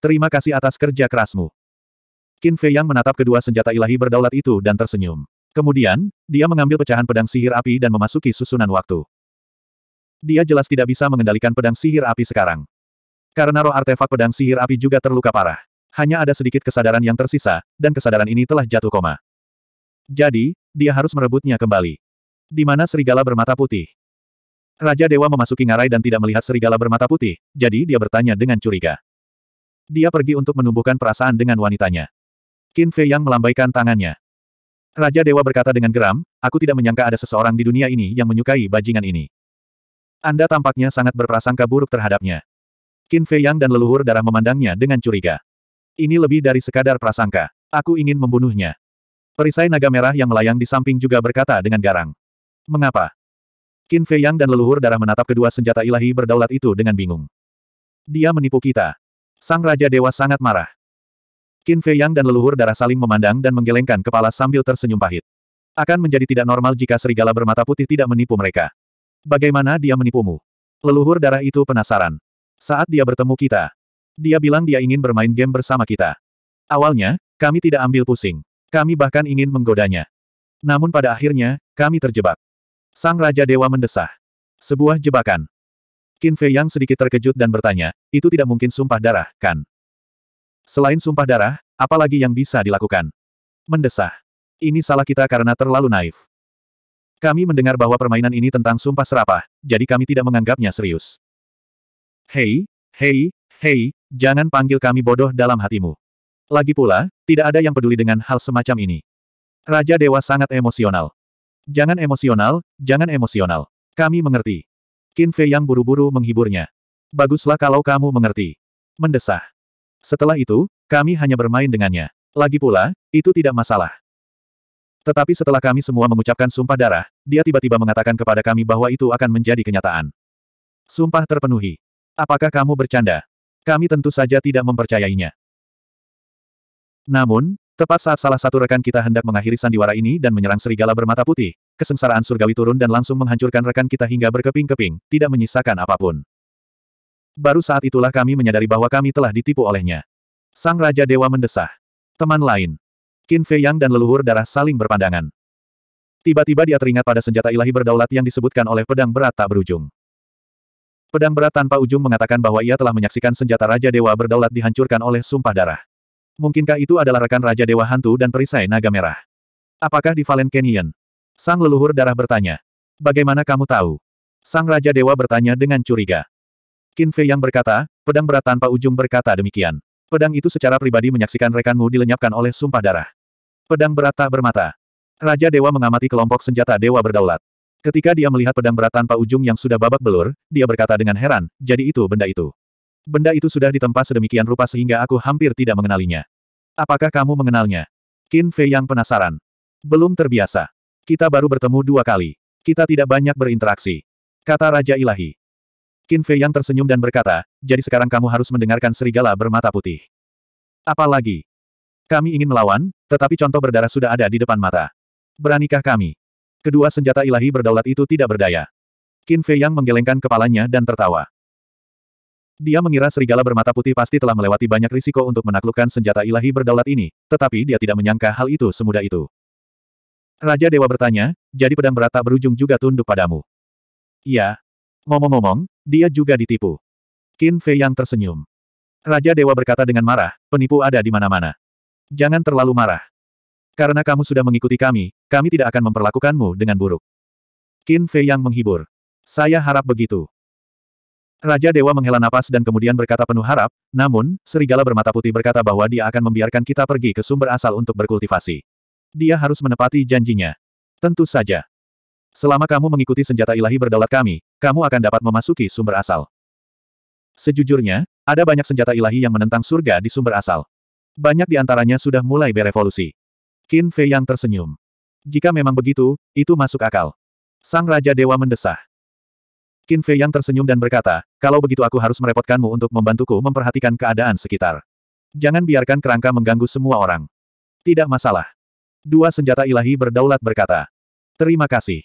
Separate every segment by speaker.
Speaker 1: Terima kasih atas kerja kerasmu. Qin Fei yang menatap kedua senjata ilahi berdaulat itu dan tersenyum. Kemudian, dia mengambil pecahan pedang sihir api dan memasuki susunan waktu. Dia jelas tidak bisa mengendalikan pedang sihir api sekarang. Karena roh artefak pedang sihir api juga terluka parah. Hanya ada sedikit kesadaran yang tersisa, dan kesadaran ini telah jatuh koma. Jadi, dia harus merebutnya kembali. Di mana serigala bermata putih? Raja Dewa memasuki ngarai dan tidak melihat serigala bermata putih, jadi dia bertanya dengan curiga. Dia pergi untuk menumbuhkan perasaan dengan wanitanya. Qin Fei yang melambaikan tangannya. Raja Dewa berkata dengan geram, aku tidak menyangka ada seseorang di dunia ini yang menyukai bajingan ini. Anda tampaknya sangat berprasangka buruk terhadapnya. Qin Fei Yang dan leluhur darah memandangnya dengan curiga. Ini lebih dari sekadar prasangka. Aku ingin membunuhnya. Perisai naga merah yang melayang di samping juga berkata dengan garang. Mengapa? Qin Fei Yang dan leluhur darah menatap kedua senjata ilahi berdaulat itu dengan bingung. Dia menipu kita. Sang Raja Dewa sangat marah. Qin Fei Yang dan leluhur darah saling memandang dan menggelengkan kepala sambil tersenyum pahit. Akan menjadi tidak normal jika serigala bermata putih tidak menipu mereka. Bagaimana dia menipumu? Leluhur darah itu penasaran. Saat dia bertemu kita, dia bilang dia ingin bermain game bersama kita. Awalnya, kami tidak ambil pusing. Kami bahkan ingin menggodanya. Namun pada akhirnya, kami terjebak. Sang Raja Dewa mendesah. Sebuah jebakan. Qin Fei Yang sedikit terkejut dan bertanya, itu tidak mungkin sumpah darah, kan? Selain sumpah darah, apalagi yang bisa dilakukan? Mendesah. Ini salah kita karena terlalu naif. Kami mendengar bahwa permainan ini tentang sumpah serapah, jadi kami tidak menganggapnya serius. Hei, hei, hei, jangan panggil kami bodoh dalam hatimu. Lagi pula, tidak ada yang peduli dengan hal semacam ini. Raja Dewa sangat emosional. Jangan emosional, jangan emosional. Kami mengerti. Qin Fei yang buru-buru menghiburnya. Baguslah kalau kamu mengerti. Mendesah. Setelah itu, kami hanya bermain dengannya. Lagi pula, itu tidak masalah. Tetapi setelah kami semua mengucapkan sumpah darah, dia tiba-tiba mengatakan kepada kami bahwa itu akan menjadi kenyataan. Sumpah terpenuhi. Apakah kamu bercanda? Kami tentu saja tidak mempercayainya. Namun, tepat saat salah satu rekan kita hendak mengakhiri sandiwara ini dan menyerang serigala bermata putih, kesengsaraan surgawi turun dan langsung menghancurkan rekan kita hingga berkeping-keping, tidak menyisakan apapun. Baru saat itulah kami menyadari bahwa kami telah ditipu olehnya. Sang Raja Dewa mendesah. Teman lain. Qin Fei Yang dan leluhur darah saling berpandangan. Tiba-tiba dia teringat pada senjata ilahi berdaulat yang disebutkan oleh pedang berat tak berujung. Pedang berat tanpa ujung mengatakan bahwa ia telah menyaksikan senjata Raja Dewa berdaulat dihancurkan oleh sumpah darah. Mungkinkah itu adalah rekan Raja Dewa Hantu dan perisai naga merah? Apakah di Valen Canyon, Sang leluhur darah bertanya. Bagaimana kamu tahu? Sang Raja Dewa bertanya dengan curiga. Qin Fei yang berkata, pedang berat tanpa ujung berkata demikian. Pedang itu secara pribadi menyaksikan rekanmu dilenyapkan oleh sumpah darah. Pedang berat tak bermata. Raja Dewa mengamati kelompok senjata Dewa berdaulat. Ketika dia melihat pedang berat tanpa ujung yang sudah babak belur, dia berkata dengan heran, jadi itu benda itu. Benda itu sudah ditempa sedemikian rupa sehingga aku hampir tidak mengenalinya. Apakah kamu mengenalnya? Qin Fei yang penasaran. Belum terbiasa. Kita baru bertemu dua kali. Kita tidak banyak berinteraksi. Kata Raja Ilahi. Qin Fei yang tersenyum dan berkata, jadi sekarang kamu harus mendengarkan serigala bermata putih. Apalagi? Kami ingin melawan, tetapi contoh berdarah sudah ada di depan mata. Beranikah kami? Kedua senjata ilahi berdaulat itu tidak berdaya. Qin Fei yang menggelengkan kepalanya dan tertawa. Dia mengira serigala bermata putih pasti telah melewati banyak risiko untuk menaklukkan senjata ilahi berdaulat ini, tetapi dia tidak menyangka hal itu semudah itu. Raja Dewa bertanya, jadi pedang berata berujung juga tunduk padamu. "Ya, Ngomong-ngomong, dia juga ditipu. Qin Fei yang tersenyum. Raja Dewa berkata dengan marah, penipu ada di mana-mana. Jangan terlalu marah. Karena kamu sudah mengikuti kami, kami tidak akan memperlakukanmu dengan buruk. Qin Fei yang menghibur. Saya harap begitu. Raja Dewa menghela napas dan kemudian berkata penuh harap, namun, serigala bermata putih berkata bahwa dia akan membiarkan kita pergi ke sumber asal untuk berkultivasi. Dia harus menepati janjinya. Tentu saja. Selama kamu mengikuti senjata ilahi berdaulat kami, kamu akan dapat memasuki sumber asal. Sejujurnya, ada banyak senjata ilahi yang menentang surga di sumber asal. Banyak di antaranya sudah mulai berevolusi. Qin Fei yang tersenyum. Jika memang begitu, itu masuk akal. Sang Raja Dewa mendesah. Qin Fei yang tersenyum dan berkata, kalau begitu aku harus merepotkanmu untuk membantuku memperhatikan keadaan sekitar. Jangan biarkan kerangka mengganggu semua orang. Tidak masalah. Dua senjata ilahi berdaulat berkata. Terima kasih.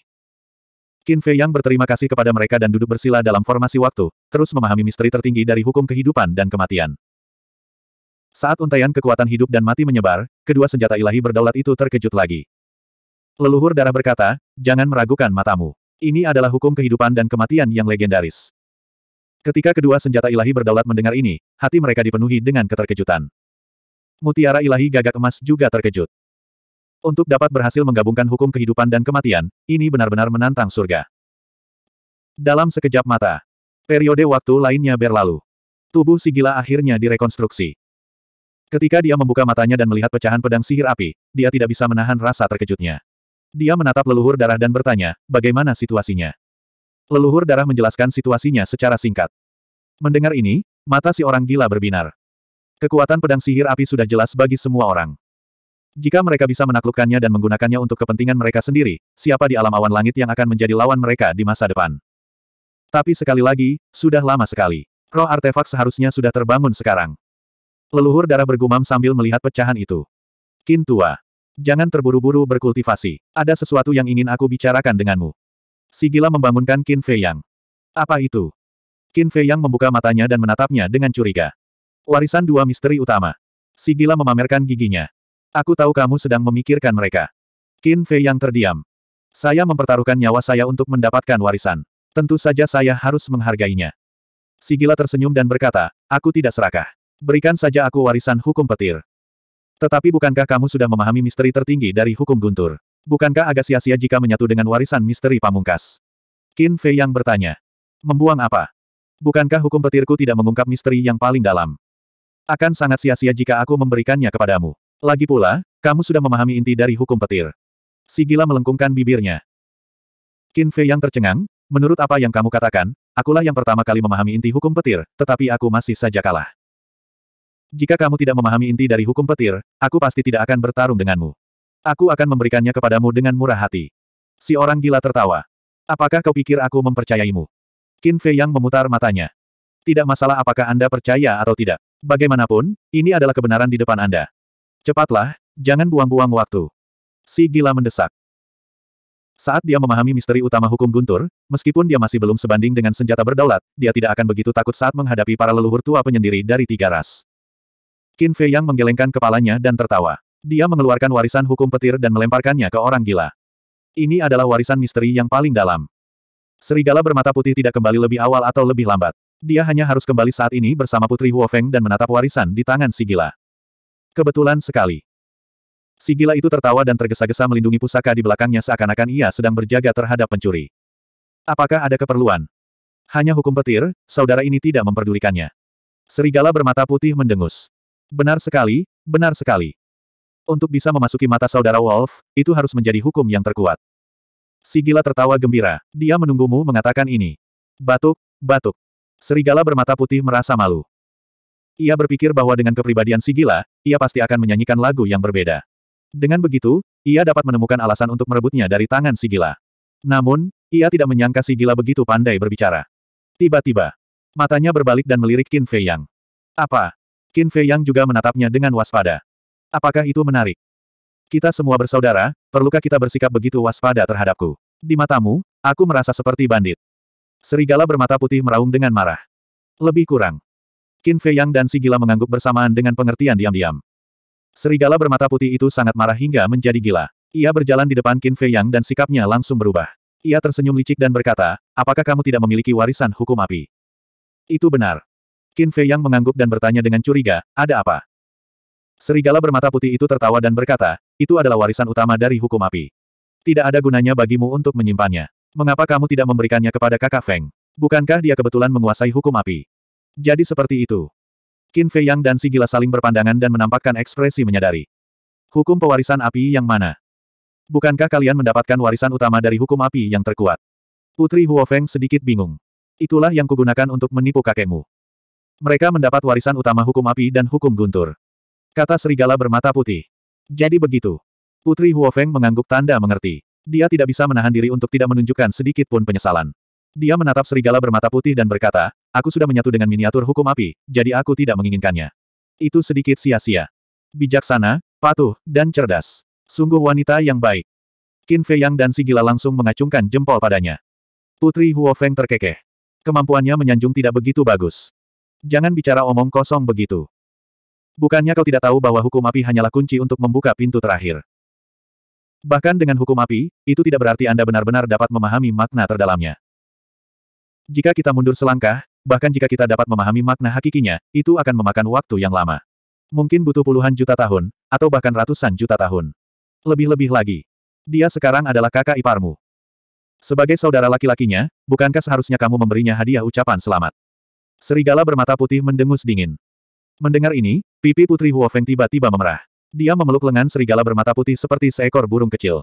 Speaker 1: Qin Fei Yang berterima kasih kepada mereka dan duduk bersila dalam formasi waktu, terus memahami misteri tertinggi dari hukum kehidupan dan kematian. Saat untaian kekuatan hidup dan mati menyebar, kedua senjata ilahi berdaulat itu terkejut lagi. Leluhur darah berkata, jangan meragukan matamu. Ini adalah hukum kehidupan dan kematian yang legendaris. Ketika kedua senjata ilahi berdaulat mendengar ini, hati mereka dipenuhi dengan keterkejutan. Mutiara ilahi gagak emas juga terkejut. Untuk dapat berhasil menggabungkan hukum kehidupan dan kematian, ini benar-benar menantang surga. Dalam sekejap mata, periode waktu lainnya berlalu. Tubuh si gila akhirnya direkonstruksi. Ketika dia membuka matanya dan melihat pecahan pedang sihir api, dia tidak bisa menahan rasa terkejutnya. Dia menatap leluhur darah dan bertanya, bagaimana situasinya? Leluhur darah menjelaskan situasinya secara singkat. Mendengar ini, mata si orang gila berbinar. Kekuatan pedang sihir api sudah jelas bagi semua orang. Jika mereka bisa menaklukkannya dan menggunakannya untuk kepentingan mereka sendiri, siapa di alam awan langit yang akan menjadi lawan mereka di masa depan? Tapi sekali lagi, sudah lama sekali. Roh artefak seharusnya sudah terbangun sekarang. Leluhur darah bergumam sambil melihat pecahan itu. Kin tua. Jangan terburu-buru berkultivasi. Ada sesuatu yang ingin aku bicarakan denganmu. Si membangunkan Kin Fei Yang. Apa itu? Kin Fei Yang membuka matanya dan menatapnya dengan curiga. Warisan dua misteri utama. Si memamerkan giginya. Aku tahu kamu sedang memikirkan mereka. Qin Fei yang terdiam. Saya mempertaruhkan nyawa saya untuk mendapatkan warisan. Tentu saja saya harus menghargainya. Si tersenyum dan berkata, aku tidak serakah. Berikan saja aku warisan hukum petir. Tetapi bukankah kamu sudah memahami misteri tertinggi dari hukum guntur? Bukankah agak sia-sia jika menyatu dengan warisan misteri pamungkas? Qin Fei yang bertanya. Membuang apa? Bukankah hukum petirku tidak mengungkap misteri yang paling dalam? Akan sangat sia-sia jika aku memberikannya kepadamu. Lagi pula, kamu sudah memahami inti dari hukum petir. Si gila melengkungkan bibirnya. Qin Fei yang tercengang, menurut apa yang kamu katakan, akulah yang pertama kali memahami inti hukum petir, tetapi aku masih saja kalah. Jika kamu tidak memahami inti dari hukum petir, aku pasti tidak akan bertarung denganmu. Aku akan memberikannya kepadamu dengan murah hati. Si orang gila tertawa. Apakah kau pikir aku mempercayaimu? Qin Fei yang memutar matanya. Tidak masalah apakah Anda percaya atau tidak. Bagaimanapun, ini adalah kebenaran di depan Anda. Cepatlah, jangan buang-buang waktu. Si gila mendesak. Saat dia memahami misteri utama hukum guntur, meskipun dia masih belum sebanding dengan senjata berdaulat, dia tidak akan begitu takut saat menghadapi para leluhur tua penyendiri dari tiga ras. Qin Fei yang menggelengkan kepalanya dan tertawa. Dia mengeluarkan warisan hukum petir dan melemparkannya ke orang gila. Ini adalah warisan misteri yang paling dalam. Serigala bermata putih tidak kembali lebih awal atau lebih lambat. Dia hanya harus kembali saat ini bersama Putri Huofeng dan menatap warisan di tangan si gila. Kebetulan sekali. Si itu tertawa dan tergesa-gesa melindungi pusaka di belakangnya seakan-akan ia sedang berjaga terhadap pencuri. Apakah ada keperluan? Hanya hukum petir, saudara ini tidak memperdulikannya. Serigala bermata putih mendengus. Benar sekali, benar sekali. Untuk bisa memasuki mata saudara Wolf, itu harus menjadi hukum yang terkuat. Si tertawa gembira. Dia menunggumu mengatakan ini. Batuk, batuk. Serigala bermata putih merasa malu. Ia berpikir bahwa dengan kepribadian Sigila, ia pasti akan menyanyikan lagu yang berbeda. Dengan begitu, ia dapat menemukan alasan untuk merebutnya dari tangan Sigila. Namun, ia tidak menyangka Sigila begitu pandai berbicara. Tiba-tiba, matanya berbalik dan melirik Qin Fei Yang. Apa? Qin Fei Yang juga menatapnya dengan waspada. Apakah itu menarik? Kita semua bersaudara, perlukah kita bersikap begitu waspada terhadapku? Di matamu, aku merasa seperti bandit. Serigala bermata putih meraung dengan marah. Lebih kurang. Qin Fei Yang dan si gila mengangguk bersamaan dengan pengertian diam-diam. Serigala bermata putih itu sangat marah hingga menjadi gila. Ia berjalan di depan Qin Fei Yang dan sikapnya langsung berubah. Ia tersenyum licik dan berkata, apakah kamu tidak memiliki warisan hukum api? Itu benar. Qin Fei Yang mengangguk dan bertanya dengan curiga, ada apa? Serigala bermata putih itu tertawa dan berkata, itu adalah warisan utama dari hukum api. Tidak ada gunanya bagimu untuk menyimpannya. Mengapa kamu tidak memberikannya kepada kakak Feng? Bukankah dia kebetulan menguasai hukum api? Jadi seperti itu. Qin Fei Yang dan si gila saling berpandangan dan menampakkan ekspresi menyadari. Hukum pewarisan api yang mana? Bukankah kalian mendapatkan warisan utama dari hukum api yang terkuat? Putri Huofeng sedikit bingung. Itulah yang kugunakan untuk menipu kakekmu. Mereka mendapat warisan utama hukum api dan hukum guntur. Kata serigala bermata putih. Jadi begitu. Putri Huofeng mengangguk tanda mengerti. Dia tidak bisa menahan diri untuk tidak menunjukkan sedikit pun penyesalan. Dia menatap serigala bermata putih dan berkata, aku sudah menyatu dengan miniatur hukum api, jadi aku tidak menginginkannya. Itu sedikit sia-sia. Bijaksana, patuh, dan cerdas. Sungguh wanita yang baik. Qin Fei Yang dan Sigila langsung mengacungkan jempol padanya. Putri Huo Feng terkekeh. Kemampuannya menyanjung tidak begitu bagus. Jangan bicara omong kosong begitu. Bukannya kau tidak tahu bahwa hukum api hanyalah kunci untuk membuka pintu terakhir. Bahkan dengan hukum api, itu tidak berarti Anda benar-benar dapat memahami makna terdalamnya. Jika kita mundur selangkah, bahkan jika kita dapat memahami makna hakikinya, itu akan memakan waktu yang lama. Mungkin butuh puluhan juta tahun, atau bahkan ratusan juta tahun. Lebih-lebih lagi. Dia sekarang adalah kakak iparmu. Sebagai saudara laki-lakinya, bukankah seharusnya kamu memberinya hadiah ucapan selamat? Serigala bermata putih mendengus dingin. Mendengar ini, pipi putri Huofeng tiba-tiba memerah. Dia memeluk lengan serigala bermata putih seperti seekor burung kecil.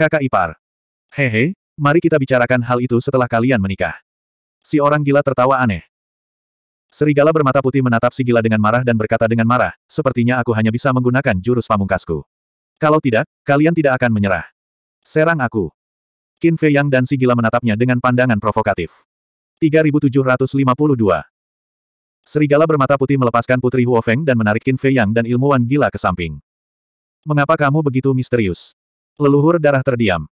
Speaker 1: Kakak ipar. Hehe, mari kita bicarakan hal itu setelah kalian menikah. Si orang gila tertawa aneh. Serigala bermata putih menatap si gila dengan marah dan berkata dengan marah, sepertinya aku hanya bisa menggunakan jurus pamungkasku. Kalau tidak, kalian tidak akan menyerah. Serang aku. Qin Fei Yang dan si gila menatapnya dengan pandangan provokatif. 3752 Serigala bermata putih melepaskan Putri Huo Feng dan menarik Qin Fei Yang dan ilmuwan gila ke samping. Mengapa kamu begitu misterius? Leluhur darah terdiam.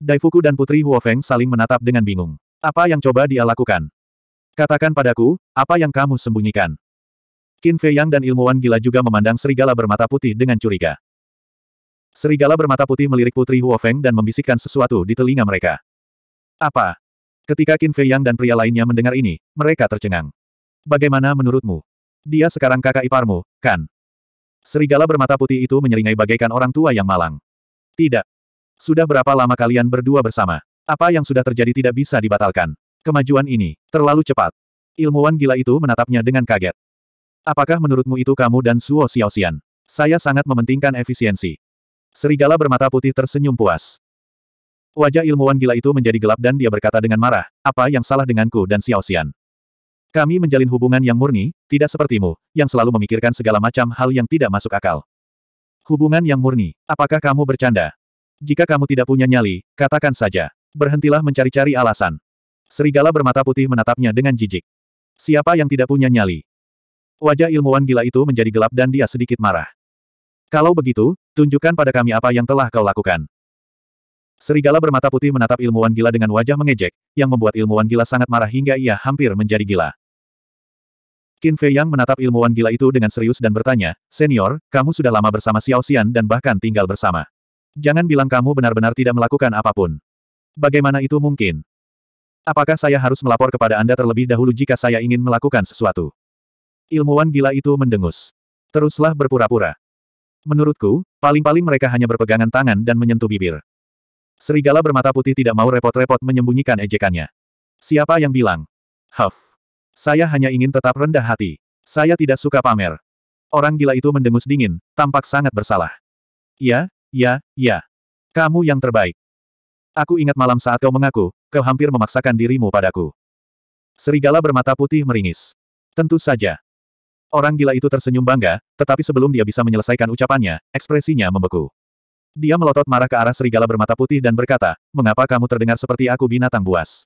Speaker 1: Daifuku dan Putri Huo Feng saling menatap dengan bingung. Apa yang coba dia lakukan? Katakan padaku, apa yang kamu sembunyikan? Qin Fei Yang dan ilmuwan gila juga memandang serigala bermata putih dengan curiga. Serigala bermata putih melirik Putri Huo Feng dan membisikkan sesuatu di telinga mereka. Apa? Ketika Qin Fei Yang dan pria lainnya mendengar ini, mereka tercengang. Bagaimana menurutmu? Dia sekarang kakak iparmu, kan? Serigala bermata putih itu menyeringai bagaikan orang tua yang malang. Tidak. Sudah berapa lama kalian berdua bersama? Apa yang sudah terjadi tidak bisa dibatalkan. Kemajuan ini, terlalu cepat. Ilmuwan gila itu menatapnya dengan kaget. Apakah menurutmu itu kamu dan Suo Xiaoxian? Saya sangat mementingkan efisiensi. Serigala bermata putih tersenyum puas. Wajah ilmuwan gila itu menjadi gelap dan dia berkata dengan marah, apa yang salah denganku dan Xiaoxian? Kami menjalin hubungan yang murni, tidak sepertimu, yang selalu memikirkan segala macam hal yang tidak masuk akal. Hubungan yang murni, apakah kamu bercanda? Jika kamu tidak punya nyali, katakan saja. Berhentilah mencari-cari alasan. Serigala bermata putih menatapnya dengan jijik. Siapa yang tidak punya nyali? Wajah ilmuwan gila itu menjadi gelap dan dia sedikit marah. Kalau begitu, tunjukkan pada kami apa yang telah kau lakukan. Serigala bermata putih menatap ilmuwan gila dengan wajah mengejek, yang membuat ilmuwan gila sangat marah hingga ia hampir menjadi gila. Qin Fei Yang menatap ilmuwan gila itu dengan serius dan bertanya, Senior, kamu sudah lama bersama Xiao Xian dan bahkan tinggal bersama. Jangan bilang kamu benar-benar tidak melakukan apapun. Bagaimana itu mungkin? Apakah saya harus melapor kepada Anda terlebih dahulu jika saya ingin melakukan sesuatu? Ilmuwan gila itu mendengus. Teruslah berpura-pura. Menurutku, paling-paling mereka hanya berpegangan tangan dan menyentuh bibir. Serigala bermata putih tidak mau repot-repot menyembunyikan ejekannya. Siapa yang bilang? Huff. Saya hanya ingin tetap rendah hati. Saya tidak suka pamer. Orang gila itu mendengus dingin, tampak sangat bersalah. Ya, ya, ya. Kamu yang terbaik. Aku ingat malam saat kau mengaku, kau hampir memaksakan dirimu padaku. Serigala bermata putih meringis. Tentu saja. Orang gila itu tersenyum bangga, tetapi sebelum dia bisa menyelesaikan ucapannya, ekspresinya membeku. Dia melotot marah ke arah serigala bermata putih dan berkata, mengapa kamu terdengar seperti aku binatang buas?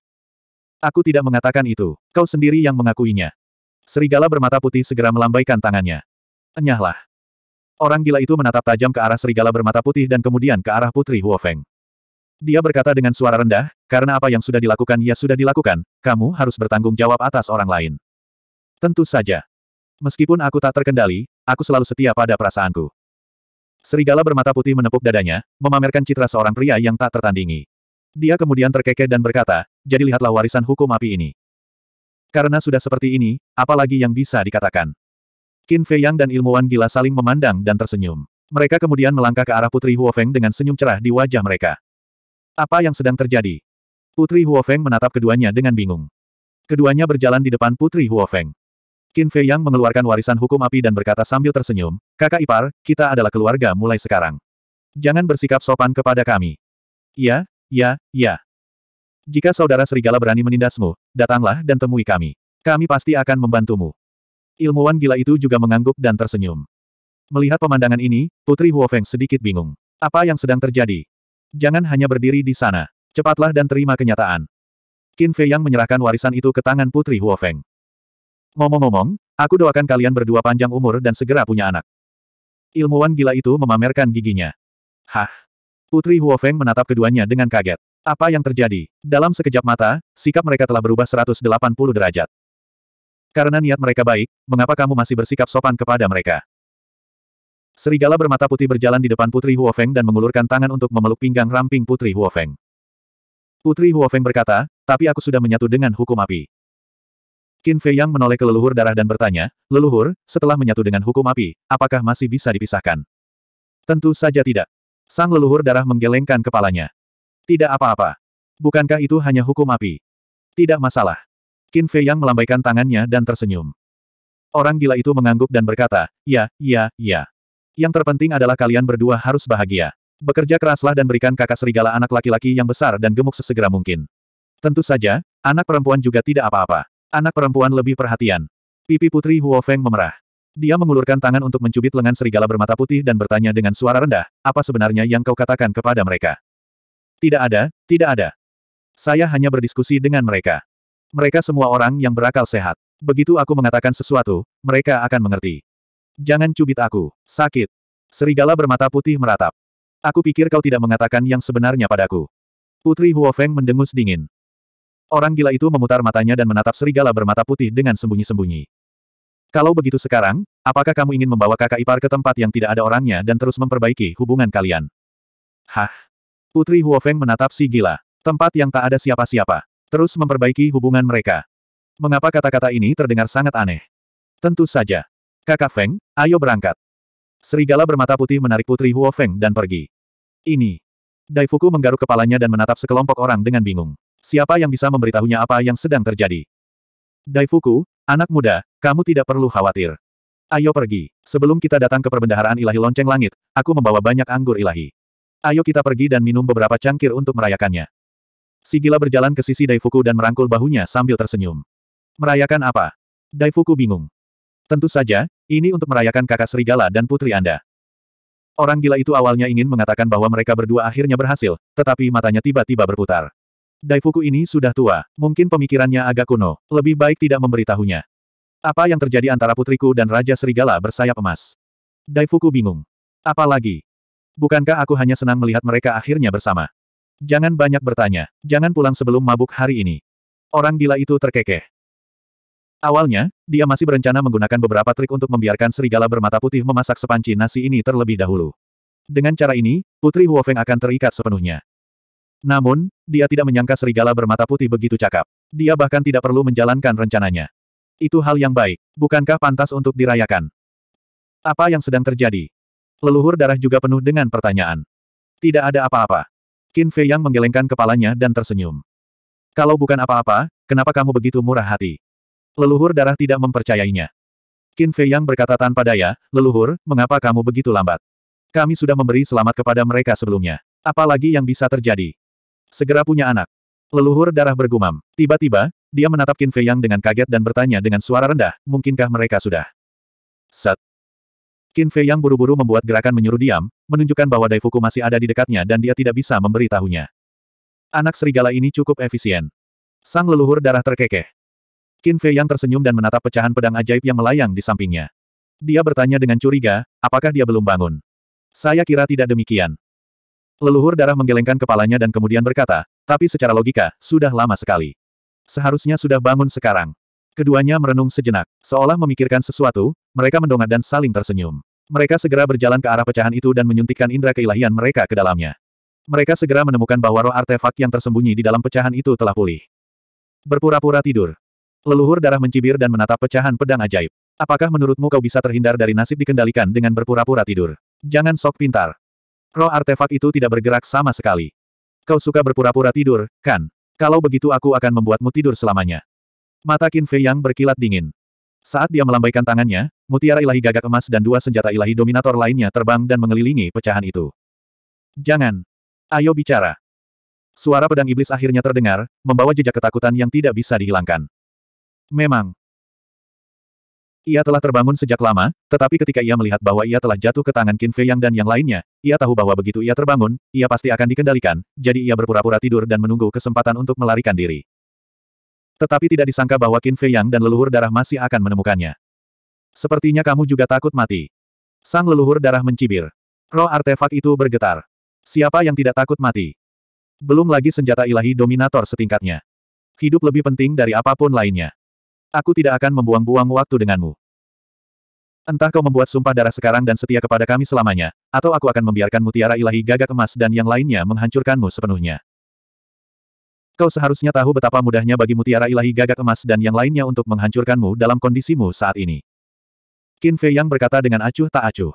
Speaker 1: Aku tidak mengatakan itu, kau sendiri yang mengakuinya. Serigala bermata putih segera melambaikan tangannya. Enyahlah. Orang gila itu menatap tajam ke arah serigala bermata putih dan kemudian ke arah putri Huofeng. Dia berkata dengan suara rendah, karena apa yang sudah dilakukan ya sudah dilakukan, kamu harus bertanggung jawab atas orang lain. Tentu saja. Meskipun aku tak terkendali, aku selalu setia pada perasaanku. Serigala bermata putih menepuk dadanya, memamerkan citra seorang pria yang tak tertandingi. Dia kemudian terkekeh dan berkata, jadi lihatlah warisan hukum api ini. Karena sudah seperti ini, apalagi yang bisa dikatakan. Qin Fei Yang dan ilmuwan gila saling memandang dan tersenyum. Mereka kemudian melangkah ke arah Putri Huofeng dengan senyum cerah di wajah mereka. Apa yang sedang terjadi? Putri Huofeng menatap keduanya dengan bingung. Keduanya berjalan di depan Putri Huofeng. Qin Fei Yang mengeluarkan warisan hukum api dan berkata sambil tersenyum, Kakak Ipar, kita adalah keluarga mulai sekarang. Jangan bersikap sopan kepada kami. Ya, ya, ya. Jika saudara serigala berani menindasmu, datanglah dan temui kami. Kami pasti akan membantumu. Ilmuwan gila itu juga mengangguk dan tersenyum. Melihat pemandangan ini, Putri Huofeng sedikit bingung. Apa yang sedang terjadi? Jangan hanya berdiri di sana. Cepatlah dan terima kenyataan. Qin Fei Yang menyerahkan warisan itu ke tangan Putri Huo Feng. Ngomong-ngomong, aku doakan kalian berdua panjang umur dan segera punya anak. Ilmuwan gila itu memamerkan giginya. Hah? Putri Huo Feng menatap keduanya dengan kaget. Apa yang terjadi? Dalam sekejap mata, sikap mereka telah berubah 180 derajat. Karena niat mereka baik, mengapa kamu masih bersikap sopan kepada mereka? Serigala bermata putih berjalan di depan Putri Huofeng dan mengulurkan tangan untuk memeluk pinggang ramping Putri Huofeng. Putri Huofeng berkata, tapi aku sudah menyatu dengan hukum api. Qin Fei Yang menoleh ke leluhur darah dan bertanya, leluhur, setelah menyatu dengan hukum api, apakah masih bisa dipisahkan? Tentu saja tidak. Sang leluhur darah menggelengkan kepalanya. Tidak apa-apa. Bukankah itu hanya hukum api? Tidak masalah. Qin Fei Yang melambaikan tangannya dan tersenyum. Orang gila itu mengangguk dan berkata, ya, ya, ya. Yang terpenting adalah kalian berdua harus bahagia. Bekerja keraslah dan berikan kakak serigala anak laki-laki yang besar dan gemuk sesegera mungkin. Tentu saja, anak perempuan juga tidak apa-apa. Anak perempuan lebih perhatian. Pipi putri Huo Feng memerah. Dia mengulurkan tangan untuk mencubit lengan serigala bermata putih dan bertanya dengan suara rendah, apa sebenarnya yang kau katakan kepada mereka? Tidak ada, tidak ada. Saya hanya berdiskusi dengan mereka. Mereka semua orang yang berakal sehat. Begitu aku mengatakan sesuatu, mereka akan mengerti. Jangan cubit aku. Sakit. Serigala bermata putih meratap. Aku pikir kau tidak mengatakan yang sebenarnya padaku. Putri Huofeng mendengus dingin. Orang gila itu memutar matanya dan menatap serigala bermata putih dengan sembunyi-sembunyi. Kalau begitu sekarang, apakah kamu ingin membawa kakak ipar ke tempat yang tidak ada orangnya dan terus memperbaiki hubungan kalian? Hah? Putri Huofeng menatap si gila. Tempat yang tak ada siapa-siapa. Terus memperbaiki hubungan mereka. Mengapa kata-kata ini terdengar sangat aneh? Tentu saja. Kakak Feng, ayo berangkat. Serigala bermata putih menarik putri Huo Feng dan pergi. Ini. Daifuku menggaruk kepalanya dan menatap sekelompok orang dengan bingung. Siapa yang bisa memberitahunya apa yang sedang terjadi? Daifuku, anak muda, kamu tidak perlu khawatir. Ayo pergi. Sebelum kita datang ke perbendaharaan ilahi lonceng langit, aku membawa banyak anggur ilahi. Ayo kita pergi dan minum beberapa cangkir untuk merayakannya. Si gila berjalan ke sisi Daifuku dan merangkul bahunya sambil tersenyum. Merayakan apa? Daifuku bingung. Tentu saja, ini untuk merayakan kakak serigala dan putri Anda. Orang gila itu awalnya ingin mengatakan bahwa mereka berdua akhirnya berhasil, tetapi matanya tiba-tiba berputar. Daifuku ini sudah tua, mungkin pemikirannya agak kuno, lebih baik tidak memberitahunya. Apa yang terjadi antara putriku dan Raja Serigala bersayap emas? Daifuku bingung. Apalagi? Bukankah aku hanya senang melihat mereka akhirnya bersama? Jangan banyak bertanya, jangan pulang sebelum mabuk hari ini. Orang gila itu terkekeh. Awalnya, dia masih berencana menggunakan beberapa trik untuk membiarkan serigala bermata putih memasak sepanci nasi ini terlebih dahulu. Dengan cara ini, Putri Huofeng akan terikat sepenuhnya. Namun, dia tidak menyangka serigala bermata putih begitu cakap. Dia bahkan tidak perlu menjalankan rencananya. Itu hal yang baik, bukankah pantas untuk dirayakan? Apa yang sedang terjadi? Leluhur darah juga penuh dengan pertanyaan. Tidak ada apa-apa. Qin Fei yang menggelengkan kepalanya dan tersenyum. Kalau bukan apa-apa, kenapa kamu begitu murah hati? Leluhur darah tidak mempercayainya. Qin Fei Yang berkata tanpa daya, leluhur, mengapa kamu begitu lambat? Kami sudah memberi selamat kepada mereka sebelumnya. Apalagi yang bisa terjadi? Segera punya anak. Leluhur darah bergumam. Tiba-tiba, dia menatap Qin Fei Yang dengan kaget dan bertanya dengan suara rendah, mungkinkah mereka sudah? Set. Qin Fei Yang buru-buru membuat gerakan menyuruh diam, menunjukkan bahwa Daifuku masih ada di dekatnya dan dia tidak bisa memberitahunya. Anak serigala ini cukup efisien. Sang leluhur darah terkekeh. Qin Fei yang tersenyum dan menatap pecahan pedang ajaib yang melayang di sampingnya. Dia bertanya dengan curiga, apakah dia belum bangun? Saya kira tidak demikian. Leluhur darah menggelengkan kepalanya dan kemudian berkata, tapi secara logika, sudah lama sekali. Seharusnya sudah bangun sekarang. Keduanya merenung sejenak, seolah memikirkan sesuatu, mereka mendongak dan saling tersenyum. Mereka segera berjalan ke arah pecahan itu dan menyuntikkan indera keilahian mereka ke dalamnya. Mereka segera menemukan bahwa roh artefak yang tersembunyi di dalam pecahan itu telah pulih. Berpura-pura tidur, Leluhur darah mencibir dan menatap pecahan pedang ajaib. Apakah menurutmu kau bisa terhindar dari nasib dikendalikan dengan berpura-pura tidur? Jangan sok pintar. Roh artefak itu tidak bergerak sama sekali. Kau suka berpura-pura tidur, kan? Kalau begitu aku akan membuatmu tidur selamanya. Mata Qin Fei yang berkilat dingin. Saat dia melambaikan tangannya, mutiara ilahi gagak emas dan dua senjata ilahi dominator lainnya terbang dan mengelilingi pecahan itu. Jangan. Ayo bicara. Suara pedang iblis akhirnya terdengar, membawa jejak ketakutan yang tidak bisa dihilangkan. Memang. Ia telah terbangun sejak lama, tetapi ketika ia melihat bahwa ia telah jatuh ke tangan Qin Fei Yang dan yang lainnya, ia tahu bahwa begitu ia terbangun, ia pasti akan dikendalikan, jadi ia berpura-pura tidur dan menunggu kesempatan untuk melarikan diri. Tetapi tidak disangka bahwa Qin Fei Yang dan leluhur darah masih akan menemukannya. Sepertinya kamu juga takut mati. Sang leluhur darah mencibir. Roh artefak itu bergetar. Siapa yang tidak takut mati? Belum lagi senjata ilahi dominator setingkatnya. Hidup lebih penting dari apapun lainnya. Aku tidak akan membuang-buang waktu denganmu. Entah kau membuat sumpah darah sekarang dan setia kepada kami selamanya, atau aku akan membiarkan mutiara ilahi gagak emas dan yang lainnya menghancurkanmu sepenuhnya. Kau seharusnya tahu betapa mudahnya bagi mutiara ilahi gagak emas dan yang lainnya untuk menghancurkanmu dalam kondisimu saat ini. Qin Fei Yang berkata dengan acuh tak acuh.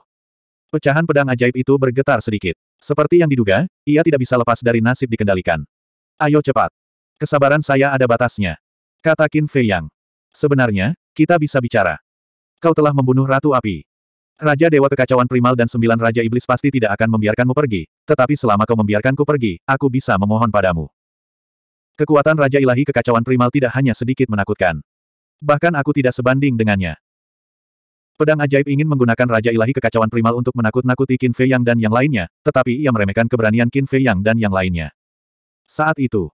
Speaker 1: Pecahan pedang ajaib itu bergetar sedikit. Seperti yang diduga, ia tidak bisa lepas dari nasib dikendalikan. Ayo cepat. Kesabaran saya ada batasnya. Kata Qin Fei Yang. Sebenarnya, kita bisa bicara. Kau telah membunuh Ratu Api. Raja Dewa Kekacauan Primal dan sembilan Raja Iblis pasti tidak akan membiarkanmu pergi, tetapi selama kau membiarkanku pergi, aku bisa memohon padamu. Kekuatan Raja Ilahi Kekacauan Primal tidak hanya sedikit menakutkan. Bahkan aku tidak sebanding dengannya. Pedang ajaib ingin menggunakan Raja Ilahi Kekacauan Primal untuk menakut-nakuti Qin Fei Yang dan yang lainnya, tetapi ia meremehkan keberanian Qin Fei Yang dan yang lainnya. Saat itu,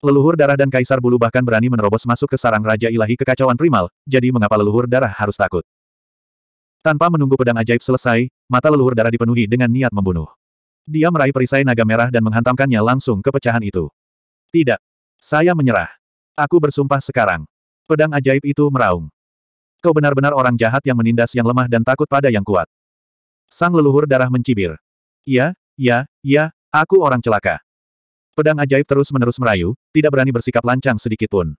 Speaker 1: Leluhur darah dan kaisar bulu bahkan berani menerobos masuk ke sarang Raja Ilahi kekacauan primal, jadi mengapa leluhur darah harus takut? Tanpa menunggu pedang ajaib selesai, mata leluhur darah dipenuhi dengan niat membunuh. Dia meraih perisai naga merah dan menghantamkannya langsung ke pecahan itu. Tidak. Saya menyerah. Aku bersumpah sekarang. Pedang ajaib itu meraung. Kau benar-benar orang jahat yang menindas yang lemah dan takut pada yang kuat. Sang leluhur darah mencibir. Ya, ya, ya, aku orang celaka. Pedang ajaib terus-menerus merayu, tidak berani bersikap lancang sedikitpun.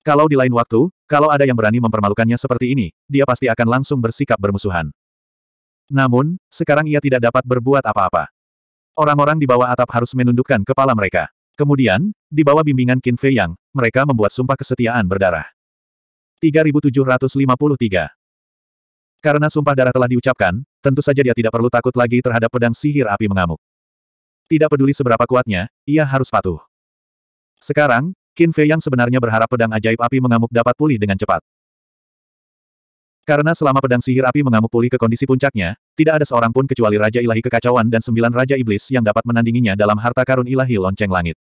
Speaker 1: Kalau di lain waktu, kalau ada yang berani mempermalukannya seperti ini, dia pasti akan langsung bersikap bermusuhan. Namun, sekarang ia tidak dapat berbuat apa-apa. Orang-orang di bawah atap harus menundukkan kepala mereka. Kemudian, di bawah bimbingan Qin Fei Yang, mereka membuat sumpah kesetiaan berdarah. 3753 Karena sumpah darah telah diucapkan, tentu saja dia tidak perlu takut lagi terhadap pedang sihir api mengamuk. Tidak peduli seberapa kuatnya, ia harus patuh. Sekarang, Qin Fei yang sebenarnya berharap pedang ajaib api mengamuk dapat pulih dengan cepat. Karena selama pedang sihir api mengamuk pulih ke kondisi puncaknya, tidak ada seorang pun kecuali Raja Ilahi Kekacauan dan sembilan Raja Iblis yang dapat menandinginya dalam harta karun ilahi lonceng langit.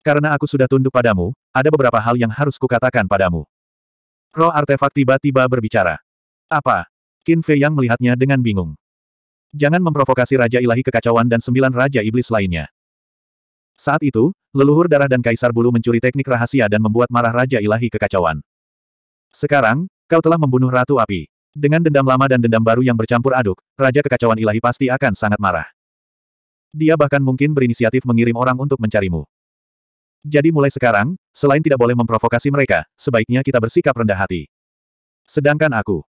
Speaker 1: Karena aku sudah tunduk padamu, ada beberapa hal yang harus kukatakan padamu. Roh artefak tiba-tiba berbicara. Apa? Qin Fei yang melihatnya dengan bingung. Jangan memprovokasi Raja Ilahi Kekacauan dan sembilan Raja Iblis lainnya. Saat itu, leluhur darah dan kaisar bulu mencuri teknik rahasia dan membuat marah Raja Ilahi Kekacauan. Sekarang, kau telah membunuh Ratu Api. Dengan dendam lama dan dendam baru yang bercampur aduk, Raja Kekacauan Ilahi pasti akan sangat marah. Dia bahkan mungkin berinisiatif mengirim orang untuk mencarimu. Jadi mulai sekarang, selain tidak boleh memprovokasi mereka, sebaiknya kita bersikap rendah hati. Sedangkan aku,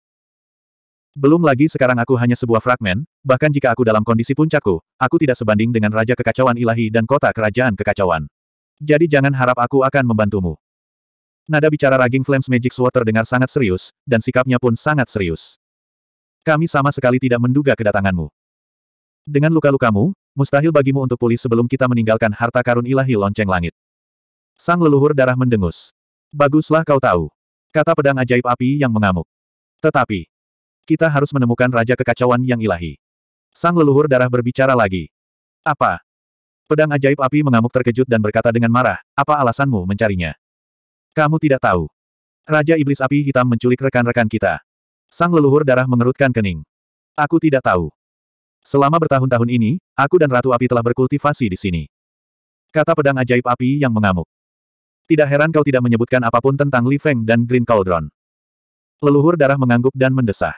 Speaker 1: belum lagi sekarang aku hanya sebuah fragmen, bahkan jika aku dalam kondisi puncakku, aku tidak sebanding dengan Raja Kekacauan Ilahi dan Kota Kerajaan Kekacauan. Jadi jangan harap aku akan membantumu. Nada bicara Raging Flames Magic Sword terdengar sangat serius, dan sikapnya pun sangat serius. Kami sama sekali tidak menduga kedatanganmu. Dengan luka-lukamu, mustahil bagimu untuk pulih sebelum kita meninggalkan harta karun ilahi lonceng langit. Sang leluhur darah mendengus. Baguslah kau tahu. Kata pedang ajaib api yang mengamuk. Tetapi, kita harus menemukan Raja Kekacauan yang ilahi. Sang leluhur darah berbicara lagi. Apa? Pedang ajaib api mengamuk terkejut dan berkata dengan marah, apa alasanmu mencarinya? Kamu tidak tahu. Raja Iblis Api Hitam menculik rekan-rekan kita. Sang leluhur darah mengerutkan kening. Aku tidak tahu. Selama bertahun-tahun ini, aku dan Ratu Api telah berkultivasi di sini. Kata pedang ajaib api yang mengamuk. Tidak heran kau tidak menyebutkan apapun tentang Li Feng dan Green Cauldron. Leluhur darah mengangguk dan mendesah.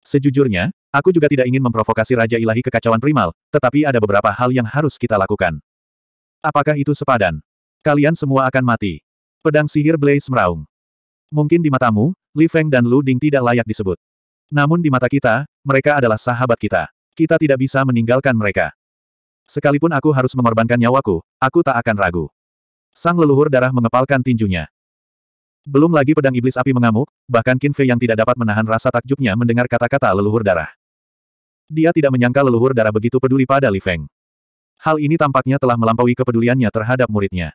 Speaker 1: Sejujurnya, aku juga tidak ingin memprovokasi Raja Ilahi kekacauan primal, tetapi ada beberapa hal yang harus kita lakukan. Apakah itu sepadan? Kalian semua akan mati. Pedang sihir Blaze meraung. Mungkin di matamu, Li Feng dan Lu Ding tidak layak disebut. Namun di mata kita, mereka adalah sahabat kita. Kita tidak bisa meninggalkan mereka. Sekalipun aku harus mengorbankan nyawaku, aku tak akan ragu. Sang leluhur darah mengepalkan tinjunya. Belum lagi pedang iblis api mengamuk, bahkan Qin Fei yang tidak dapat menahan rasa takjubnya mendengar kata-kata leluhur darah. Dia tidak menyangka leluhur darah begitu peduli pada Li Feng. Hal ini tampaknya telah melampaui kepeduliannya terhadap muridnya.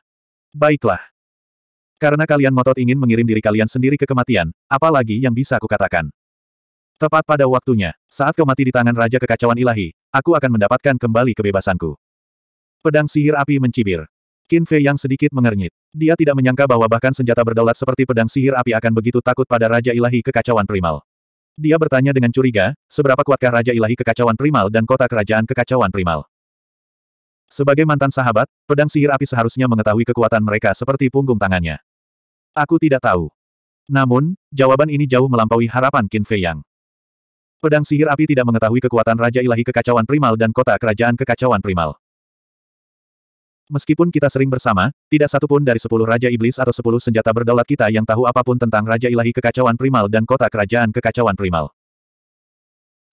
Speaker 1: Baiklah. Karena kalian ngotot ingin mengirim diri kalian sendiri ke kematian, apalagi yang bisa kukatakan. Tepat pada waktunya, saat kau mati di tangan Raja Kekacauan Ilahi, aku akan mendapatkan kembali kebebasanku. Pedang sihir api mencibir. Qin Fei yang sedikit mengernyit. Dia tidak menyangka bahwa bahkan senjata berdaulat seperti pedang sihir api akan begitu takut pada Raja Ilahi Kekacauan Primal. Dia bertanya dengan curiga, seberapa kuatkah Raja Ilahi Kekacauan Primal dan kota kerajaan Kekacauan Primal? Sebagai mantan sahabat, pedang sihir api seharusnya mengetahui kekuatan mereka seperti punggung tangannya. Aku tidak tahu. Namun, jawaban ini jauh melampaui harapan Qin Fei Yang. Pedang sihir api tidak mengetahui kekuatan Raja Ilahi Kekacauan Primal dan kota kerajaan Kekacauan Primal. Meskipun kita sering bersama, tidak satupun dari sepuluh Raja Iblis atau sepuluh senjata berdaulat kita yang tahu apapun tentang Raja Ilahi Kekacauan Primal dan Kota Kerajaan Kekacauan Primal.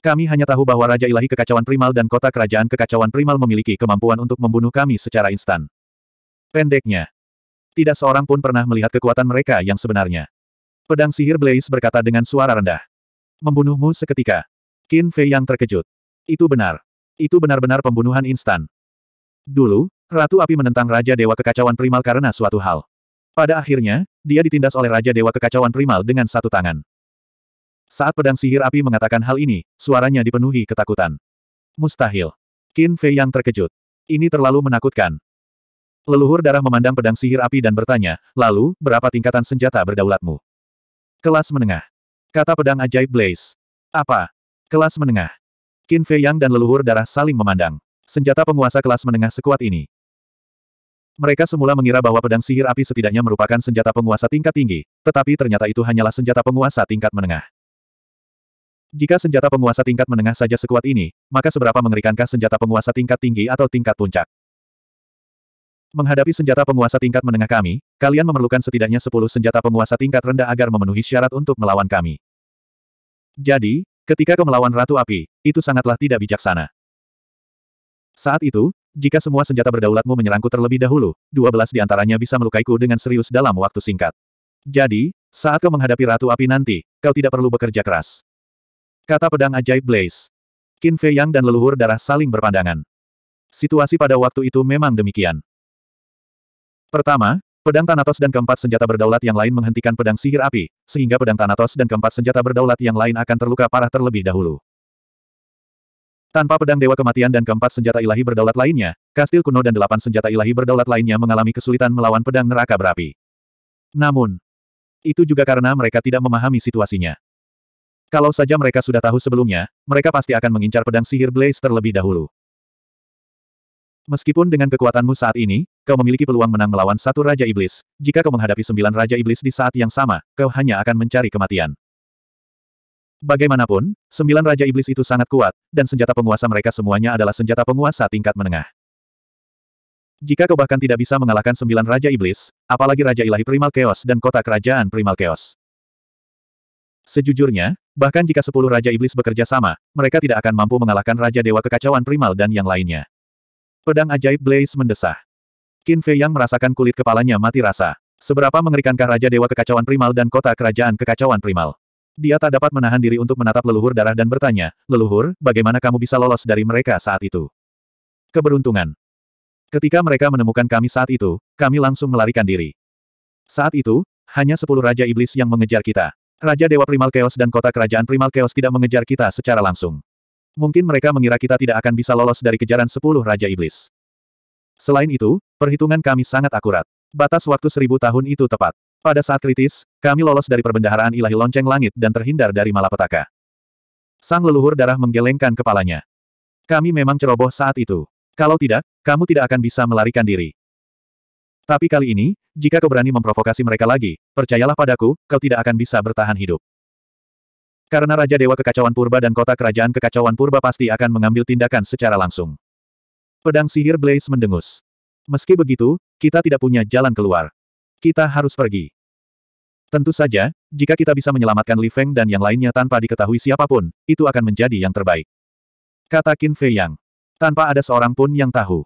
Speaker 1: Kami hanya tahu bahwa Raja Ilahi Kekacauan Primal dan Kota Kerajaan Kekacauan Primal memiliki kemampuan untuk membunuh kami secara instan. Pendeknya. Tidak seorang pun pernah melihat kekuatan mereka yang sebenarnya. Pedang sihir Blaze berkata dengan suara rendah. Membunuhmu seketika. Qin Fei yang terkejut. Itu benar. Itu benar-benar pembunuhan instan. Dulu, Ratu Api menentang Raja Dewa Kekacauan Primal karena suatu hal. Pada akhirnya, dia ditindas oleh Raja Dewa Kekacauan Primal dengan satu tangan. Saat pedang sihir api mengatakan hal ini, suaranya dipenuhi ketakutan. Mustahil. Qin Fei yang terkejut. Ini terlalu menakutkan. Leluhur darah memandang pedang sihir api dan bertanya, lalu, berapa tingkatan senjata berdaulatmu? Kelas menengah. Kata pedang ajaib Blaze. Apa? Kelas menengah. Qin Fei Yang dan leluhur darah saling memandang. Senjata penguasa kelas menengah sekuat ini. Mereka semula mengira bahwa pedang sihir api setidaknya merupakan senjata penguasa tingkat tinggi, tetapi ternyata itu hanyalah senjata penguasa tingkat menengah. Jika senjata penguasa tingkat menengah saja sekuat ini, maka seberapa mengerikankah senjata penguasa tingkat tinggi atau tingkat puncak? Menghadapi senjata penguasa tingkat menengah kami, kalian memerlukan setidaknya 10 senjata penguasa tingkat rendah agar memenuhi syarat untuk melawan kami. Jadi, ketika kau melawan Ratu Api, itu sangatlah tidak bijaksana. Saat itu, jika semua senjata berdaulatmu menyerangku terlebih dahulu, 12 di antaranya bisa melukaiku dengan serius dalam waktu singkat. Jadi, saat kau menghadapi Ratu Api nanti, kau tidak perlu bekerja keras. Kata pedang ajaib Blaze. Qin Fei Yang dan leluhur darah saling berpandangan. Situasi pada waktu itu memang demikian. Pertama, pedang Thanatos dan keempat senjata berdaulat yang lain menghentikan pedang sihir api, sehingga pedang Thanatos dan keempat senjata berdaulat yang lain akan terluka parah terlebih dahulu. Tanpa pedang Dewa Kematian dan keempat senjata ilahi berdaulat lainnya, kastil kuno dan delapan senjata ilahi berdaulat lainnya mengalami kesulitan melawan pedang neraka berapi. Namun, itu juga karena mereka tidak memahami situasinya. Kalau saja mereka sudah tahu sebelumnya, mereka pasti akan mengincar pedang sihir Blaze terlebih dahulu. Meskipun dengan kekuatanmu saat ini, kau memiliki peluang menang melawan satu Raja Iblis, jika kau menghadapi sembilan Raja Iblis di saat yang sama, kau hanya akan mencari kematian. Bagaimanapun, sembilan Raja Iblis itu sangat kuat, dan senjata penguasa mereka semuanya adalah senjata penguasa tingkat menengah. Jika kau bahkan tidak bisa mengalahkan sembilan Raja Iblis, apalagi Raja Ilahi Primal Chaos dan kota kerajaan Primal Chaos. Sejujurnya, bahkan jika sepuluh Raja Iblis bekerja sama, mereka tidak akan mampu mengalahkan Raja Dewa Kekacauan Primal dan yang lainnya. Pedang ajaib Blaze mendesah. Qin Fei yang merasakan kulit kepalanya mati rasa. Seberapa mengerikankah Raja Dewa Kekacauan Primal dan kota kerajaan Kekacauan Primal? Dia tak dapat menahan diri untuk menatap leluhur darah dan bertanya, leluhur, bagaimana kamu bisa lolos dari mereka saat itu? Keberuntungan. Ketika mereka menemukan kami saat itu, kami langsung melarikan diri. Saat itu, hanya sepuluh Raja Iblis yang mengejar kita. Raja Dewa Primal Chaos dan kota kerajaan Primal Chaos tidak mengejar kita secara langsung. Mungkin mereka mengira kita tidak akan bisa lolos dari kejaran sepuluh Raja Iblis. Selain itu, perhitungan kami sangat akurat. Batas waktu seribu tahun itu tepat. Pada saat kritis, kami lolos dari perbendaharaan ilahi lonceng langit dan terhindar dari malapetaka. Sang leluhur darah menggelengkan kepalanya. Kami memang ceroboh saat itu. Kalau tidak, kamu tidak akan bisa melarikan diri. Tapi kali ini, jika kau berani memprovokasi mereka lagi, percayalah padaku, kau tidak akan bisa bertahan hidup. Karena Raja Dewa Kekacauan Purba dan Kota Kerajaan Kekacauan Purba pasti akan mengambil tindakan secara langsung. Pedang sihir Blaze mendengus. Meski begitu, kita tidak punya jalan keluar. Kita harus pergi. Tentu saja, jika kita bisa menyelamatkan Li Feng dan yang lainnya tanpa diketahui siapapun, itu akan menjadi yang terbaik. Kata Qin Fei Yang. Tanpa ada seorang pun yang tahu.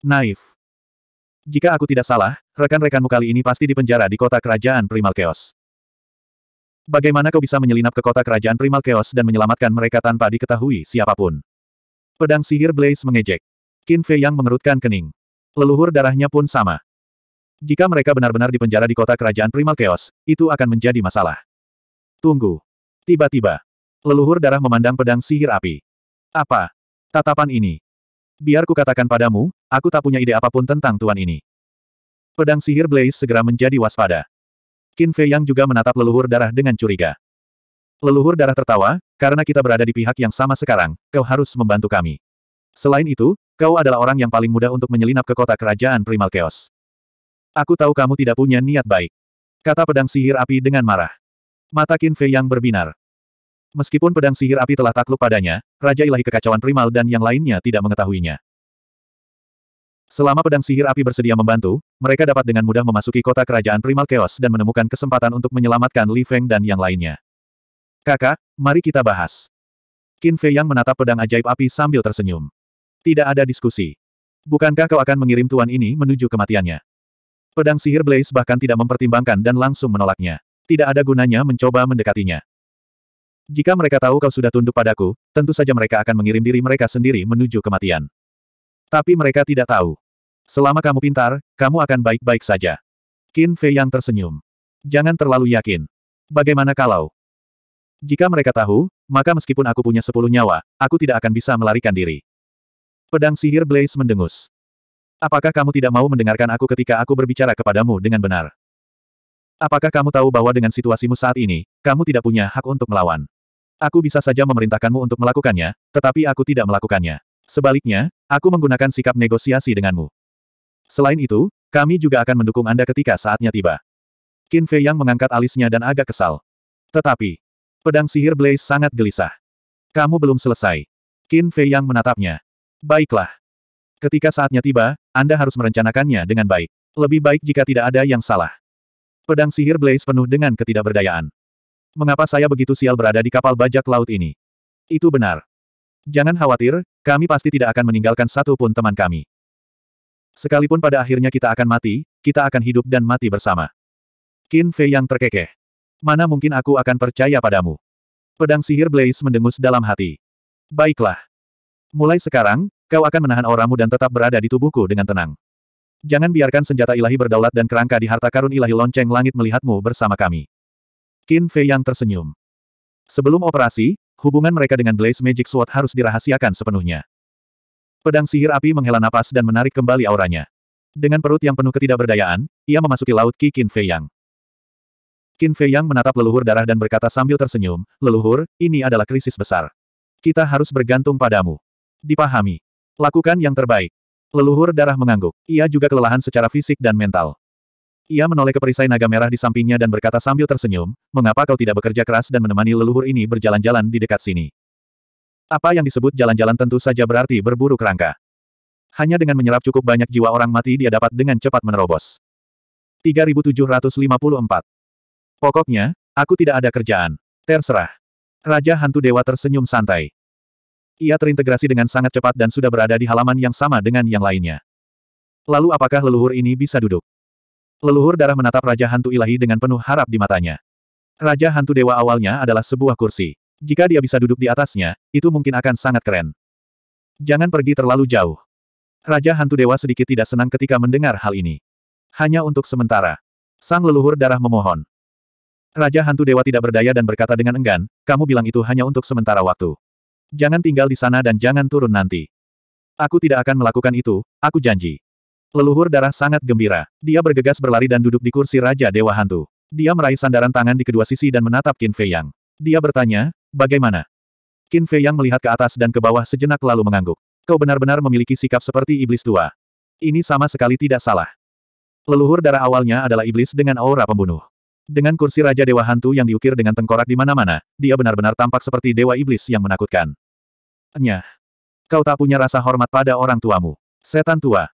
Speaker 1: Naif. Jika aku tidak salah, rekan-rekanmu kali ini pasti dipenjara di kota kerajaan Primal Chaos. Bagaimana kau bisa menyelinap ke kota kerajaan Primal Chaos dan menyelamatkan mereka tanpa diketahui siapapun? Pedang sihir Blaze mengejek. Qin Fei Yang mengerutkan kening. Leluhur darahnya pun sama. Jika mereka benar-benar dipenjara di kota kerajaan Primal Chaos, itu akan menjadi masalah. Tunggu. Tiba-tiba. Leluhur darah memandang pedang sihir api. Apa? Tatapan ini. Biar kukatakan padamu, aku tak punya ide apapun tentang tuan ini. Pedang sihir Blaze segera menjadi waspada. Qin Fei Yang juga menatap leluhur darah dengan curiga. Leluhur darah tertawa, karena kita berada di pihak yang sama sekarang, kau harus membantu kami. Selain itu, kau adalah orang yang paling mudah untuk menyelinap ke kota kerajaan Primal Chaos. Aku tahu kamu tidak punya niat baik. Kata pedang sihir api dengan marah. Mata Qin Fei yang berbinar. Meskipun pedang sihir api telah takluk padanya, Raja Ilahi Kekacauan Primal dan yang lainnya tidak mengetahuinya. Selama pedang sihir api bersedia membantu, mereka dapat dengan mudah memasuki kota kerajaan Primal Chaos dan menemukan kesempatan untuk menyelamatkan Li Feng dan yang lainnya. Kakak, mari kita bahas. Qin Fei yang menatap pedang ajaib api sambil tersenyum. Tidak ada diskusi. Bukankah kau akan mengirim tuan ini menuju kematiannya? Pedang sihir Blaze bahkan tidak mempertimbangkan dan langsung menolaknya. Tidak ada gunanya mencoba mendekatinya. Jika mereka tahu kau sudah tunduk padaku, tentu saja mereka akan mengirim diri mereka sendiri menuju kematian. Tapi mereka tidak tahu. Selama kamu pintar, kamu akan baik-baik saja. Qin Fei yang tersenyum. Jangan terlalu yakin. Bagaimana kalau? Jika mereka tahu, maka meskipun aku punya sepuluh nyawa, aku tidak akan bisa melarikan diri. Pedang sihir Blaze mendengus. Apakah kamu tidak mau mendengarkan aku ketika aku berbicara kepadamu dengan benar? Apakah kamu tahu bahwa dengan situasimu saat ini, kamu tidak punya hak untuk melawan? Aku bisa saja memerintahkanmu untuk melakukannya, tetapi aku tidak melakukannya. Sebaliknya, aku menggunakan sikap negosiasi denganmu. Selain itu, kami juga akan mendukung Anda ketika saatnya tiba. Qin Fei Yang mengangkat alisnya dan agak kesal. Tetapi, pedang sihir Blaze sangat gelisah. Kamu belum selesai. Qin Fei Yang menatapnya. Baiklah. Ketika saatnya tiba, Anda harus merencanakannya dengan baik. Lebih baik jika tidak ada yang salah. Pedang sihir Blaze penuh dengan ketidakberdayaan. Mengapa saya begitu sial berada di kapal bajak laut ini? Itu benar. Jangan khawatir, kami pasti tidak akan meninggalkan satu pun teman kami. Sekalipun pada akhirnya kita akan mati, kita akan hidup dan mati bersama. Qin Fei yang terkekeh. Mana mungkin aku akan percaya padamu? Pedang sihir Blaze mendengus dalam hati. Baiklah. Mulai sekarang, Kau akan menahan auramu dan tetap berada di tubuhku dengan tenang. Jangan biarkan senjata ilahi berdaulat dan kerangka di harta karun ilahi lonceng langit melihatmu bersama kami. Qin Fei yang tersenyum. Sebelum operasi, hubungan mereka dengan Blaze Magic Sword harus dirahasiakan sepenuhnya. Pedang sihir api menghela napas dan menarik kembali auranya. Dengan perut yang penuh ketidakberdayaan, ia memasuki laut Ki Qin Fei Yang. Qin Fei Yang menatap leluhur darah dan berkata sambil tersenyum, Leluhur, ini adalah krisis besar. Kita harus bergantung padamu. Dipahami. Lakukan yang terbaik. Leluhur darah mengangguk. Ia juga kelelahan secara fisik dan mental. Ia menoleh ke perisai naga merah di sampingnya dan berkata sambil tersenyum, mengapa kau tidak bekerja keras dan menemani leluhur ini berjalan-jalan di dekat sini? Apa yang disebut jalan-jalan tentu saja berarti berburu kerangka. Hanya dengan menyerap cukup banyak jiwa orang mati dia dapat dengan cepat menerobos. 3754 Pokoknya, aku tidak ada kerjaan. Terserah. Raja Hantu Dewa tersenyum santai. Ia terintegrasi dengan sangat cepat dan sudah berada di halaman yang sama dengan yang lainnya. Lalu apakah leluhur ini bisa duduk? Leluhur darah menatap Raja Hantu Ilahi dengan penuh harap di matanya. Raja Hantu Dewa awalnya adalah sebuah kursi. Jika dia bisa duduk di atasnya, itu mungkin akan sangat keren. Jangan pergi terlalu jauh. Raja Hantu Dewa sedikit tidak senang ketika mendengar hal ini. Hanya untuk sementara. Sang leluhur darah memohon. Raja Hantu Dewa tidak berdaya dan berkata dengan enggan, kamu bilang itu hanya untuk sementara waktu. Jangan tinggal di sana dan jangan turun nanti. Aku tidak akan melakukan itu, aku janji. Leluhur darah sangat gembira. Dia bergegas berlari dan duduk di kursi Raja Dewa Hantu. Dia meraih sandaran tangan di kedua sisi dan menatap Qin Fei Yang. Dia bertanya, bagaimana? Qin Fei Yang melihat ke atas dan ke bawah sejenak lalu mengangguk. Kau benar-benar memiliki sikap seperti iblis tua. Ini sama sekali tidak salah. Leluhur darah awalnya adalah iblis dengan aura pembunuh. Dengan kursi Raja Dewa Hantu yang diukir dengan tengkorak di mana-mana, dia benar-benar tampak seperti Dewa Iblis yang menakutkan. Nyah. Kau tak punya rasa hormat pada orang tuamu. Setan tua.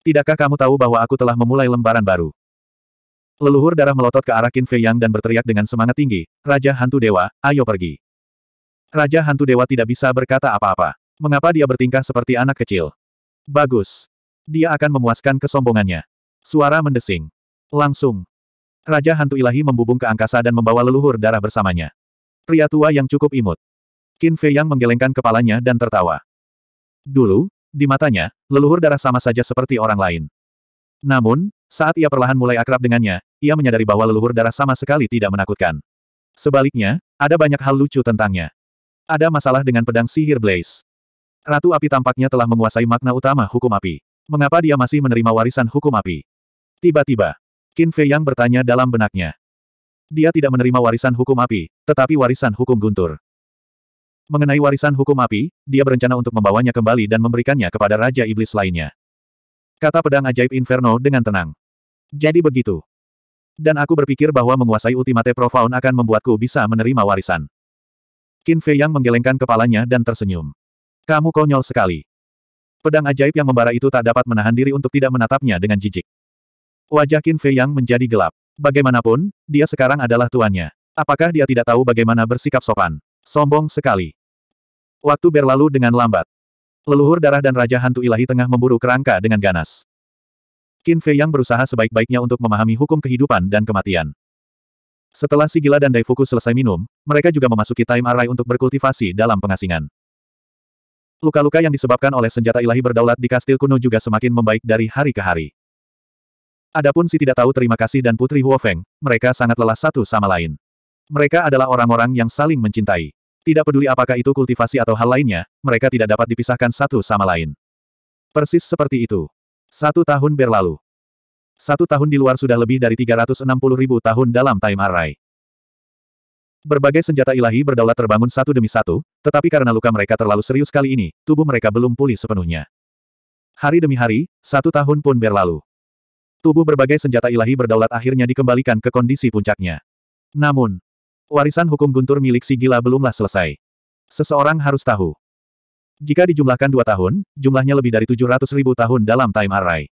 Speaker 1: Tidakkah kamu tahu bahwa aku telah memulai lembaran baru? Leluhur darah melotot ke arah Qin Fei Yang dan berteriak dengan semangat tinggi, Raja Hantu Dewa, ayo pergi. Raja Hantu Dewa tidak bisa berkata apa-apa. Mengapa dia bertingkah seperti anak kecil? Bagus. Dia akan memuaskan kesombongannya. Suara mendesing. Langsung. Raja Hantu Ilahi membubung ke angkasa dan membawa leluhur darah bersamanya. Pria tua yang cukup imut. Qin Fei Yang menggelengkan kepalanya dan tertawa. Dulu, di matanya, leluhur darah sama saja seperti orang lain. Namun, saat ia perlahan mulai akrab dengannya, ia menyadari bahwa leluhur darah sama sekali tidak menakutkan. Sebaliknya, ada banyak hal lucu tentangnya. Ada masalah dengan pedang sihir Blaze. Ratu api tampaknya telah menguasai makna utama hukum api. Mengapa dia masih menerima warisan hukum api? Tiba-tiba, Qin Fei Yang bertanya dalam benaknya. Dia tidak menerima warisan hukum api, tetapi warisan hukum guntur. Mengenai warisan hukum api, dia berencana untuk membawanya kembali dan memberikannya kepada Raja Iblis lainnya. Kata pedang ajaib Inferno dengan tenang. Jadi begitu. Dan aku berpikir bahwa menguasai Ultimate Profound akan membuatku bisa menerima warisan. Qin Fei yang menggelengkan kepalanya dan tersenyum. Kamu konyol sekali. Pedang ajaib yang membara itu tak dapat menahan diri untuk tidak menatapnya dengan jijik. Wajah Qin Fei yang menjadi gelap. Bagaimanapun, dia sekarang adalah tuannya. Apakah dia tidak tahu bagaimana bersikap sopan? Sombong sekali. Waktu berlalu dengan lambat. Leluhur darah dan Raja Hantu Ilahi tengah memburu kerangka dengan ganas. Qin Fei yang berusaha sebaik-baiknya untuk memahami hukum kehidupan dan kematian. Setelah Sigila dan Daifuku selesai minum, mereka juga memasuki Time Array untuk berkultivasi dalam pengasingan. Luka-luka yang disebabkan oleh senjata ilahi berdaulat di kastil kuno juga semakin membaik dari hari ke hari. Adapun si tidak tahu terima kasih dan Putri Huofeng, mereka sangat lelah satu sama lain. Mereka adalah orang-orang yang saling mencintai. Tidak peduli apakah itu kultivasi atau hal lainnya, mereka tidak dapat dipisahkan satu sama lain. Persis seperti itu. Satu tahun berlalu. Satu tahun di luar sudah lebih dari 360 ribu tahun dalam time array. Berbagai senjata ilahi berdaulat terbangun satu demi satu, tetapi karena luka mereka terlalu serius kali ini, tubuh mereka belum pulih sepenuhnya. Hari demi hari, satu tahun pun berlalu. Tubuh berbagai senjata ilahi berdaulat akhirnya dikembalikan ke kondisi puncaknya. Namun, Warisan hukum guntur milik si gila belumlah selesai. Seseorang harus tahu. Jika dijumlahkan dua tahun, jumlahnya lebih dari 700 ribu tahun dalam time array.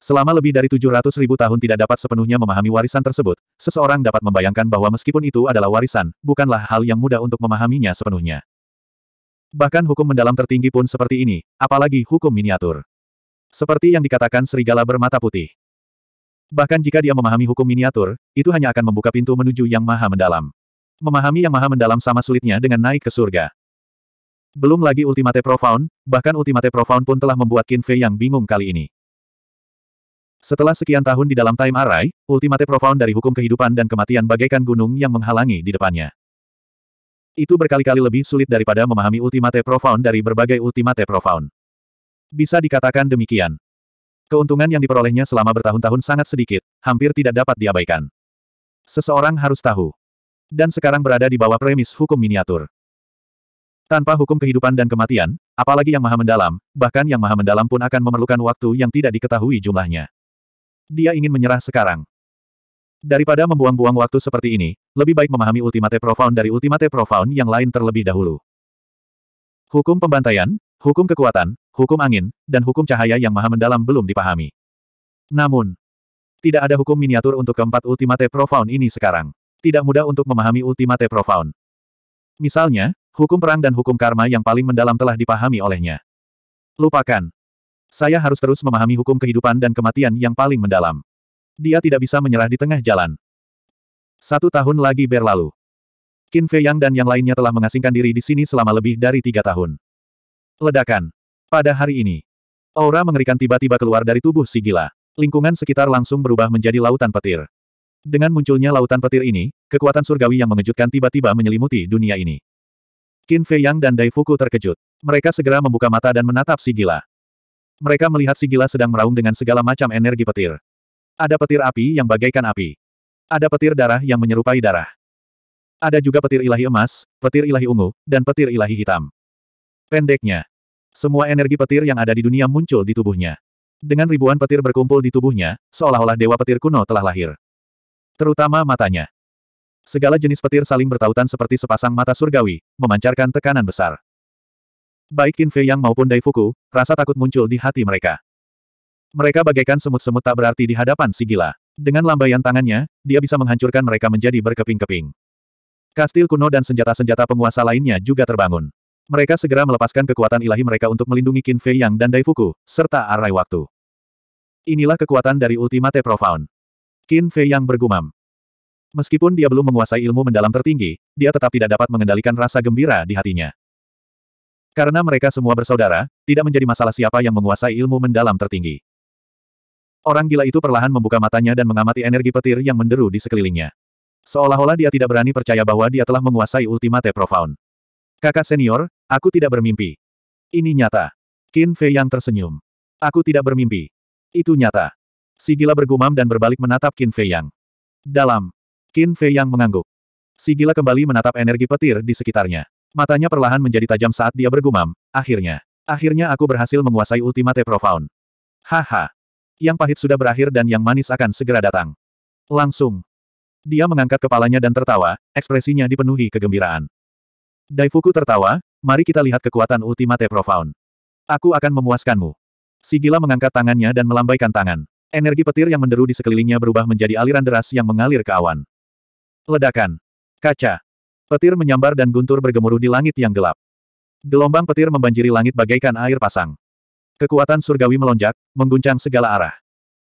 Speaker 1: Selama lebih dari 700 ribu tahun tidak dapat sepenuhnya memahami warisan tersebut, seseorang dapat membayangkan bahwa meskipun itu adalah warisan, bukanlah hal yang mudah untuk memahaminya sepenuhnya. Bahkan hukum mendalam tertinggi pun seperti ini, apalagi hukum miniatur. Seperti yang dikatakan serigala bermata putih. Bahkan jika dia memahami hukum miniatur, itu hanya akan membuka pintu menuju yang maha mendalam. Memahami yang maha mendalam sama sulitnya dengan naik ke surga. Belum lagi Ultimate Profound, bahkan Ultimate Profound pun telah membuat Qin Fei yang bingung kali ini. Setelah sekian tahun di dalam Time Array, Ultimate Profound dari hukum kehidupan dan kematian bagaikan gunung yang menghalangi di depannya. Itu berkali-kali lebih sulit daripada memahami Ultimate Profound dari berbagai Ultimate Profound. Bisa dikatakan demikian. Keuntungan yang diperolehnya selama bertahun-tahun sangat sedikit, hampir tidak dapat diabaikan. Seseorang harus tahu. Dan sekarang berada di bawah premis hukum miniatur. Tanpa hukum kehidupan dan kematian, apalagi yang maha mendalam, bahkan yang maha mendalam pun akan memerlukan waktu yang tidak diketahui jumlahnya. Dia ingin menyerah sekarang. Daripada membuang-buang waktu seperti ini, lebih baik memahami Ultimate Profound dari Ultimate Profound yang lain terlebih dahulu. Hukum pembantaian, Hukum kekuatan, hukum angin, dan hukum cahaya yang maha mendalam belum dipahami. Namun, tidak ada hukum miniatur untuk keempat Ultimate Profound ini sekarang. Tidak mudah untuk memahami Ultimate Profound. Misalnya, hukum perang dan hukum karma yang paling mendalam telah dipahami olehnya. Lupakan. Saya harus terus memahami hukum kehidupan dan kematian yang paling mendalam. Dia tidak bisa menyerah di tengah jalan. Satu tahun lagi berlalu. Qin Fei Yang dan yang lainnya telah mengasingkan diri di sini selama lebih dari tiga tahun. Ledakan. Pada hari ini, aura mengerikan tiba-tiba keluar dari tubuh si gila. Lingkungan sekitar langsung berubah menjadi lautan petir. Dengan munculnya lautan petir ini, kekuatan surgawi yang mengejutkan tiba-tiba menyelimuti dunia ini. Qin Fei Yang dan Dai Fuku terkejut. Mereka segera membuka mata dan menatap si gila. Mereka melihat si gila sedang meraung dengan segala macam energi petir. Ada petir api yang bagaikan api. Ada petir darah yang menyerupai darah. Ada juga petir ilahi emas, petir ilahi ungu, dan petir ilahi hitam. Pendeknya, semua energi petir yang ada di dunia muncul di tubuhnya. Dengan ribuan petir berkumpul di tubuhnya, seolah-olah dewa petir kuno telah lahir. Terutama matanya. Segala jenis petir saling bertautan seperti sepasang mata surgawi, memancarkan tekanan besar. Baik Qin Fei Yang maupun Dai Daifuku, rasa takut muncul di hati mereka. Mereka bagaikan semut-semut tak berarti di hadapan si gila. Dengan lambaian tangannya, dia bisa menghancurkan mereka menjadi berkeping-keping. Kastil kuno dan senjata-senjata penguasa lainnya juga terbangun. Mereka segera melepaskan kekuatan ilahi mereka untuk melindungi Qin Fei Yang dan Daifuku, serta arai waktu. Inilah kekuatan dari Ultimate Profound. Qin Fei Yang bergumam. Meskipun dia belum menguasai ilmu mendalam tertinggi, dia tetap tidak dapat mengendalikan rasa gembira di hatinya. Karena mereka semua bersaudara, tidak menjadi masalah siapa yang menguasai ilmu mendalam tertinggi. Orang gila itu perlahan membuka matanya dan mengamati energi petir yang menderu di sekelilingnya. Seolah-olah dia tidak berani percaya bahwa dia telah menguasai Ultimate Profound. Kakak senior, Aku tidak bermimpi. Ini nyata. Qin Fei yang tersenyum. Aku tidak bermimpi. Itu nyata. Sigila bergumam dan berbalik menatap Qin Fei Yang. Dalam. Qin Fei Yang mengangguk. Sigila kembali menatap energi petir di sekitarnya. Matanya perlahan menjadi tajam saat dia bergumam, akhirnya. Akhirnya aku berhasil menguasai Ultimate Profound. Haha. Yang pahit sudah berakhir dan yang manis akan segera datang. Langsung. Dia mengangkat kepalanya dan tertawa, ekspresinya dipenuhi kegembiraan. Daifuku tertawa, Mari kita lihat kekuatan Ultimate Profound. Aku akan memuaskanmu. Sigila mengangkat tangannya dan melambaikan tangan. Energi petir yang menderu di sekelilingnya berubah menjadi aliran deras yang mengalir ke awan. Ledakan. Kaca. Petir menyambar dan guntur bergemuruh di langit yang gelap. Gelombang petir membanjiri langit bagaikan air pasang. Kekuatan surgawi melonjak, mengguncang segala arah.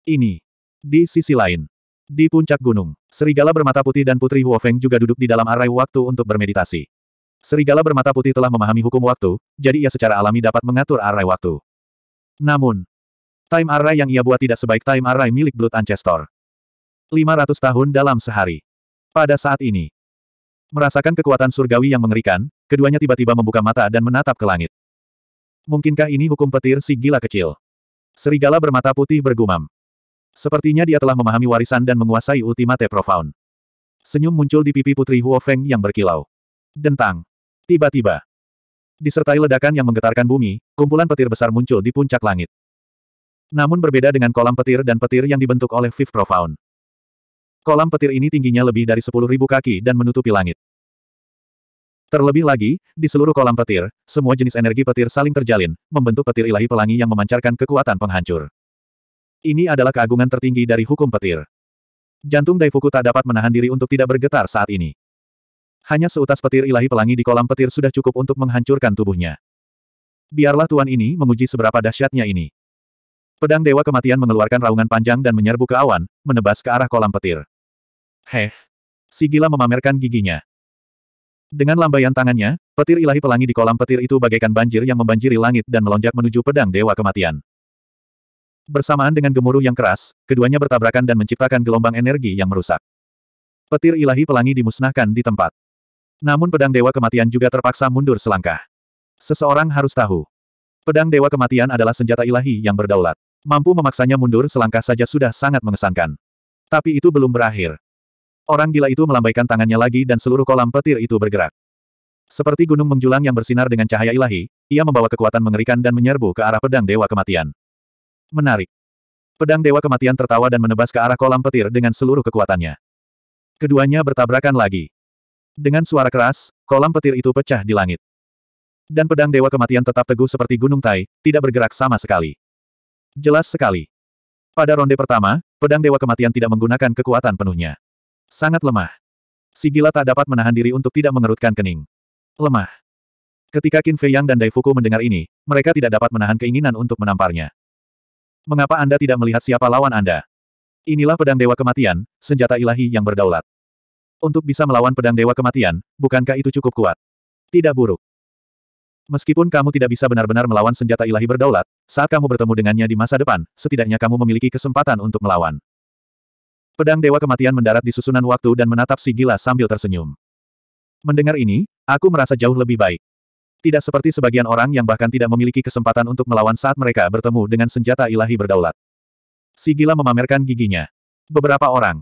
Speaker 1: Ini. Di sisi lain. Di puncak gunung, serigala bermata putih dan putri Huofeng juga duduk di dalam arai waktu untuk bermeditasi. Serigala bermata putih telah memahami hukum waktu, jadi ia secara alami dapat mengatur array waktu. Namun, time array yang ia buat tidak sebaik time array milik Blood Ancestor. 500 tahun dalam sehari. Pada saat ini, merasakan kekuatan surgawi yang mengerikan, keduanya tiba-tiba membuka mata dan menatap ke langit. Mungkinkah ini hukum petir si gila kecil? Serigala bermata putih bergumam. Sepertinya dia telah memahami warisan dan menguasai ultimate profound. Senyum muncul di pipi putri Huo Feng yang berkilau. Dentang. Tiba-tiba, disertai ledakan yang menggetarkan bumi, kumpulan petir besar muncul di puncak langit. Namun berbeda dengan kolam petir dan petir yang dibentuk oleh Fifth Profound. Kolam petir ini tingginya lebih dari 10.000 kaki dan menutupi langit. Terlebih lagi, di seluruh kolam petir, semua jenis energi petir saling terjalin, membentuk petir ilahi pelangi yang memancarkan kekuatan penghancur. Ini adalah keagungan tertinggi dari hukum petir. Jantung Daifuku tak dapat menahan diri untuk tidak bergetar saat ini. Hanya seutas petir ilahi pelangi di kolam petir sudah cukup untuk menghancurkan tubuhnya. Biarlah tuan ini menguji seberapa dahsyatnya ini. Pedang Dewa Kematian mengeluarkan raungan panjang dan menyerbu ke awan, menebas ke arah kolam petir. Heh! Si memamerkan giginya. Dengan lambaian tangannya, petir ilahi pelangi di kolam petir itu bagaikan banjir yang membanjiri langit dan melonjak menuju pedang Dewa Kematian. Bersamaan dengan gemuruh yang keras, keduanya bertabrakan dan menciptakan gelombang energi yang merusak. Petir ilahi pelangi dimusnahkan di tempat. Namun pedang Dewa Kematian juga terpaksa mundur selangkah. Seseorang harus tahu. Pedang Dewa Kematian adalah senjata ilahi yang berdaulat. Mampu memaksanya mundur selangkah saja sudah sangat mengesankan. Tapi itu belum berakhir. Orang gila itu melambaikan tangannya lagi dan seluruh kolam petir itu bergerak. Seperti gunung menjulang yang bersinar dengan cahaya ilahi, ia membawa kekuatan mengerikan dan menyerbu ke arah pedang Dewa Kematian. Menarik. Pedang Dewa Kematian tertawa dan menebas ke arah kolam petir dengan seluruh kekuatannya. Keduanya bertabrakan lagi. Dengan suara keras, kolam petir itu pecah di langit. Dan pedang Dewa Kematian tetap teguh seperti gunung Tai, tidak bergerak sama sekali. Jelas sekali. Pada ronde pertama, pedang Dewa Kematian tidak menggunakan kekuatan penuhnya. Sangat lemah. Sigila tak dapat menahan diri untuk tidak mengerutkan kening. Lemah. Ketika Qin Fei Yang dan Dai Fuku mendengar ini, mereka tidak dapat menahan keinginan untuk menamparnya. Mengapa Anda tidak melihat siapa lawan Anda? Inilah pedang Dewa Kematian, senjata ilahi yang berdaulat. Untuk bisa melawan pedang dewa kematian, bukankah itu cukup kuat? Tidak buruk. Meskipun kamu tidak bisa benar-benar melawan senjata ilahi berdaulat, saat kamu bertemu dengannya di masa depan, setidaknya kamu memiliki kesempatan untuk melawan. Pedang Dewa Kematian mendarat di susunan waktu dan menatap si gila sambil tersenyum. Mendengar ini, aku merasa jauh lebih baik. Tidak seperti sebagian orang yang bahkan tidak memiliki kesempatan untuk melawan saat mereka bertemu dengan senjata ilahi berdaulat. Si gila memamerkan giginya. Beberapa orang,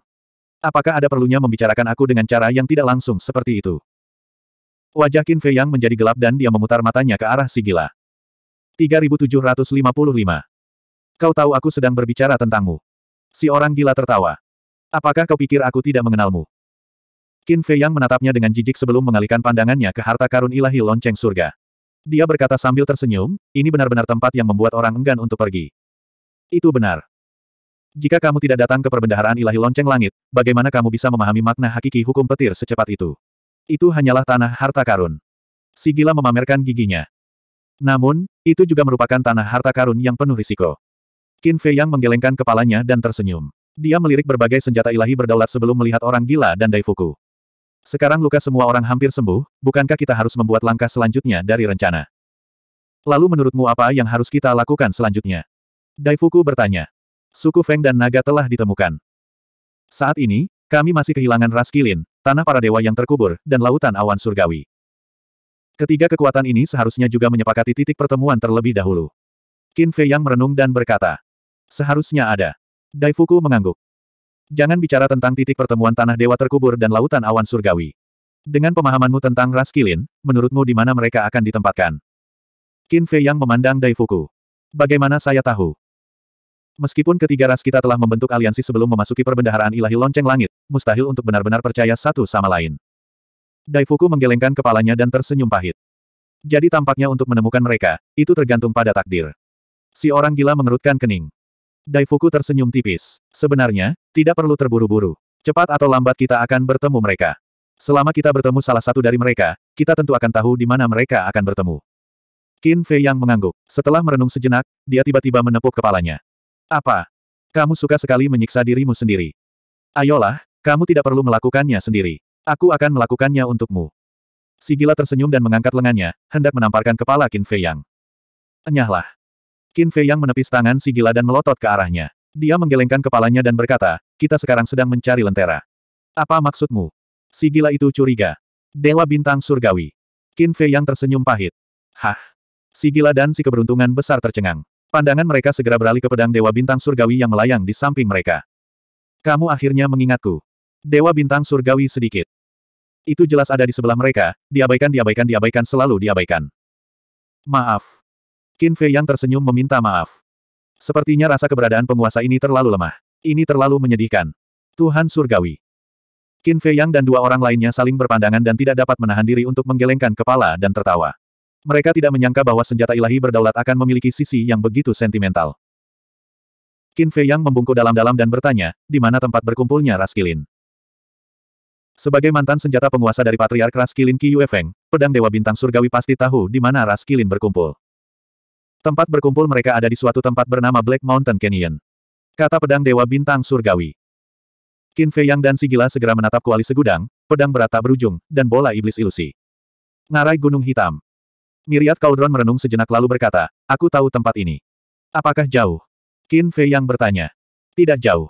Speaker 1: Apakah ada perlunya membicarakan aku dengan cara yang tidak langsung seperti itu? Wajah Qin Fei Yang menjadi gelap dan dia memutar matanya ke arah si gila. 3755. Kau tahu aku sedang berbicara tentangmu. Si orang gila tertawa. Apakah kau pikir aku tidak mengenalmu? Qin Fei Yang menatapnya dengan jijik sebelum mengalihkan pandangannya ke harta karun ilahi lonceng surga. Dia berkata sambil tersenyum, ini benar-benar tempat yang membuat orang enggan untuk pergi. Itu benar. Jika kamu tidak datang ke perbendaharaan ilahi lonceng langit, bagaimana kamu bisa memahami makna hakiki hukum petir secepat itu? Itu hanyalah tanah harta karun. Si memamerkan giginya. Namun, itu juga merupakan tanah harta karun yang penuh risiko. Qin Fei yang menggelengkan kepalanya dan tersenyum. Dia melirik berbagai senjata ilahi berdaulat sebelum melihat orang gila dan Daifuku. Sekarang luka semua orang hampir sembuh, bukankah kita harus membuat langkah selanjutnya dari rencana? Lalu menurutmu apa yang harus kita lakukan selanjutnya? Daifuku bertanya. Suku Feng dan Naga telah ditemukan. Saat ini, kami masih kehilangan ras kilin, tanah para dewa yang terkubur, dan lautan awan surgawi. Ketiga kekuatan ini seharusnya juga menyepakati titik pertemuan terlebih dahulu. Qin Fei yang merenung dan berkata, Seharusnya ada. Daifuku mengangguk. Jangan bicara tentang titik pertemuan tanah dewa terkubur dan lautan awan surgawi. Dengan pemahamanmu tentang ras kilin, menurutmu di mana mereka akan ditempatkan? Qin Fei yang memandang Daifuku. Bagaimana saya tahu? Meskipun ketiga ras kita telah membentuk aliansi sebelum memasuki perbendaharaan ilahi lonceng langit, mustahil untuk benar-benar percaya satu sama lain. Daifuku menggelengkan kepalanya dan tersenyum pahit. Jadi tampaknya untuk menemukan mereka, itu tergantung pada takdir. Si orang gila mengerutkan kening. Daifuku tersenyum tipis. Sebenarnya, tidak perlu terburu-buru. Cepat atau lambat kita akan bertemu mereka. Selama kita bertemu salah satu dari mereka, kita tentu akan tahu di mana mereka akan bertemu. Qin Fei yang mengangguk. Setelah merenung sejenak, dia tiba-tiba menepuk kepalanya. Apa? Kamu suka sekali menyiksa dirimu sendiri. Ayolah, kamu tidak perlu melakukannya sendiri. Aku akan melakukannya untukmu. Sigila tersenyum dan mengangkat lengannya, hendak menamparkan kepala Qin Fei Yang. Enyahlah. Qin Fei Yang menepis tangan Sigila dan melotot ke arahnya. Dia menggelengkan kepalanya dan berkata, kita sekarang sedang mencari lentera. Apa maksudmu? Sigila itu curiga. Dewa bintang surgawi. Qin Fei Yang tersenyum pahit. Hah? Sigila dan si keberuntungan besar tercengang. Pandangan mereka segera beralih ke pedang Dewa Bintang Surgawi yang melayang di samping mereka. Kamu akhirnya mengingatku. Dewa Bintang Surgawi sedikit. Itu jelas ada di sebelah mereka, diabaikan diabaikan diabaikan selalu diabaikan. Maaf. Qin Fei yang tersenyum meminta maaf. Sepertinya rasa keberadaan penguasa ini terlalu lemah. Ini terlalu menyedihkan. Tuhan Surgawi. Qin Fei yang dan dua orang lainnya saling berpandangan dan tidak dapat menahan diri untuk menggelengkan kepala dan tertawa. Mereka tidak menyangka bahwa senjata ilahi berdaulat akan memiliki sisi yang begitu sentimental. Qin Fei Yang membungkuk dalam-dalam dan bertanya, di mana tempat berkumpulnya Raskilin? Sebagai mantan senjata penguasa dari Patriark Raskilin Qi Yuefeng, pedang Dewa Bintang Surgawi pasti tahu di mana Raskilin berkumpul. Tempat berkumpul mereka ada di suatu tempat bernama Black Mountain Canyon. Kata pedang Dewa Bintang Surgawi. Qin Fei Yang dan Sigila segera menatap kuali segudang, pedang berat berujung, dan bola iblis ilusi. Ngarai Gunung Hitam. Miriat Kaudron merenung sejenak lalu berkata, aku tahu tempat ini. Apakah jauh? Qin Fei yang bertanya. Tidak jauh.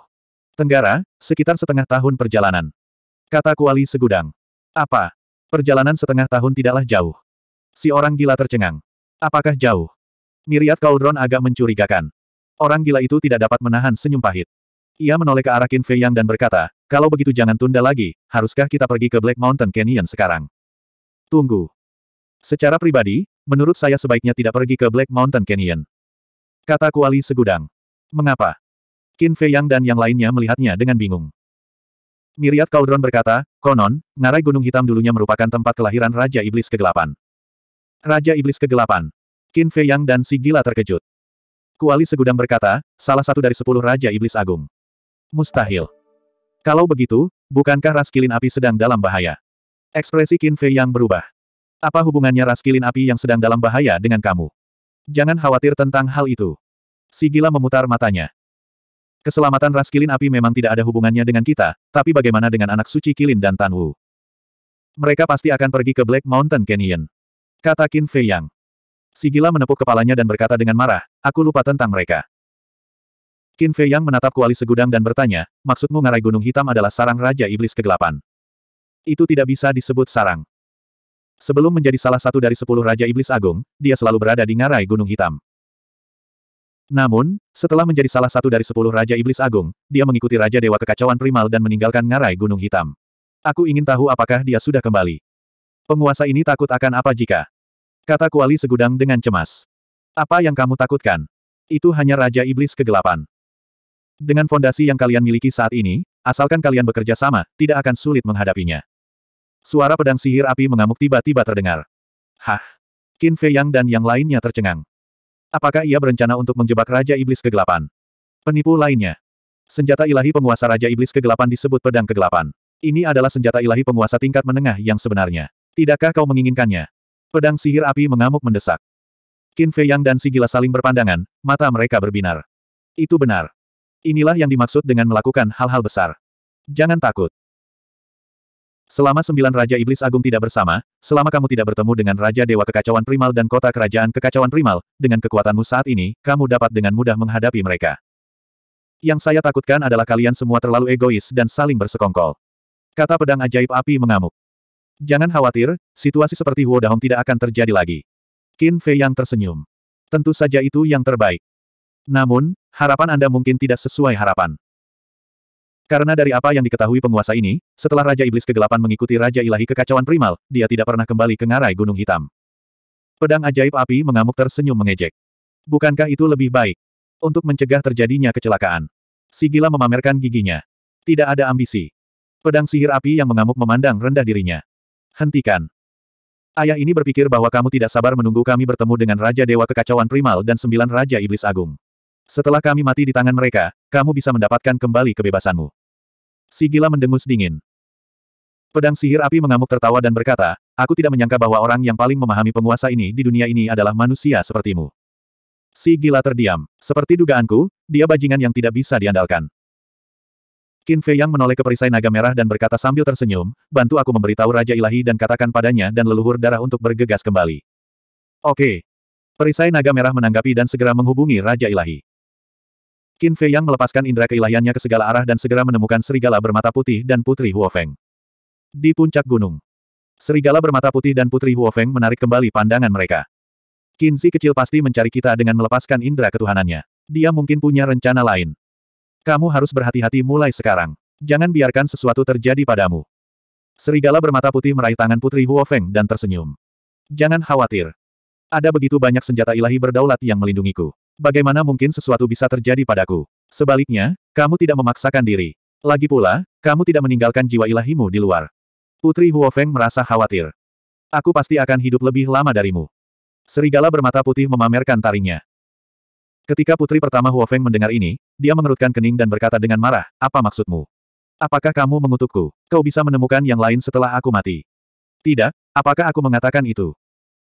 Speaker 1: Tenggara, sekitar setengah tahun perjalanan. Kata Kuali segudang. Apa? Perjalanan setengah tahun tidaklah jauh. Si orang gila tercengang. Apakah jauh? Miriat Kaudron agak mencurigakan. Orang gila itu tidak dapat menahan senyum pahit. Ia menoleh ke arah Qin Fei Yang dan berkata, kalau begitu jangan tunda lagi, haruskah kita pergi ke Black Mountain Canyon sekarang? Tunggu. Secara pribadi, menurut saya sebaiknya tidak pergi ke Black Mountain Canyon. Kata Kuali segudang. Mengapa? Qin Fei Yang dan yang lainnya melihatnya dengan bingung. Miriat Cauldron berkata, konon, ngarai gunung hitam dulunya merupakan tempat kelahiran Raja Iblis Kegelapan. Raja Iblis Kegelapan. Qin Fei Yang dan si gila terkejut. Kuali Segudang berkata, salah satu dari sepuluh Raja Iblis Agung. Mustahil. Kalau begitu, bukankah ras kilin api sedang dalam bahaya? Ekspresi Qin Fei Yang berubah. Apa hubungannya ras kilin api yang sedang dalam bahaya dengan kamu? Jangan khawatir tentang hal itu. Si gila memutar matanya. Keselamatan ras kilin api memang tidak ada hubungannya dengan kita, tapi bagaimana dengan anak suci kilin dan Tan Wu? Mereka pasti akan pergi ke Black Mountain Canyon. Kata Qin Fei Yang. Si gila menepuk kepalanya dan berkata dengan marah, aku lupa tentang mereka. Qin Fei Yang menatap kuali segudang dan bertanya, maksudmu ngarai gunung hitam adalah sarang Raja Iblis Kegelapan? Itu tidak bisa disebut sarang. Sebelum menjadi salah satu dari sepuluh Raja Iblis Agung, dia selalu berada di ngarai Gunung Hitam. Namun, setelah menjadi salah satu dari sepuluh Raja Iblis Agung, dia mengikuti Raja Dewa Kekacauan Primal dan meninggalkan ngarai Gunung Hitam. Aku ingin tahu apakah dia sudah kembali. Penguasa ini takut akan apa jika? Kata Kuali segudang dengan cemas. Apa yang kamu takutkan? Itu hanya Raja Iblis Kegelapan. Dengan fondasi yang kalian miliki saat ini, asalkan kalian bekerja sama, tidak akan sulit menghadapinya. Suara pedang sihir api mengamuk tiba-tiba terdengar. Hah! Qin Fei Yang dan yang lainnya tercengang. Apakah ia berencana untuk menjebak Raja Iblis Kegelapan? Penipu lainnya. Senjata ilahi penguasa Raja Iblis Kegelapan disebut pedang kegelapan. Ini adalah senjata ilahi penguasa tingkat menengah yang sebenarnya. Tidakkah kau menginginkannya? Pedang sihir api mengamuk mendesak. Qin Fei Yang dan Si Gila saling berpandangan, mata mereka berbinar. Itu benar. Inilah yang dimaksud dengan melakukan hal-hal besar. Jangan takut. Selama sembilan Raja Iblis Agung tidak bersama, selama kamu tidak bertemu dengan Raja Dewa Kekacauan Primal dan Kota Kerajaan Kekacauan Primal, dengan kekuatanmu saat ini, kamu dapat dengan mudah menghadapi mereka. Yang saya takutkan adalah kalian semua terlalu egois dan saling bersekongkol. Kata pedang ajaib api mengamuk. Jangan khawatir, situasi seperti Huo Dahong tidak akan terjadi lagi. Qin Fei yang tersenyum. Tentu saja itu yang terbaik. Namun, harapan Anda mungkin tidak sesuai harapan. Karena dari apa yang diketahui penguasa ini, setelah Raja Iblis Kegelapan mengikuti Raja Ilahi Kekacauan Primal, dia tidak pernah kembali ke ngarai Gunung Hitam. Pedang ajaib api mengamuk tersenyum mengejek. Bukankah itu lebih baik? Untuk mencegah terjadinya kecelakaan. Sigila memamerkan giginya. Tidak ada ambisi. Pedang sihir api yang mengamuk memandang rendah dirinya. Hentikan. Ayah ini berpikir bahwa kamu tidak sabar menunggu kami bertemu dengan Raja Dewa Kekacauan Primal dan sembilan Raja Iblis Agung. Setelah kami mati di tangan mereka, kamu bisa mendapatkan kembali kebebasanmu. Si gila mendengus dingin. Pedang sihir api mengamuk tertawa dan berkata, aku tidak menyangka bahwa orang yang paling memahami penguasa ini di dunia ini adalah manusia sepertimu. Si gila terdiam. Seperti dugaanku, dia bajingan yang tidak bisa diandalkan. Qin Fei Yang menoleh ke perisai naga merah dan berkata sambil tersenyum, bantu aku memberitahu Raja Ilahi dan katakan padanya dan leluhur darah untuk bergegas kembali. Oke. Perisai naga merah menanggapi dan segera menghubungi Raja Ilahi. Qin Fei Yang melepaskan indera keilahiannya ke segala arah dan segera menemukan serigala bermata putih dan putri Huofeng. Di puncak gunung. Serigala bermata putih dan putri Huofeng menarik kembali pandangan mereka. Qin Si kecil pasti mencari kita dengan melepaskan indera ketuhanannya. Dia mungkin punya rencana lain. Kamu harus berhati-hati mulai sekarang. Jangan biarkan sesuatu terjadi padamu. Serigala bermata putih meraih tangan Putri Huofeng dan tersenyum. Jangan khawatir. Ada begitu banyak senjata ilahi berdaulat yang melindungiku. Bagaimana mungkin sesuatu bisa terjadi padaku? Sebaliknya, kamu tidak memaksakan diri. Lagi pula, kamu tidak meninggalkan jiwa ilahimu di luar. Putri Huofeng merasa khawatir. Aku pasti akan hidup lebih lama darimu. Serigala bermata putih memamerkan taringnya. Ketika putri pertama Huofeng mendengar ini, dia mengerutkan kening dan berkata dengan marah, apa maksudmu? Apakah kamu mengutukku? Kau bisa menemukan yang lain setelah aku mati. Tidak, apakah aku mengatakan itu?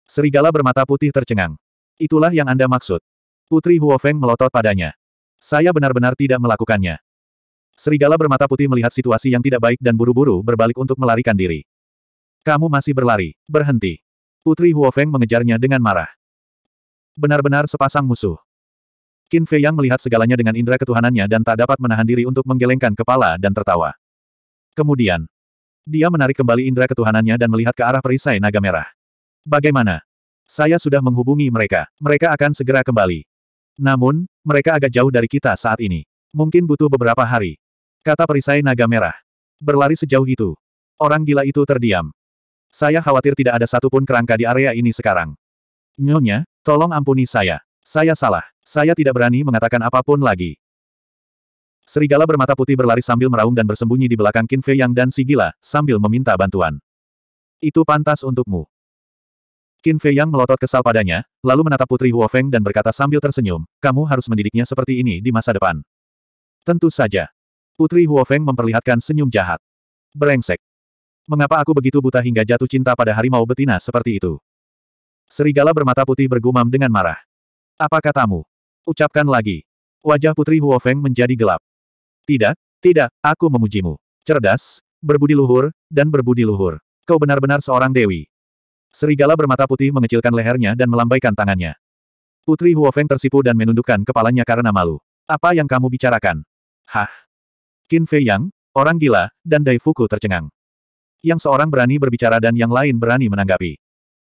Speaker 1: Serigala bermata putih tercengang. Itulah yang Anda maksud. Putri Huofeng melotot padanya. Saya benar-benar tidak melakukannya. Serigala bermata putih melihat situasi yang tidak baik dan buru-buru berbalik untuk melarikan diri. Kamu masih berlari. Berhenti. Putri Huofeng mengejarnya dengan marah. Benar-benar sepasang musuh. Qin Fei Yang melihat segalanya dengan indera ketuhanannya dan tak dapat menahan diri untuk menggelengkan kepala dan tertawa. Kemudian, dia menarik kembali indera ketuhanannya dan melihat ke arah perisai naga merah. Bagaimana? Saya sudah menghubungi mereka. Mereka akan segera kembali. Namun, mereka agak jauh dari kita saat ini. Mungkin butuh beberapa hari. Kata perisai naga merah. Berlari sejauh itu. Orang gila itu terdiam. Saya khawatir tidak ada satupun kerangka di area ini sekarang. Nyonya, tolong ampuni saya. Saya salah. Saya tidak berani mengatakan apapun lagi. Serigala bermata putih berlari sambil meraung dan bersembunyi di belakang Qin Fei Yang dan si gila, sambil meminta bantuan. Itu pantas untukmu. Qin Fei Yang melotot kesal padanya, lalu menatap Putri Huo Feng dan berkata sambil tersenyum, kamu harus mendidiknya seperti ini di masa depan. Tentu saja. Putri Huo Feng memperlihatkan senyum jahat. Brengsek. Mengapa aku begitu buta hingga jatuh cinta pada harimau betina seperti itu? Serigala bermata putih bergumam dengan marah. Apa katamu? Ucapkan lagi. Wajah Putri Huo Feng menjadi gelap. Tidak, tidak, aku memujimu. Cerdas, berbudi luhur, dan berbudi luhur. Kau benar-benar seorang dewi. Serigala bermata putih mengecilkan lehernya dan melambaikan tangannya. Putri Huofeng tersipu dan menundukkan kepalanya karena malu. Apa yang kamu bicarakan? Hah? Qin Fei Yang, orang gila, dan Dai Fuku tercengang. Yang seorang berani berbicara dan yang lain berani menanggapi.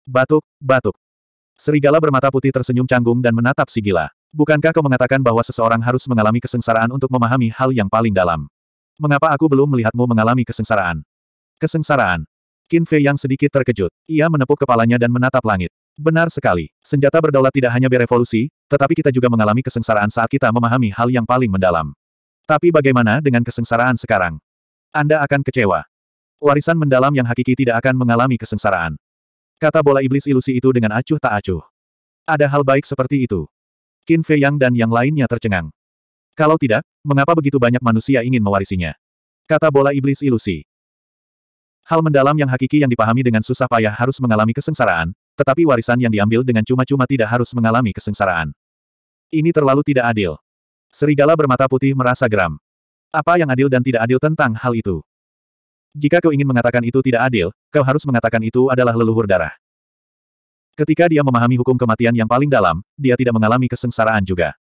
Speaker 1: Batuk, batuk. Serigala bermata putih tersenyum canggung dan menatap si gila. Bukankah kau mengatakan bahwa seseorang harus mengalami kesengsaraan untuk memahami hal yang paling dalam? Mengapa aku belum melihatmu mengalami kesengsaraan? Kesengsaraan. Qin Fei yang sedikit terkejut. Ia menepuk kepalanya dan menatap langit. Benar sekali, senjata berdaulat tidak hanya berevolusi, tetapi kita juga mengalami kesengsaraan saat kita memahami hal yang paling mendalam. Tapi bagaimana dengan kesengsaraan sekarang? Anda akan kecewa. Warisan mendalam yang hakiki tidak akan mengalami kesengsaraan. Kata bola iblis ilusi itu dengan acuh tak acuh. Ada hal baik seperti itu. Qin Fei Yang dan yang lainnya tercengang. Kalau tidak, mengapa begitu banyak manusia ingin mewarisinya? Kata bola iblis ilusi. Hal mendalam yang hakiki yang dipahami dengan susah payah harus mengalami kesengsaraan, tetapi warisan yang diambil dengan cuma-cuma tidak harus mengalami kesengsaraan. Ini terlalu tidak adil. Serigala bermata putih merasa geram. Apa yang adil dan tidak adil tentang hal itu? Jika kau ingin mengatakan itu tidak adil, kau harus mengatakan itu adalah leluhur darah. Ketika dia memahami hukum kematian yang paling dalam, dia tidak mengalami kesengsaraan juga.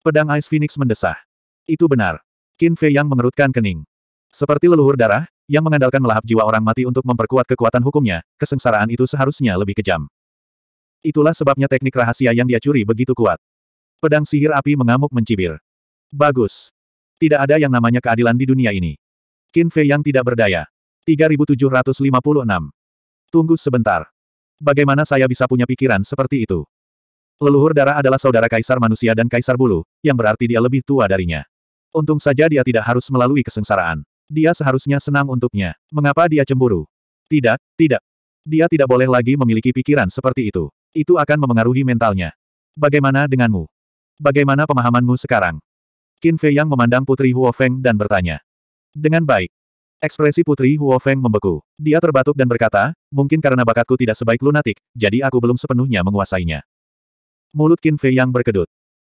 Speaker 1: Pedang Ice Phoenix mendesah. Itu benar. Qin Fei yang mengerutkan kening. Seperti leluhur darah, yang mengandalkan melahap jiwa orang mati untuk memperkuat kekuatan hukumnya, kesengsaraan itu seharusnya lebih kejam. Itulah sebabnya teknik rahasia yang dia curi begitu kuat. Pedang sihir api mengamuk mencibir. Bagus. Tidak ada yang namanya keadilan di dunia ini. Qin Fei yang tidak berdaya. 3756. Tunggu sebentar. Bagaimana saya bisa punya pikiran seperti itu? Leluhur darah adalah saudara kaisar manusia dan kaisar bulu, yang berarti dia lebih tua darinya. Untung saja dia tidak harus melalui kesengsaraan. Dia seharusnya senang untuknya. Mengapa dia cemburu? Tidak, tidak. Dia tidak boleh lagi memiliki pikiran seperti itu. Itu akan memengaruhi mentalnya. Bagaimana denganmu? Bagaimana pemahamanmu sekarang? Qin Fei yang memandang Putri Huo Feng dan bertanya. Dengan baik. Ekspresi Putri Huo Feng membeku. Dia terbatuk dan berkata, mungkin karena bakatku tidak sebaik lunatik, jadi aku belum sepenuhnya menguasainya. Mulut Qin Fei yang berkedut.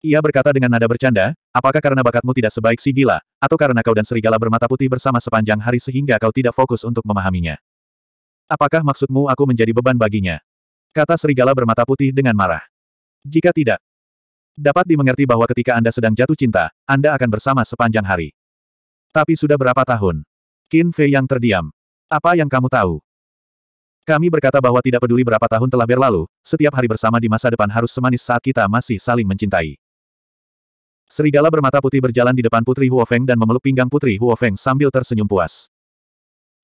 Speaker 1: Ia berkata dengan nada bercanda, apakah karena bakatmu tidak sebaik si gila, atau karena kau dan serigala bermata putih bersama sepanjang hari sehingga kau tidak fokus untuk memahaminya? Apakah maksudmu aku menjadi beban baginya? Kata serigala bermata putih dengan marah. Jika tidak, dapat dimengerti bahwa ketika Anda sedang jatuh cinta, Anda akan bersama sepanjang hari. Tapi sudah berapa tahun? Qin Fei yang terdiam. Apa yang kamu tahu? Kami berkata bahwa tidak peduli berapa tahun telah berlalu, setiap hari bersama di masa depan harus semanis saat kita masih saling mencintai. Serigala bermata putih berjalan di depan Putri Huofeng dan memeluk pinggang Putri Huofeng sambil tersenyum puas.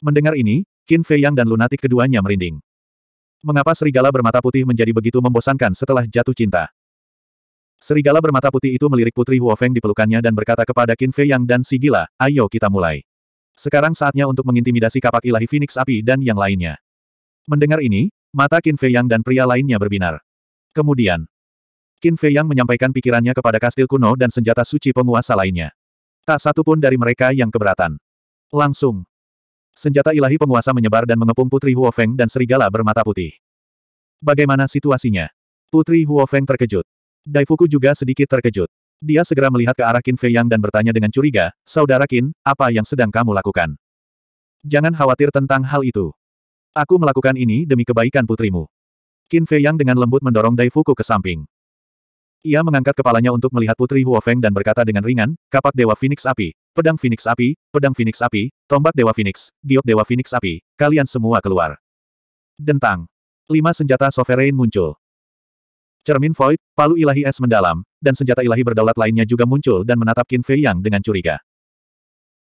Speaker 1: Mendengar ini, Qin Fei Yang dan lunatik keduanya merinding. Mengapa serigala bermata putih menjadi begitu membosankan setelah jatuh cinta? Serigala bermata putih itu melirik Putri Huofeng di pelukannya dan berkata kepada Qin Fei Yang dan si gila, ayo kita mulai. Sekarang saatnya untuk mengintimidasi kapak ilahi Phoenix Api dan yang lainnya. Mendengar ini, mata Qin Fei Yang dan pria lainnya berbinar. Kemudian, Qin Fei Yang menyampaikan pikirannya kepada kastil kuno dan senjata suci penguasa lainnya. Tak satu pun dari mereka yang keberatan. Langsung. Senjata ilahi penguasa menyebar dan mengepung Putri Huo Feng dan serigala bermata putih. Bagaimana situasinya? Putri Huo Feng terkejut. Daifuku juga sedikit terkejut. Dia segera melihat ke arah Qin Fei Yang dan bertanya dengan curiga, Saudara Qin, apa yang sedang kamu lakukan? Jangan khawatir tentang hal itu. Aku melakukan ini demi kebaikan putrimu. Qin Fei Yang dengan lembut mendorong Daifuku ke samping. Ia mengangkat kepalanya untuk melihat Putri Huofeng dan berkata dengan ringan, kapak Dewa Phoenix Api, pedang Phoenix Api, pedang Phoenix Api, tombak Dewa Phoenix, giok Dewa Phoenix Api, kalian semua keluar. Dentang. Lima senjata sovereign muncul. Cermin Void, palu ilahi es mendalam, dan senjata ilahi berdaulat lainnya juga muncul dan menatap Qin Fei Yang dengan curiga.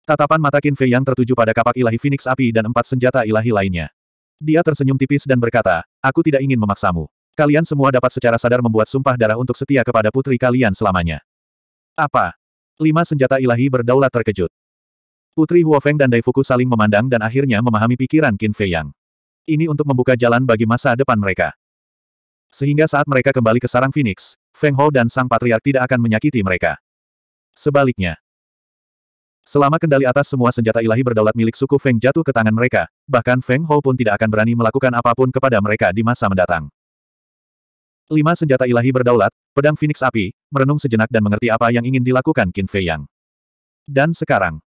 Speaker 1: Tatapan mata Qin Fei Yang tertuju pada kapak ilahi Phoenix Api dan empat senjata ilahi lainnya. Dia tersenyum tipis dan berkata, aku tidak ingin memaksamu. Kalian semua dapat secara sadar membuat sumpah darah untuk setia kepada putri kalian selamanya. Apa? Lima senjata ilahi berdaulat terkejut. Putri Huofeng dan Daifuku saling memandang dan akhirnya memahami pikiran Qin Fei Yang. Ini untuk membuka jalan bagi masa depan mereka. Sehingga saat mereka kembali ke sarang Phoenix, Feng Ho dan Sang Patriark tidak akan menyakiti mereka. Sebaliknya, Selama kendali atas semua senjata ilahi berdaulat milik suku Feng jatuh ke tangan mereka, bahkan Feng Ho pun tidak akan berani melakukan apapun kepada mereka di masa mendatang. Lima senjata ilahi berdaulat, pedang Phoenix api, merenung sejenak dan mengerti apa yang ingin dilakukan Qin Fei Yang. Dan sekarang,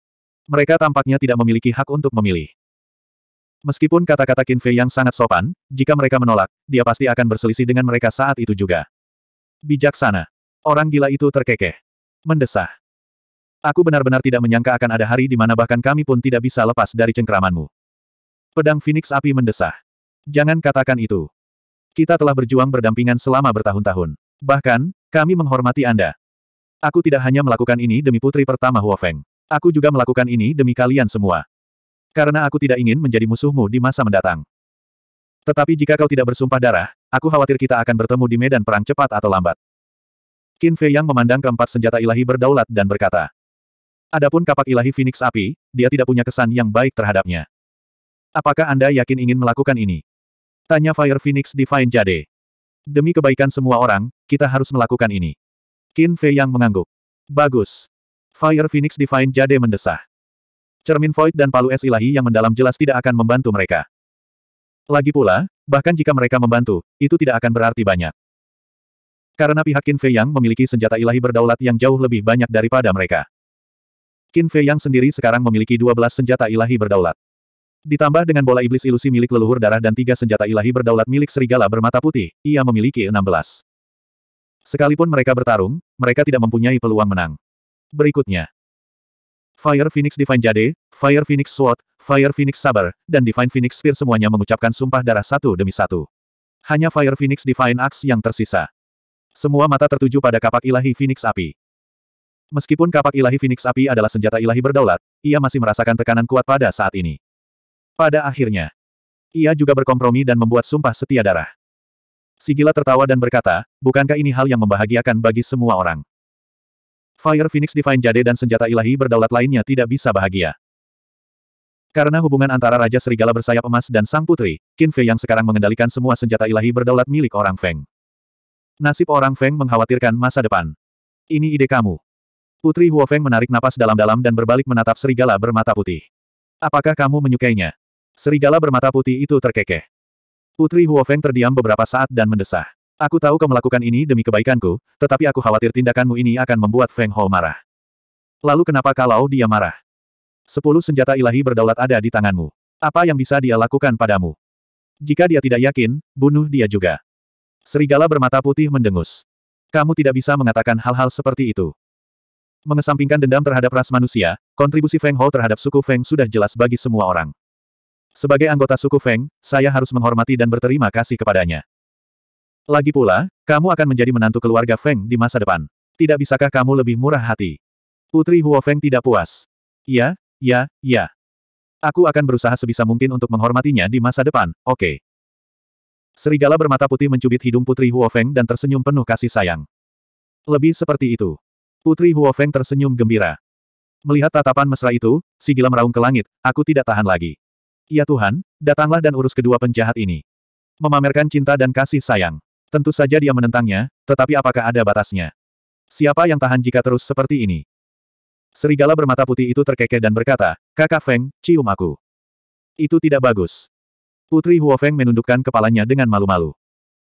Speaker 1: mereka tampaknya tidak memiliki hak untuk memilih. Meskipun kata-kata Qin Fei Yang sangat sopan, jika mereka menolak, dia pasti akan berselisih dengan mereka saat itu juga. Bijaksana. Orang gila itu terkekeh. Mendesah. Aku benar-benar tidak menyangka akan ada hari di mana bahkan kami pun tidak bisa lepas dari cengkramanmu. Pedang Phoenix api mendesah. Jangan katakan itu. Kita telah berjuang berdampingan selama bertahun-tahun. Bahkan, kami menghormati Anda. Aku tidak hanya melakukan ini demi putri pertama Huo Feng. Aku juga melakukan ini demi kalian semua. Karena aku tidak ingin menjadi musuhmu di masa mendatang. Tetapi jika kau tidak bersumpah darah, aku khawatir kita akan bertemu di medan perang cepat atau lambat. Qin Fei yang memandang keempat senjata ilahi berdaulat dan berkata. Adapun kapak ilahi Phoenix Api, dia tidak punya kesan yang baik terhadapnya. Apakah Anda yakin ingin melakukan ini? Tanya Fire Phoenix Divine Jade. Demi kebaikan semua orang, kita harus melakukan ini. Qin Fei yang mengangguk. Bagus. Fire Phoenix Divine Jade mendesah. Cermin Void dan palu es ilahi yang mendalam jelas tidak akan membantu mereka. Lagi pula, bahkan jika mereka membantu, itu tidak akan berarti banyak. Karena pihak Qin Fei Yang memiliki senjata ilahi berdaulat yang jauh lebih banyak daripada mereka. Qin Fei Yang sendiri sekarang memiliki 12 senjata ilahi berdaulat. Ditambah dengan bola iblis ilusi milik leluhur darah dan tiga senjata ilahi berdaulat milik serigala bermata putih, ia memiliki 16. Sekalipun mereka bertarung, mereka tidak mempunyai peluang menang. Berikutnya. Fire Phoenix Divine Jade, Fire Phoenix Sword, Fire Phoenix Saber, dan Divine Phoenix Spear semuanya mengucapkan sumpah darah satu demi satu. Hanya Fire Phoenix Divine Axe yang tersisa. Semua mata tertuju pada kapak ilahi Phoenix Api. Meskipun kapak ilahi Phoenix Api adalah senjata ilahi berdaulat, ia masih merasakan tekanan kuat pada saat ini. Pada akhirnya, ia juga berkompromi dan membuat sumpah setia darah. Sigila tertawa dan berkata, bukankah ini hal yang membahagiakan bagi semua orang? Fire Phoenix Divine Jade dan senjata ilahi berdaulat lainnya tidak bisa bahagia. Karena hubungan antara Raja Serigala bersayap emas dan Sang Putri, Qin Fei yang sekarang mengendalikan semua senjata ilahi berdaulat milik orang Feng. Nasib orang Feng mengkhawatirkan masa depan. Ini ide kamu. Putri Huo Feng menarik napas dalam-dalam dan berbalik menatap Serigala bermata putih. Apakah kamu menyukainya? Serigala bermata putih itu terkekeh. Putri Huofeng terdiam beberapa saat dan mendesah. Aku tahu kau melakukan ini demi kebaikanku, tetapi aku khawatir tindakanmu ini akan membuat Feng Ho marah. Lalu kenapa kalau dia marah? Sepuluh senjata ilahi berdaulat ada di tanganmu. Apa yang bisa dia lakukan padamu? Jika dia tidak yakin, bunuh dia juga. Serigala bermata putih mendengus. Kamu tidak bisa mengatakan hal-hal seperti itu. Mengesampingkan dendam terhadap ras manusia, kontribusi Feng Ho terhadap suku Feng sudah jelas bagi semua orang. Sebagai anggota suku Feng, saya harus menghormati dan berterima kasih kepadanya. Lagi pula, kamu akan menjadi menantu keluarga Feng di masa depan. Tidak bisakah kamu lebih murah hati? Putri Huo Feng tidak puas. Ya, ya, ya. Aku akan berusaha sebisa mungkin untuk menghormatinya di masa depan, oke. Okay. Serigala bermata putih mencubit hidung Putri Huo Feng dan tersenyum penuh kasih sayang. Lebih seperti itu. Putri Huo Feng tersenyum gembira. Melihat tatapan mesra itu, si gila meraung ke langit, aku tidak tahan lagi. Ya Tuhan, datanglah dan urus kedua penjahat ini. Memamerkan cinta dan kasih sayang. Tentu saja dia menentangnya, tetapi apakah ada batasnya? Siapa yang tahan jika terus seperti ini? Serigala bermata putih itu terkekeh dan berkata, Kakak Feng, cium aku. Itu tidak bagus. Putri Huo Feng menundukkan kepalanya dengan malu-malu.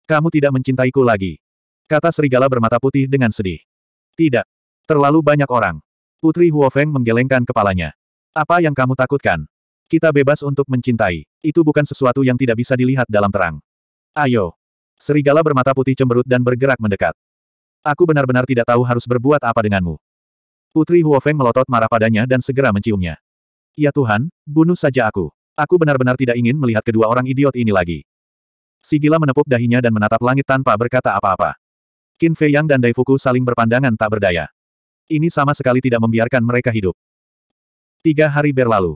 Speaker 1: Kamu tidak mencintaiku lagi. Kata serigala bermata putih dengan sedih. Tidak. Terlalu banyak orang. Putri Huo Feng menggelengkan kepalanya. Apa yang kamu takutkan? Kita bebas untuk mencintai. Itu bukan sesuatu yang tidak bisa dilihat dalam terang. Ayo. Serigala bermata putih cemberut dan bergerak mendekat. Aku benar-benar tidak tahu harus berbuat apa denganmu. Putri Huofeng melotot marah padanya dan segera menciumnya. Ya Tuhan, bunuh saja aku. Aku benar-benar tidak ingin melihat kedua orang idiot ini lagi. Sigila menepuk dahinya dan menatap langit tanpa berkata apa-apa. Qin Fei Yang dan Daifuku saling berpandangan tak berdaya. Ini sama sekali tidak membiarkan mereka hidup. Tiga hari berlalu.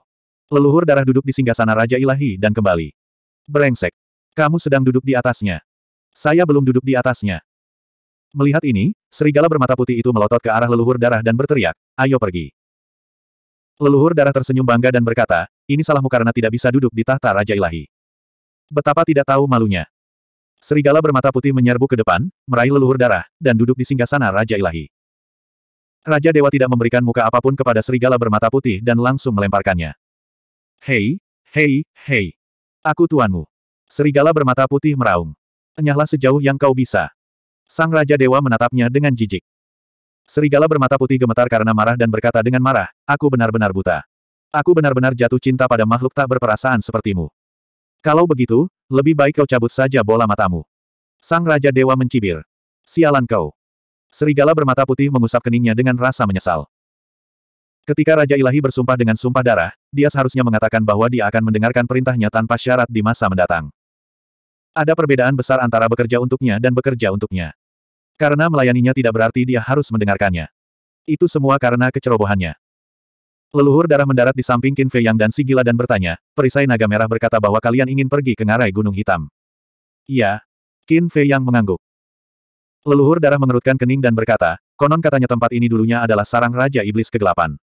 Speaker 1: Leluhur darah duduk di singgasana Raja Ilahi dan kembali. Brengsek. Kamu sedang duduk di atasnya. Saya belum duduk di atasnya. Melihat ini, serigala bermata putih itu melotot ke arah leluhur darah dan berteriak, ayo pergi. Leluhur darah tersenyum bangga dan berkata, ini salahmu karena tidak bisa duduk di tahta Raja Ilahi. Betapa tidak tahu malunya. Serigala bermata putih menyerbu ke depan, meraih leluhur darah, dan duduk di singgasana Raja Ilahi. Raja Dewa tidak memberikan muka apapun kepada serigala bermata putih dan langsung melemparkannya. Hei, hei, hei. Aku tuanmu. Serigala bermata putih meraung. Enyahlah sejauh yang kau bisa. Sang Raja Dewa menatapnya dengan jijik. Serigala bermata putih gemetar karena marah dan berkata dengan marah, aku benar-benar buta. Aku benar-benar jatuh cinta pada makhluk tak berperasaan sepertimu. Kalau begitu, lebih baik kau cabut saja bola matamu. Sang Raja Dewa mencibir. Sialan kau. Serigala bermata putih mengusap keningnya dengan rasa menyesal. Ketika Raja Ilahi bersumpah dengan sumpah darah, dia seharusnya mengatakan bahwa dia akan mendengarkan perintahnya tanpa syarat di masa mendatang. Ada perbedaan besar antara bekerja untuknya dan bekerja untuknya. Karena melayaninya tidak berarti dia harus mendengarkannya. Itu semua karena kecerobohannya. Leluhur darah mendarat di samping Qin Fei Yang dan Sigila dan bertanya, perisai naga merah berkata bahwa kalian ingin pergi ke ngarai gunung hitam. Ya, Qin Fei Yang mengangguk. Leluhur darah mengerutkan kening dan berkata, konon katanya tempat ini dulunya adalah sarang Raja Iblis Kegelapan.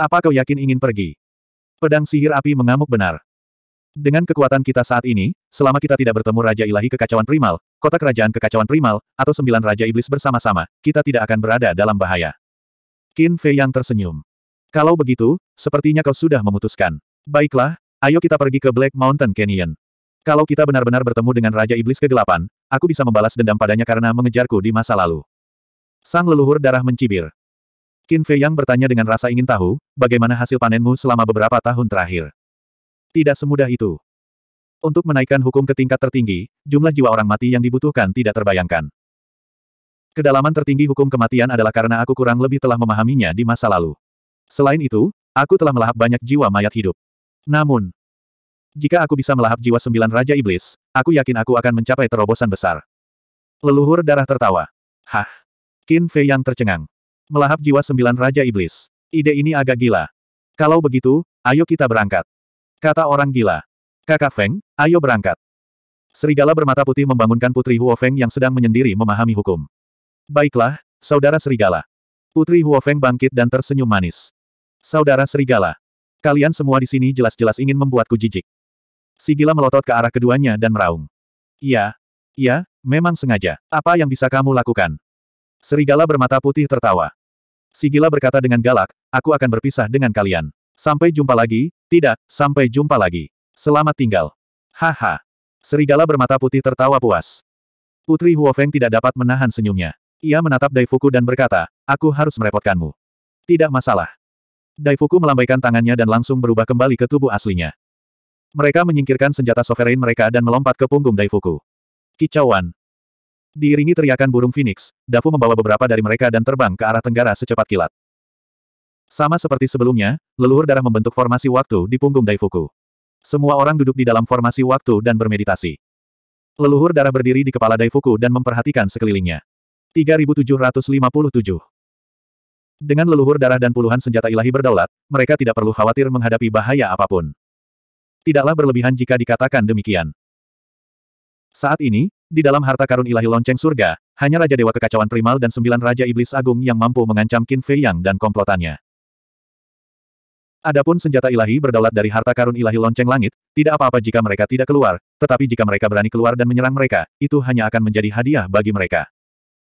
Speaker 1: Apa kau yakin ingin pergi? Pedang sihir api mengamuk benar. Dengan kekuatan kita saat ini, selama kita tidak bertemu Raja Ilahi Kekacauan Primal, kota kerajaan Kekacauan Primal, atau sembilan Raja Iblis bersama-sama, kita tidak akan berada dalam bahaya. Qin Fei yang tersenyum. Kalau begitu, sepertinya kau sudah memutuskan. Baiklah, ayo kita pergi ke Black Mountain Canyon. Kalau kita benar-benar bertemu dengan Raja Iblis Kegelapan, aku bisa membalas dendam padanya karena mengejarku di masa lalu. Sang leluhur darah mencibir. Qin Fei Yang bertanya dengan rasa ingin tahu, bagaimana hasil panenmu selama beberapa tahun terakhir. Tidak semudah itu. Untuk menaikkan hukum ke tingkat tertinggi, jumlah jiwa orang mati yang dibutuhkan tidak terbayangkan. Kedalaman tertinggi hukum kematian adalah karena aku kurang lebih telah memahaminya di masa lalu. Selain itu, aku telah melahap banyak jiwa mayat hidup. Namun, jika aku bisa melahap jiwa sembilan Raja Iblis, aku yakin aku akan mencapai terobosan besar. Leluhur darah tertawa. Hah? Qin Fei yang tercengang. Melahap jiwa sembilan Raja Iblis. Ide ini agak gila. Kalau begitu, ayo kita berangkat. Kata orang gila. Kakak Feng, ayo berangkat. Serigala bermata putih membangunkan Putri Huo Feng yang sedang menyendiri memahami hukum. Baiklah, Saudara Serigala. Putri Huo Feng bangkit dan tersenyum manis. Saudara Serigala. Kalian semua di sini jelas-jelas ingin membuatku jijik. Si melotot ke arah keduanya dan meraung. Iya, iya, memang sengaja. Apa yang bisa kamu lakukan? Serigala bermata putih tertawa. Sigila berkata dengan galak, aku akan berpisah dengan kalian. Sampai jumpa lagi, tidak, sampai jumpa lagi. Selamat tinggal. Haha. Serigala bermata putih tertawa puas. Putri Huofeng tidak dapat menahan senyumnya. Ia menatap Daifuku dan berkata, aku harus merepotkanmu. Tidak masalah. Daifuku melambaikan tangannya dan langsung berubah kembali ke tubuh aslinya. Mereka menyingkirkan senjata sovereign mereka dan melompat ke punggung Daifuku. Kicauan. Diiringi teriakan burung Phoenix, Dafu membawa beberapa dari mereka dan terbang ke arah tenggara secepat kilat. Sama seperti sebelumnya, leluhur darah membentuk formasi waktu di punggung Daifuku. Semua orang duduk di dalam formasi waktu dan bermeditasi. Leluhur darah berdiri di kepala Daifuku dan memperhatikan sekelilingnya. 3757 Dengan leluhur darah dan puluhan senjata ilahi berdaulat, mereka tidak perlu khawatir menghadapi bahaya apapun. Tidaklah berlebihan jika dikatakan demikian. Saat ini, di dalam harta karun ilahi lonceng surga, hanya Raja Dewa Kekacauan Primal dan sembilan Raja Iblis Agung yang mampu mengancam Qin Fei Yang dan komplotannya. Adapun senjata ilahi berdaulat dari harta karun ilahi lonceng langit, tidak apa-apa jika mereka tidak keluar, tetapi jika mereka berani keluar dan menyerang mereka, itu hanya akan menjadi hadiah bagi mereka.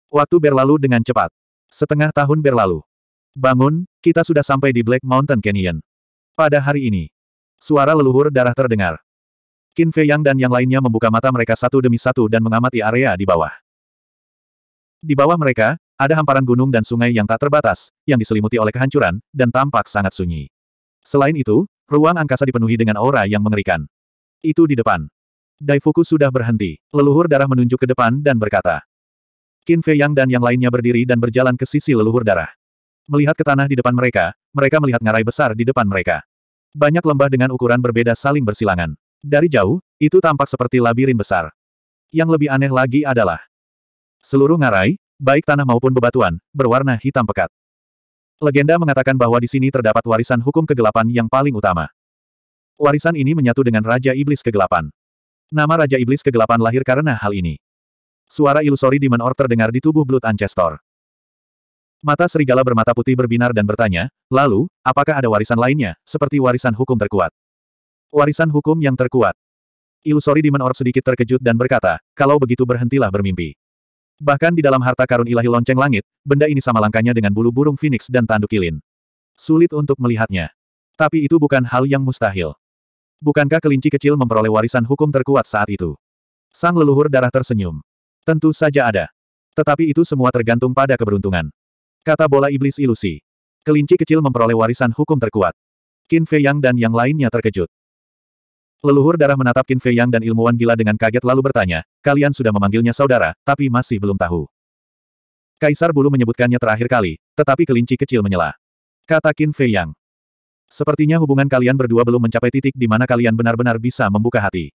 Speaker 1: Waktu berlalu dengan cepat. Setengah tahun berlalu. Bangun, kita sudah sampai di Black Mountain Canyon. Pada hari ini, suara leluhur darah terdengar. Qin Fei Yang dan yang lainnya membuka mata mereka satu demi satu dan mengamati area di bawah. Di bawah mereka, ada hamparan gunung dan sungai yang tak terbatas, yang diselimuti oleh kehancuran, dan tampak sangat sunyi. Selain itu, ruang angkasa dipenuhi dengan aura yang mengerikan. Itu di depan. Daifuku sudah berhenti. Leluhur darah menunjuk ke depan dan berkata. Qin Fei Yang dan yang lainnya berdiri dan berjalan ke sisi leluhur darah. Melihat ke tanah di depan mereka, mereka melihat ngarai besar di depan mereka. Banyak lembah dengan ukuran berbeda saling bersilangan. Dari jauh, itu tampak seperti labirin besar. Yang lebih aneh lagi adalah seluruh ngarai, baik tanah maupun bebatuan, berwarna hitam pekat. Legenda mengatakan bahwa di sini terdapat warisan hukum kegelapan yang paling utama. Warisan ini menyatu dengan Raja Iblis Kegelapan. Nama Raja Iblis Kegelapan lahir karena hal ini. Suara ilusori di Orb terdengar di tubuh Blood Ancestor. Mata serigala bermata putih berbinar dan bertanya, lalu, apakah ada warisan lainnya, seperti warisan hukum terkuat? Warisan hukum yang terkuat. Ilusori Demon Orb sedikit terkejut dan berkata, kalau begitu berhentilah bermimpi. Bahkan di dalam harta karun ilahi lonceng langit, benda ini sama langkahnya dengan bulu burung phoenix dan tanduk kilin. Sulit untuk melihatnya. Tapi itu bukan hal yang mustahil. Bukankah kelinci kecil memperoleh warisan hukum terkuat saat itu? Sang leluhur darah tersenyum. Tentu saja ada. Tetapi itu semua tergantung pada keberuntungan. Kata bola iblis ilusi. Kelinci kecil memperoleh warisan hukum terkuat. Qin Fei Yang dan yang lainnya terkejut. Leluhur darah menatap Qin Fei Yang dan ilmuwan gila dengan kaget lalu bertanya, kalian sudah memanggilnya saudara, tapi masih belum tahu. Kaisar Bulu menyebutkannya terakhir kali, tetapi kelinci kecil menyela. Kata Qin Fei Yang. Sepertinya hubungan kalian berdua belum mencapai titik di mana kalian benar-benar bisa membuka hati.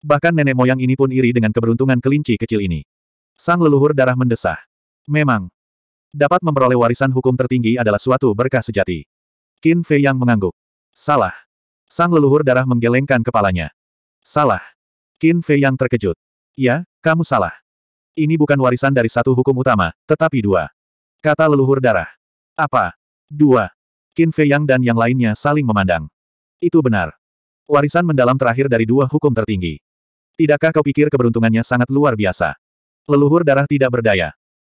Speaker 1: Bahkan nenek moyang ini pun iri dengan keberuntungan kelinci kecil ini. Sang leluhur darah mendesah. Memang. Dapat memperoleh warisan hukum tertinggi adalah suatu berkah sejati. Qin Fei Yang mengangguk. Salah. Sang leluhur darah menggelengkan kepalanya. Salah. Qin Fei yang terkejut. Ya, kamu salah. Ini bukan warisan dari satu hukum utama, tetapi dua. Kata leluhur darah. Apa? Dua. Qin Fei Yang dan yang lainnya saling memandang. Itu benar. Warisan mendalam terakhir dari dua hukum tertinggi. Tidakkah kau pikir keberuntungannya sangat luar biasa? Leluhur darah tidak berdaya.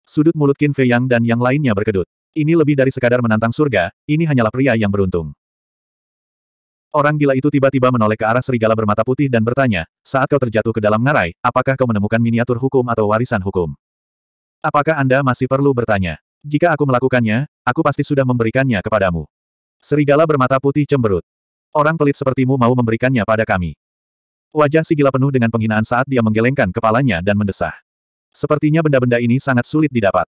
Speaker 1: Sudut mulut Qin Fei Yang dan yang lainnya berkedut. Ini lebih dari sekadar menantang surga, ini hanyalah pria yang beruntung. Orang gila itu tiba-tiba menoleh ke arah serigala bermata putih dan bertanya, saat kau terjatuh ke dalam ngarai, apakah kau menemukan miniatur hukum atau warisan hukum? Apakah Anda masih perlu bertanya? Jika aku melakukannya, aku pasti sudah memberikannya kepadamu. Serigala bermata putih cemberut. Orang pelit sepertimu mau memberikannya pada kami. Wajah si gila penuh dengan penghinaan saat dia menggelengkan kepalanya dan mendesah. Sepertinya benda-benda ini sangat sulit didapat.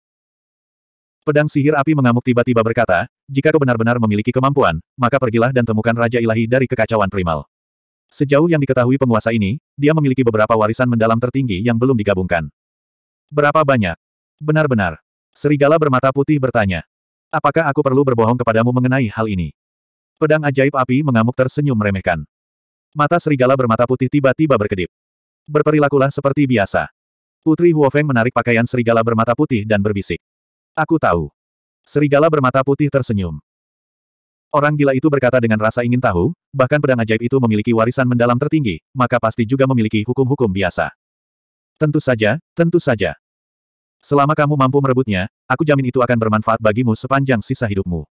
Speaker 1: Pedang sihir api mengamuk tiba-tiba berkata, jika kau benar-benar memiliki kemampuan, maka pergilah dan temukan Raja Ilahi dari kekacauan primal. Sejauh yang diketahui penguasa ini, dia memiliki beberapa warisan mendalam tertinggi yang belum digabungkan. Berapa banyak? Benar-benar. Serigala bermata putih bertanya. Apakah aku perlu berbohong kepadamu mengenai hal ini? Pedang ajaib api mengamuk tersenyum meremehkan. Mata serigala bermata putih tiba-tiba berkedip. Berperilakulah seperti biasa. Putri Huofeng menarik pakaian serigala bermata putih dan berbisik. Aku tahu. Serigala bermata putih tersenyum. Orang gila itu berkata dengan rasa ingin tahu, bahkan pedang ajaib itu memiliki warisan mendalam tertinggi, maka pasti juga memiliki hukum-hukum biasa. Tentu saja, tentu saja. Selama kamu mampu merebutnya, aku jamin itu akan bermanfaat bagimu sepanjang sisa hidupmu.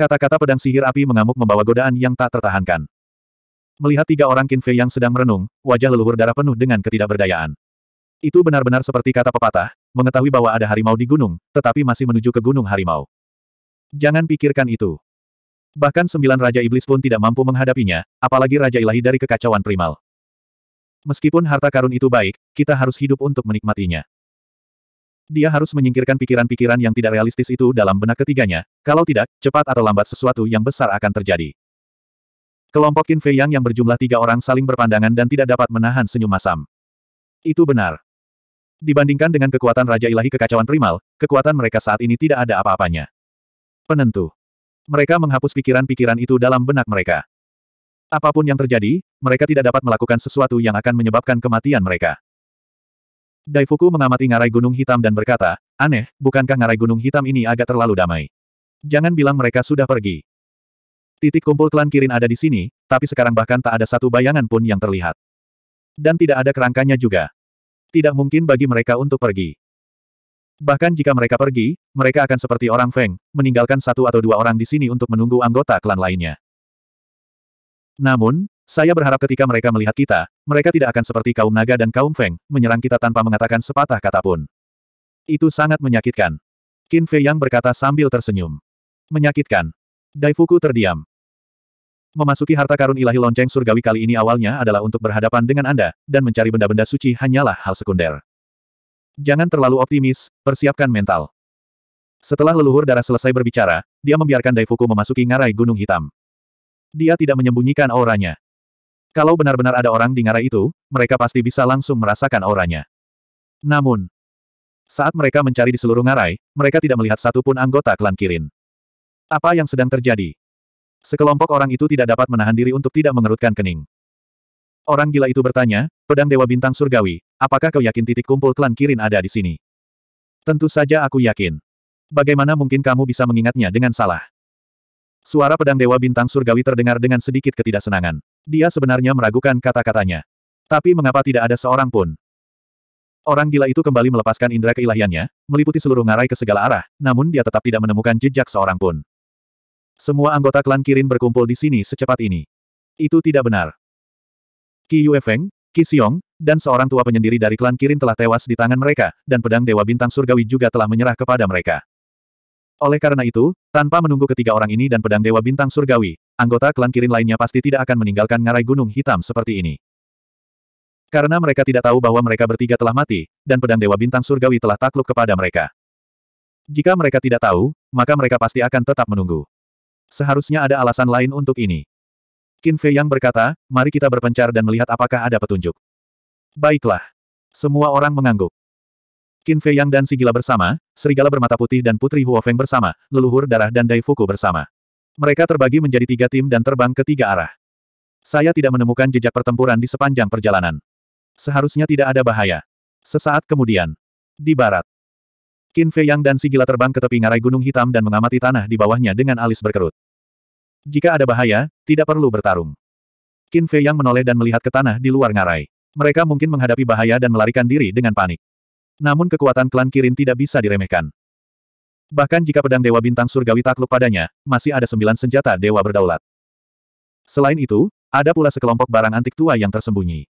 Speaker 1: Kata-kata pedang sihir api mengamuk membawa godaan yang tak tertahankan. Melihat tiga orang kinfe yang sedang merenung, wajah leluhur darah penuh dengan ketidakberdayaan. Itu benar-benar seperti kata pepatah, mengetahui bahwa ada harimau di gunung, tetapi masih menuju ke gunung harimau. Jangan pikirkan itu. Bahkan sembilan Raja Iblis pun tidak mampu menghadapinya, apalagi Raja Ilahi dari kekacauan primal. Meskipun harta karun itu baik, kita harus hidup untuk menikmatinya. Dia harus menyingkirkan pikiran-pikiran yang tidak realistis itu dalam benak ketiganya, kalau tidak, cepat atau lambat sesuatu yang besar akan terjadi. Kelompok Qin Fei Yang yang berjumlah tiga orang saling berpandangan dan tidak dapat menahan senyum masam. Itu benar. Dibandingkan dengan kekuatan Raja Ilahi Kekacauan Primal, kekuatan mereka saat ini tidak ada apa-apanya. Penentu. Mereka menghapus pikiran-pikiran itu dalam benak mereka. Apapun yang terjadi, mereka tidak dapat melakukan sesuatu yang akan menyebabkan kematian mereka. Daifuku mengamati ngarai gunung hitam dan berkata, aneh, bukankah ngarai gunung hitam ini agak terlalu damai? Jangan bilang mereka sudah pergi. Titik kumpul klan Kirin ada di sini, tapi sekarang bahkan tak ada satu bayangan pun yang terlihat. Dan tidak ada kerangkanya juga. Tidak mungkin bagi mereka untuk pergi. Bahkan jika mereka pergi, mereka akan seperti orang Feng, meninggalkan satu atau dua orang di sini untuk menunggu anggota klan lainnya. Namun, saya berharap ketika mereka melihat kita, mereka tidak akan seperti kaum naga dan kaum Feng, menyerang kita tanpa mengatakan sepatah kata pun. Itu sangat menyakitkan. Qin Fei Yang berkata sambil tersenyum. Menyakitkan. Daifuku terdiam. Memasuki harta karun ilahi lonceng surgawi kali ini awalnya adalah untuk berhadapan dengan Anda, dan mencari benda-benda suci hanyalah hal sekunder. Jangan terlalu optimis, persiapkan mental. Setelah leluhur darah selesai berbicara, dia membiarkan Daifuku memasuki ngarai gunung hitam. Dia tidak menyembunyikan auranya. Kalau benar-benar ada orang di ngarai itu, mereka pasti bisa langsung merasakan auranya. Namun, saat mereka mencari di seluruh ngarai, mereka tidak melihat satupun anggota klan Kirin. Apa yang sedang terjadi? Sekelompok orang itu tidak dapat menahan diri untuk tidak mengerutkan kening. Orang gila itu bertanya, pedang Dewa Bintang Surgawi, apakah kau yakin titik kumpul klan Kirin ada di sini? Tentu saja aku yakin. Bagaimana mungkin kamu bisa mengingatnya dengan salah? Suara pedang Dewa Bintang Surgawi terdengar dengan sedikit ketidaksenangan. Dia sebenarnya meragukan kata-katanya. Tapi mengapa tidak ada seorang pun? Orang gila itu kembali melepaskan indera keilahiannya, meliputi seluruh ngarai ke segala arah, namun dia tetap tidak menemukan jejak seorang pun. Semua anggota klan Kirin berkumpul di sini secepat ini. Itu tidak benar. Qi Yuefeng, Qi Xiong, dan seorang tua penyendiri dari klan Kirin telah tewas di tangan mereka, dan pedang Dewa Bintang Surgawi juga telah menyerah kepada mereka. Oleh karena itu, tanpa menunggu ketiga orang ini dan pedang Dewa Bintang Surgawi, anggota klan Kirin lainnya pasti tidak akan meninggalkan ngarai gunung hitam seperti ini. Karena mereka tidak tahu bahwa mereka bertiga telah mati, dan pedang Dewa Bintang Surgawi telah takluk kepada mereka. Jika mereka tidak tahu, maka mereka pasti akan tetap menunggu. Seharusnya ada alasan lain untuk ini. Qin Fei Yang berkata, mari kita berpencar dan melihat apakah ada petunjuk. Baiklah. Semua orang mengangguk. Qin Fei Yang dan si gila bersama, serigala bermata putih dan putri Huofeng bersama, leluhur darah dan Dai Daifuku bersama. Mereka terbagi menjadi tiga tim dan terbang ke tiga arah. Saya tidak menemukan jejak pertempuran di sepanjang perjalanan. Seharusnya tidak ada bahaya. Sesaat kemudian, di barat, Qin Fei Yang dan si gila terbang ke tepi ngarai gunung hitam dan mengamati tanah di bawahnya dengan alis berkerut. Jika ada bahaya, tidak perlu bertarung. Qin Fei Yang menoleh dan melihat ke tanah di luar ngarai. Mereka mungkin menghadapi bahaya dan melarikan diri dengan panik. Namun kekuatan klan Kirin tidak bisa diremehkan. Bahkan jika pedang Dewa Bintang Surgawi takluk padanya, masih ada sembilan senjata Dewa berdaulat. Selain itu, ada pula sekelompok barang antik tua yang tersembunyi.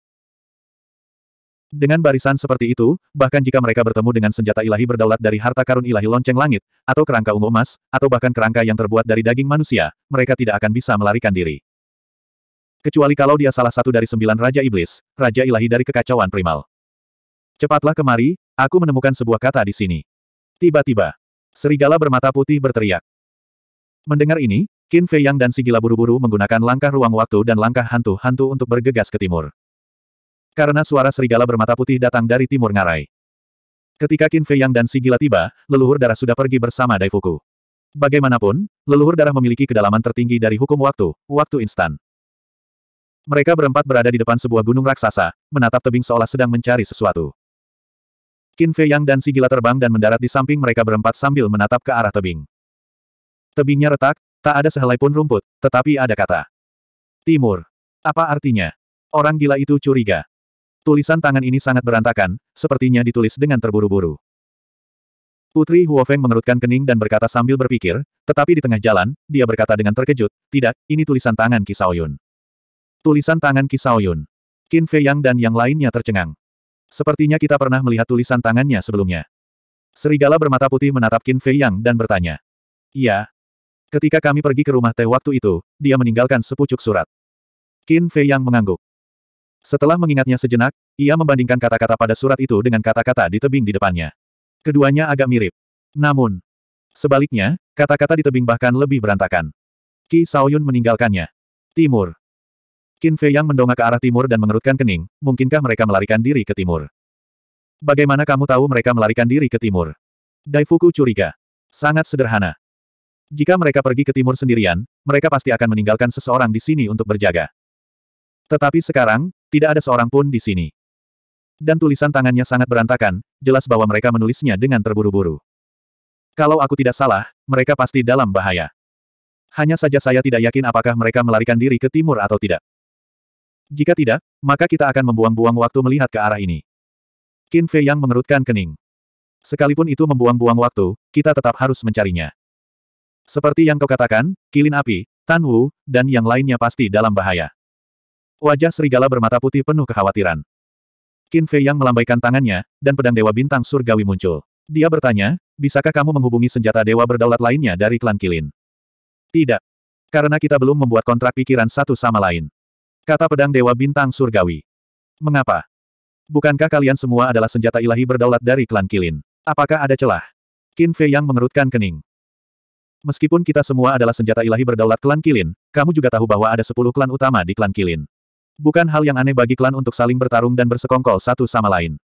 Speaker 1: Dengan barisan seperti itu, bahkan jika mereka bertemu dengan senjata ilahi berdaulat dari harta karun ilahi lonceng langit, atau kerangka ungu emas, atau bahkan kerangka yang terbuat dari daging manusia, mereka tidak akan bisa melarikan diri. Kecuali kalau dia salah satu dari sembilan Raja Iblis, Raja Ilahi dari kekacauan primal. Cepatlah kemari, aku menemukan sebuah kata di sini. Tiba-tiba, serigala bermata putih berteriak. Mendengar ini, Qin Fei Yang dan Sigila buru-buru menggunakan langkah ruang waktu dan langkah hantu-hantu untuk bergegas ke timur. Karena suara serigala bermata putih datang dari timur ngarai. Ketika Qin Fei Yang dan Si Gila tiba, leluhur darah sudah pergi bersama Daifuku. Bagaimanapun, leluhur darah memiliki kedalaman tertinggi dari hukum waktu, waktu instan. Mereka berempat berada di depan sebuah gunung raksasa, menatap tebing seolah sedang mencari sesuatu. Qin Fei Yang dan Si Gila terbang dan mendarat di samping mereka berempat sambil menatap ke arah tebing. Tebingnya retak, tak ada sehelai pun rumput, tetapi ada kata. Timur. Apa artinya? Orang gila itu curiga. Tulisan tangan ini sangat berantakan, sepertinya ditulis dengan terburu-buru. Putri Huofeng mengerutkan kening dan berkata sambil berpikir, tetapi di tengah jalan, dia berkata dengan terkejut, tidak, ini tulisan tangan Yun. Tulisan tangan Yun. Qin Fei Yang dan yang lainnya tercengang. Sepertinya kita pernah melihat tulisan tangannya sebelumnya. Serigala bermata putih menatap Qin Fei Yang dan bertanya. Iya. Ketika kami pergi ke rumah teh waktu itu, dia meninggalkan sepucuk surat. Qin Fei Yang mengangguk. Setelah mengingatnya sejenak, ia membandingkan kata-kata pada surat itu dengan kata-kata di tebing di depannya. Keduanya agak mirip. Namun, sebaliknya, kata-kata di tebing bahkan lebih berantakan. Ki Saoyun meninggalkannya. Timur. Qin Fei Yang mendongak ke arah timur dan mengerutkan kening, mungkinkah mereka melarikan diri ke timur? Bagaimana kamu tahu mereka melarikan diri ke timur? Daifuku curiga. Sangat sederhana. Jika mereka pergi ke timur sendirian, mereka pasti akan meninggalkan seseorang di sini untuk berjaga. Tetapi sekarang, tidak ada seorang pun di sini. Dan tulisan tangannya sangat berantakan, jelas bahwa mereka menulisnya dengan terburu-buru. Kalau aku tidak salah, mereka pasti dalam bahaya. Hanya saja saya tidak yakin apakah mereka melarikan diri ke timur atau tidak. Jika tidak, maka kita akan membuang-buang waktu melihat ke arah ini. Qin Fei yang mengerutkan kening. Sekalipun itu membuang-buang waktu, kita tetap harus mencarinya. Seperti yang kau katakan, Kilin Api, Tan Wu, dan yang lainnya pasti dalam bahaya. Wajah serigala bermata putih penuh kekhawatiran. Qin Fei yang melambaikan tangannya, dan pedang Dewa Bintang Surgawi muncul. Dia bertanya, bisakah kamu menghubungi senjata dewa berdaulat lainnya dari klan Kilin? Tidak. Karena kita belum membuat kontrak pikiran satu sama lain. Kata pedang Dewa Bintang Surgawi. Mengapa? Bukankah kalian semua adalah senjata ilahi berdaulat dari klan Kilin? Apakah ada celah? Qin Fei yang mengerutkan kening. Meskipun kita semua adalah senjata ilahi berdaulat klan Kilin, kamu juga tahu bahwa ada sepuluh klan utama di klan Kilin. Bukan hal yang aneh bagi klan untuk saling bertarung dan bersekongkol satu sama lain.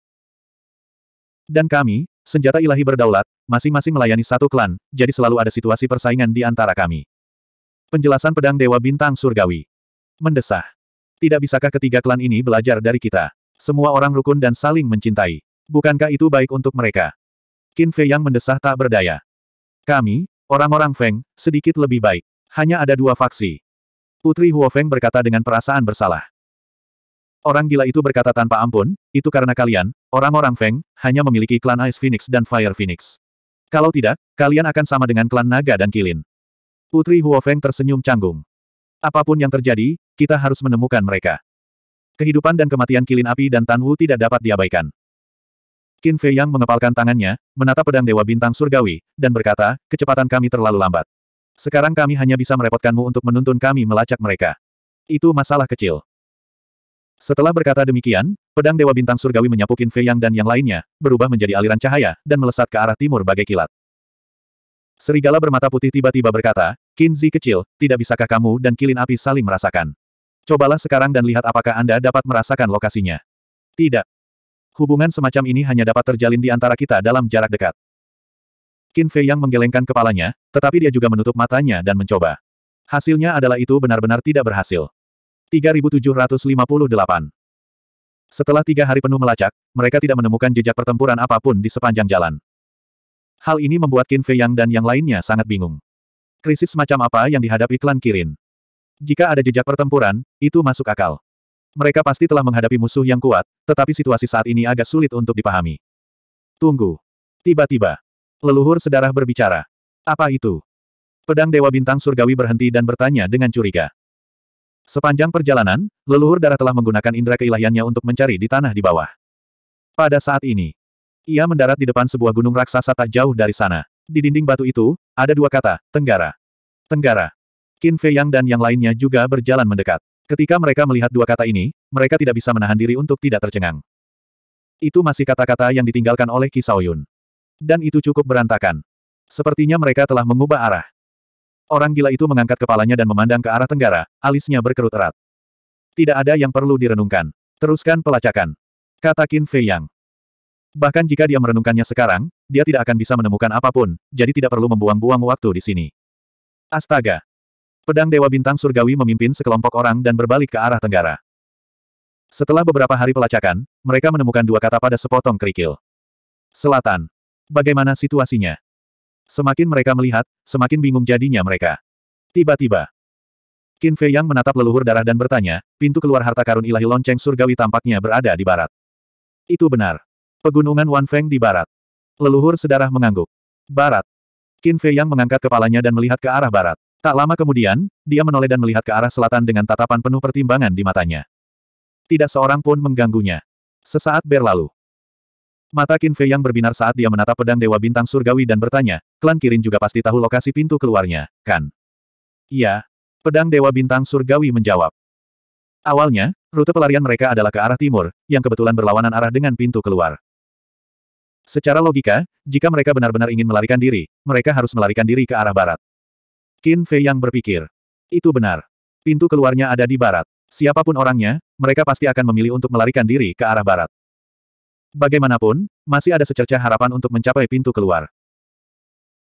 Speaker 1: Dan kami, senjata ilahi berdaulat, masing-masing melayani satu klan, jadi selalu ada situasi persaingan di antara kami. Penjelasan pedang Dewa Bintang Surgawi. Mendesah. Tidak bisakah ketiga klan ini belajar dari kita? Semua orang rukun dan saling mencintai. Bukankah itu baik untuk mereka? Qin Fei yang mendesah tak berdaya. Kami, orang-orang Feng, sedikit lebih baik. Hanya ada dua faksi. Putri Huo Feng berkata dengan perasaan bersalah. Orang gila itu berkata tanpa ampun, itu karena kalian, orang-orang Feng, hanya memiliki klan Ice Phoenix dan Fire Phoenix. Kalau tidak, kalian akan sama dengan klan Naga dan Kilin. Putri Huo Feng tersenyum canggung. Apapun yang terjadi, kita harus menemukan mereka. Kehidupan dan kematian Kilin Api dan Tan Wu tidak dapat diabaikan. Qin Fei Yang mengepalkan tangannya, menatap pedang Dewa Bintang Surgawi, dan berkata, kecepatan kami terlalu lambat. Sekarang kami hanya bisa merepotkanmu untuk menuntun kami melacak mereka. Itu masalah kecil. Setelah berkata demikian, pedang Dewa Bintang Surgawi menyapu Qin Fei Yang dan yang lainnya, berubah menjadi aliran cahaya, dan melesat ke arah timur bagai kilat. Serigala bermata putih tiba-tiba berkata, Zi kecil, tidak bisakah kamu dan kilin api saling merasakan? Cobalah sekarang dan lihat apakah Anda dapat merasakan lokasinya. Tidak. Hubungan semacam ini hanya dapat terjalin di antara kita dalam jarak dekat. Qin Fei Yang menggelengkan kepalanya, tetapi dia juga menutup matanya dan mencoba. Hasilnya adalah itu benar-benar tidak berhasil. 3758. Setelah tiga hari penuh melacak, mereka tidak menemukan jejak pertempuran apapun di sepanjang jalan. Hal ini membuat Qin Fei Yang dan yang lainnya sangat bingung. Krisis macam apa yang dihadapi klan Kirin? Jika ada jejak pertempuran, itu masuk akal. Mereka pasti telah menghadapi musuh yang kuat, tetapi situasi saat ini agak sulit untuk dipahami. Tunggu. Tiba-tiba. Leluhur sedarah berbicara. Apa itu? Pedang Dewa Bintang Surgawi berhenti dan bertanya dengan curiga. Sepanjang perjalanan, leluhur darah telah menggunakan indera keilahiannya untuk mencari di tanah di bawah. Pada saat ini, ia mendarat di depan sebuah gunung raksasa tak jauh dari sana. Di dinding batu itu, ada dua kata, Tenggara. Tenggara. Qin Fei Yang dan yang lainnya juga berjalan mendekat. Ketika mereka melihat dua kata ini, mereka tidak bisa menahan diri untuk tidak tercengang. Itu masih kata-kata yang ditinggalkan oleh Ki Yun. Dan itu cukup berantakan. Sepertinya mereka telah mengubah arah. Orang gila itu mengangkat kepalanya dan memandang ke arah tenggara, alisnya berkerut erat. Tidak ada yang perlu direnungkan. Teruskan pelacakan. Kata Qin Fei Yang. Bahkan jika dia merenungkannya sekarang, dia tidak akan bisa menemukan apapun, jadi tidak perlu membuang-buang waktu di sini. Astaga! Pedang Dewa Bintang Surgawi memimpin sekelompok orang dan berbalik ke arah tenggara. Setelah beberapa hari pelacakan, mereka menemukan dua kata pada sepotong kerikil. Selatan. Bagaimana situasinya? Semakin mereka melihat, semakin bingung jadinya mereka. Tiba-tiba, Qin Fei Yang menatap leluhur darah dan bertanya, pintu keluar harta karun ilahi lonceng surgawi tampaknya berada di barat. Itu benar. Pegunungan Wan Feng di barat. Leluhur sedarah mengangguk. Barat. Qin Fei Yang mengangkat kepalanya dan melihat ke arah barat. Tak lama kemudian, dia menoleh dan melihat ke arah selatan dengan tatapan penuh pertimbangan di matanya. Tidak seorang pun mengganggunya. Sesaat berlalu. Mata Qin Fei yang berbinar saat dia menatap pedang Dewa Bintang Surgawi dan bertanya, klan Kirin juga pasti tahu lokasi pintu keluarnya, kan? Iya. Pedang Dewa Bintang Surgawi menjawab. Awalnya, rute pelarian mereka adalah ke arah timur, yang kebetulan berlawanan arah dengan pintu keluar. Secara logika, jika mereka benar-benar ingin melarikan diri, mereka harus melarikan diri ke arah barat. Qin Fei yang berpikir. Itu benar. Pintu keluarnya ada di barat. Siapapun orangnya, mereka pasti akan memilih untuk melarikan diri ke arah barat. Bagaimanapun, masih ada secerca harapan untuk mencapai pintu keluar.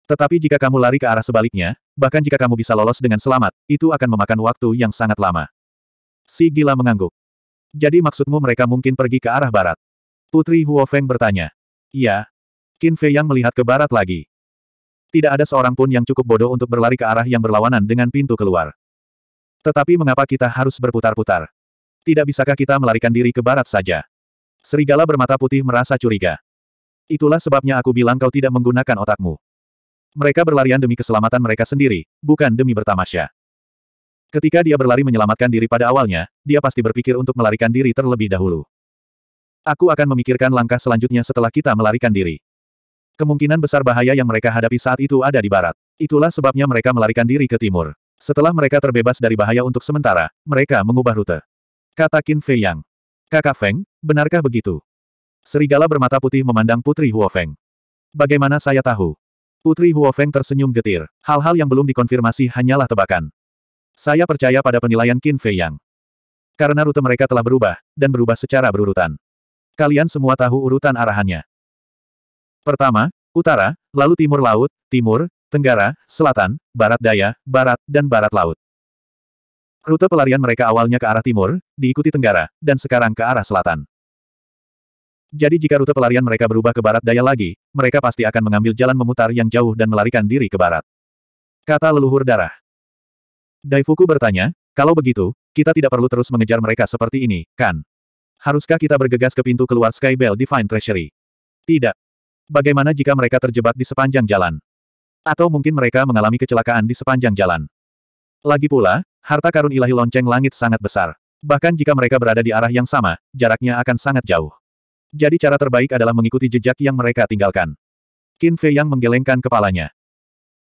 Speaker 1: Tetapi jika kamu lari ke arah sebaliknya, bahkan jika kamu bisa lolos dengan selamat, itu akan memakan waktu yang sangat lama. Si gila mengangguk. Jadi maksudmu mereka mungkin pergi ke arah barat? Putri Huofeng bertanya. Iya. Qin Fei yang melihat ke barat lagi. Tidak ada seorang pun yang cukup bodoh untuk berlari ke arah yang berlawanan dengan pintu keluar. Tetapi mengapa kita harus berputar-putar? Tidak bisakah kita melarikan diri ke barat saja? Serigala bermata putih merasa curiga. Itulah sebabnya aku bilang kau tidak menggunakan otakmu. Mereka berlarian demi keselamatan mereka sendiri, bukan demi bertamasya. Ketika dia berlari menyelamatkan diri pada awalnya, dia pasti berpikir untuk melarikan diri terlebih dahulu. Aku akan memikirkan langkah selanjutnya setelah kita melarikan diri. Kemungkinan besar bahaya yang mereka hadapi saat itu ada di barat. Itulah sebabnya mereka melarikan diri ke timur. Setelah mereka terbebas dari bahaya untuk sementara, mereka mengubah rute. Kata Qin Fei Yang. Kakak Feng, benarkah begitu? Serigala bermata putih memandang Putri Huo Feng. Bagaimana saya tahu? Putri Huo Feng tersenyum getir. Hal-hal yang belum dikonfirmasi hanyalah tebakan. Saya percaya pada penilaian Qin Fei Yang. Karena rute mereka telah berubah, dan berubah secara berurutan. Kalian semua tahu urutan arahannya. Pertama, utara, lalu timur laut, timur, tenggara, selatan, barat daya, barat, dan barat laut. Rute pelarian mereka awalnya ke arah timur, diikuti tenggara, dan sekarang ke arah selatan. Jadi jika rute pelarian mereka berubah ke barat daya lagi, mereka pasti akan mengambil jalan memutar yang jauh dan melarikan diri ke barat. Kata leluhur darah. Daifuku bertanya, kalau begitu, kita tidak perlu terus mengejar mereka seperti ini, kan? Haruskah kita bergegas ke pintu keluar Skybell Divine Treasury? Tidak. Bagaimana jika mereka terjebak di sepanjang jalan? Atau mungkin mereka mengalami kecelakaan di sepanjang jalan? Lagi pula, Harta karun ilahi lonceng langit sangat besar. Bahkan jika mereka berada di arah yang sama, jaraknya akan sangat jauh. Jadi cara terbaik adalah mengikuti jejak yang mereka tinggalkan. Qin Fei yang menggelengkan kepalanya.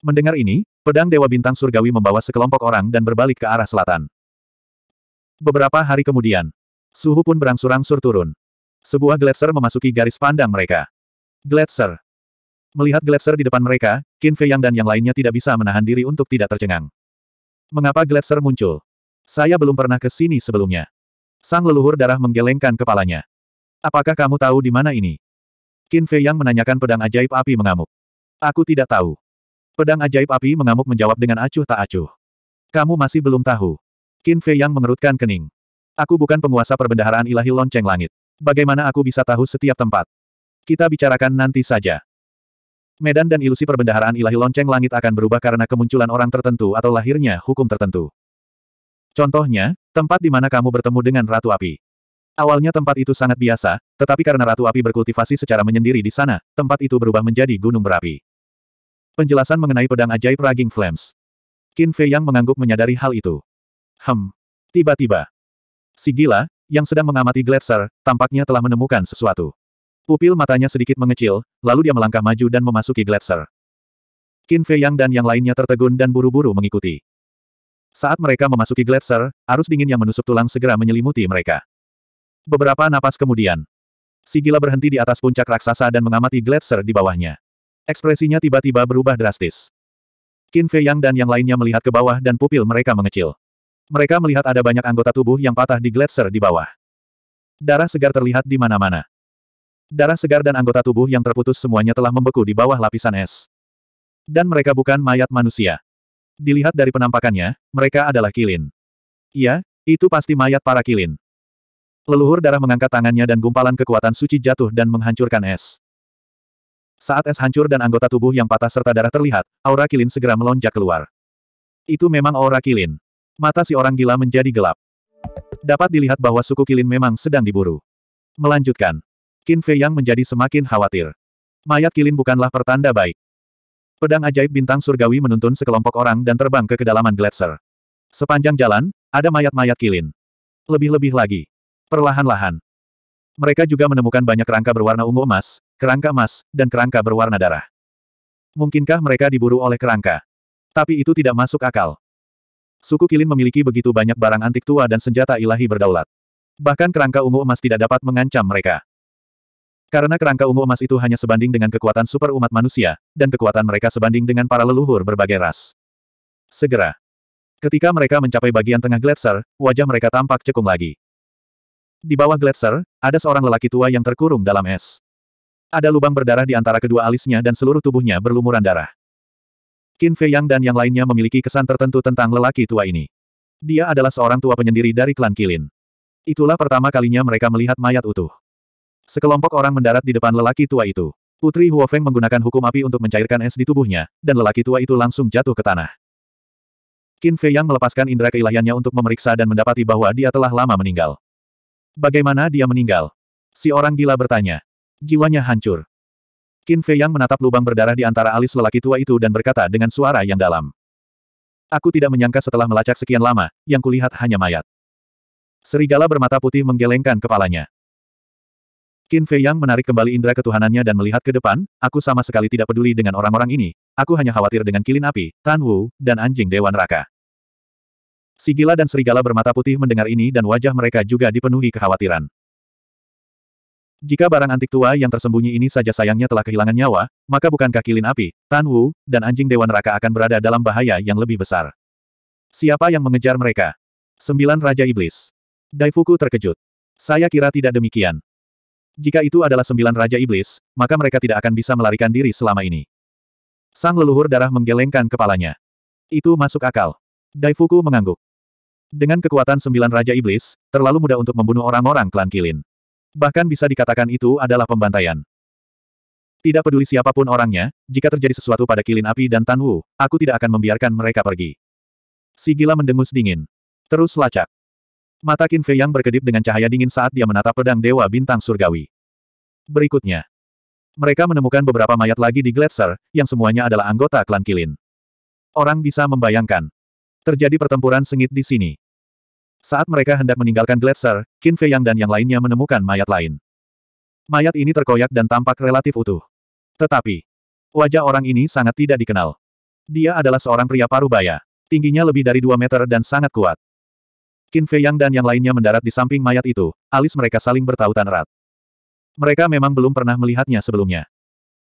Speaker 1: Mendengar ini, pedang Dewa Bintang Surgawi membawa sekelompok orang dan berbalik ke arah selatan. Beberapa hari kemudian, suhu pun berangsur-angsur turun. Sebuah gletser memasuki garis pandang mereka. Gletser. Melihat gletser di depan mereka, Qin Fei Yang dan yang lainnya tidak bisa menahan diri untuk tidak tercengang. Mengapa gletser muncul? Saya belum pernah ke sini sebelumnya. Sang leluhur darah menggelengkan kepalanya. Apakah kamu tahu di mana ini? Qin Fei yang menanyakan pedang ajaib api mengamuk. Aku tidak tahu. Pedang ajaib api mengamuk menjawab dengan acuh tak acuh. Kamu masih belum tahu. Qin Fei yang mengerutkan kening. Aku bukan penguasa perbendaharaan ilahi lonceng langit. Bagaimana aku bisa tahu setiap tempat? Kita bicarakan nanti saja. Medan dan ilusi perbendaharaan ilahi lonceng langit akan berubah karena kemunculan orang tertentu atau lahirnya hukum tertentu. Contohnya, tempat di mana kamu bertemu dengan Ratu Api. Awalnya tempat itu sangat biasa, tetapi karena Ratu Api berkultivasi secara menyendiri di sana, tempat itu berubah menjadi gunung berapi. Penjelasan mengenai pedang ajaib Raging Flames. Qin Fei yang mengangguk menyadari hal itu. Hem. Tiba-tiba. Si gila, yang sedang mengamati Gletser, tampaknya telah menemukan sesuatu. Pupil matanya sedikit mengecil, lalu dia melangkah maju dan memasuki gletser. Qin Fei Yang dan yang lainnya tertegun dan buru-buru mengikuti. Saat mereka memasuki gletser, arus dingin yang menusuk tulang segera menyelimuti mereka. Beberapa napas kemudian, si berhenti di atas puncak raksasa dan mengamati gletser di bawahnya. Ekspresinya tiba-tiba berubah drastis. Qin Fei Yang dan yang lainnya melihat ke bawah dan pupil mereka mengecil. Mereka melihat ada banyak anggota tubuh yang patah di gletser di bawah. Darah segar terlihat di mana-mana. Darah segar dan anggota tubuh yang terputus semuanya telah membeku di bawah lapisan es. Dan mereka bukan mayat manusia. Dilihat dari penampakannya, mereka adalah kilin. Iya, itu pasti mayat para kilin. Leluhur darah mengangkat tangannya dan gumpalan kekuatan suci jatuh dan menghancurkan es. Saat es hancur dan anggota tubuh yang patah serta darah terlihat, aura kilin segera melonjak keluar. Itu memang aura kilin. Mata si orang gila menjadi gelap. Dapat dilihat bahwa suku kilin memang sedang diburu. Melanjutkan, Qin Fei Yang menjadi semakin khawatir. Mayat Kilin bukanlah pertanda baik. Pedang ajaib bintang surgawi menuntun sekelompok orang dan terbang ke kedalaman gletser. Sepanjang jalan, ada mayat-mayat kilin. Lebih-lebih lagi. Perlahan-lahan. Mereka juga menemukan banyak kerangka berwarna ungu emas, kerangka emas, dan kerangka berwarna darah. Mungkinkah mereka diburu oleh kerangka? Tapi itu tidak masuk akal. Suku Kilin memiliki begitu banyak barang antik tua dan senjata ilahi berdaulat. Bahkan kerangka ungu emas tidak dapat mengancam mereka. Karena kerangka ungu emas itu hanya sebanding dengan kekuatan super umat manusia, dan kekuatan mereka sebanding dengan para leluhur berbagai ras. Segera. Ketika mereka mencapai bagian tengah gletser, wajah mereka tampak cekung lagi. Di bawah gletser, ada seorang lelaki tua yang terkurung dalam es. Ada lubang berdarah di antara kedua alisnya dan seluruh tubuhnya berlumuran darah. Qin Fei Yang dan yang lainnya memiliki kesan tertentu tentang lelaki tua ini. Dia adalah seorang tua penyendiri dari klan Kilin. Itulah pertama kalinya mereka melihat mayat utuh. Sekelompok orang mendarat di depan lelaki tua itu. Putri Huofeng menggunakan hukum api untuk mencairkan es di tubuhnya, dan lelaki tua itu langsung jatuh ke tanah. Qin Fei Yang melepaskan indera keilahiannya untuk memeriksa dan mendapati bahwa dia telah lama meninggal. Bagaimana dia meninggal? Si orang gila bertanya. Jiwanya hancur. Qin Fei Yang menatap lubang berdarah di antara alis lelaki tua itu dan berkata dengan suara yang dalam. Aku tidak menyangka setelah melacak sekian lama, yang kulihat hanya mayat. Serigala bermata putih menggelengkan kepalanya. Qin Fei Yang menarik kembali indera ketuhanannya dan melihat ke depan, aku sama sekali tidak peduli dengan orang-orang ini, aku hanya khawatir dengan kilin api, Tan Wu, dan anjing Dewan Raka. Sigila dan serigala bermata putih mendengar ini dan wajah mereka juga dipenuhi kekhawatiran. Jika barang antik tua yang tersembunyi ini saja sayangnya telah kehilangan nyawa, maka bukankah kilin api, Tan Wu, dan anjing Dewan Raka akan berada dalam bahaya yang lebih besar? Siapa yang mengejar mereka? Sembilan Raja Iblis. Daifuku terkejut. Saya kira tidak demikian. Jika itu adalah sembilan Raja Iblis, maka mereka tidak akan bisa melarikan diri selama ini. Sang leluhur darah menggelengkan kepalanya. Itu masuk akal. Daifuku mengangguk. Dengan kekuatan sembilan Raja Iblis, terlalu mudah untuk membunuh orang-orang klan Kilin. Bahkan bisa dikatakan itu adalah pembantaian. Tidak peduli siapapun orangnya, jika terjadi sesuatu pada Kilin Api dan Tanwu, aku tidak akan membiarkan mereka pergi. Si gila mendengus dingin. Terus lacak. Mata Qin Fei yang berkedip dengan cahaya dingin saat dia menatap pedang Dewa Bintang Surgawi. Berikutnya. Mereka menemukan beberapa mayat lagi di Gletser, yang semuanya adalah anggota klan Kilin. Orang bisa membayangkan. Terjadi pertempuran sengit di sini. Saat mereka hendak meninggalkan Gletser, Qin Fei yang dan yang lainnya menemukan mayat lain. Mayat ini terkoyak dan tampak relatif utuh. Tetapi, wajah orang ini sangat tidak dikenal. Dia adalah seorang pria paruh baya, Tingginya lebih dari 2 meter dan sangat kuat. Qin Fei Yang dan yang lainnya mendarat di samping mayat itu, alis mereka saling bertautan erat. Mereka memang belum pernah melihatnya sebelumnya.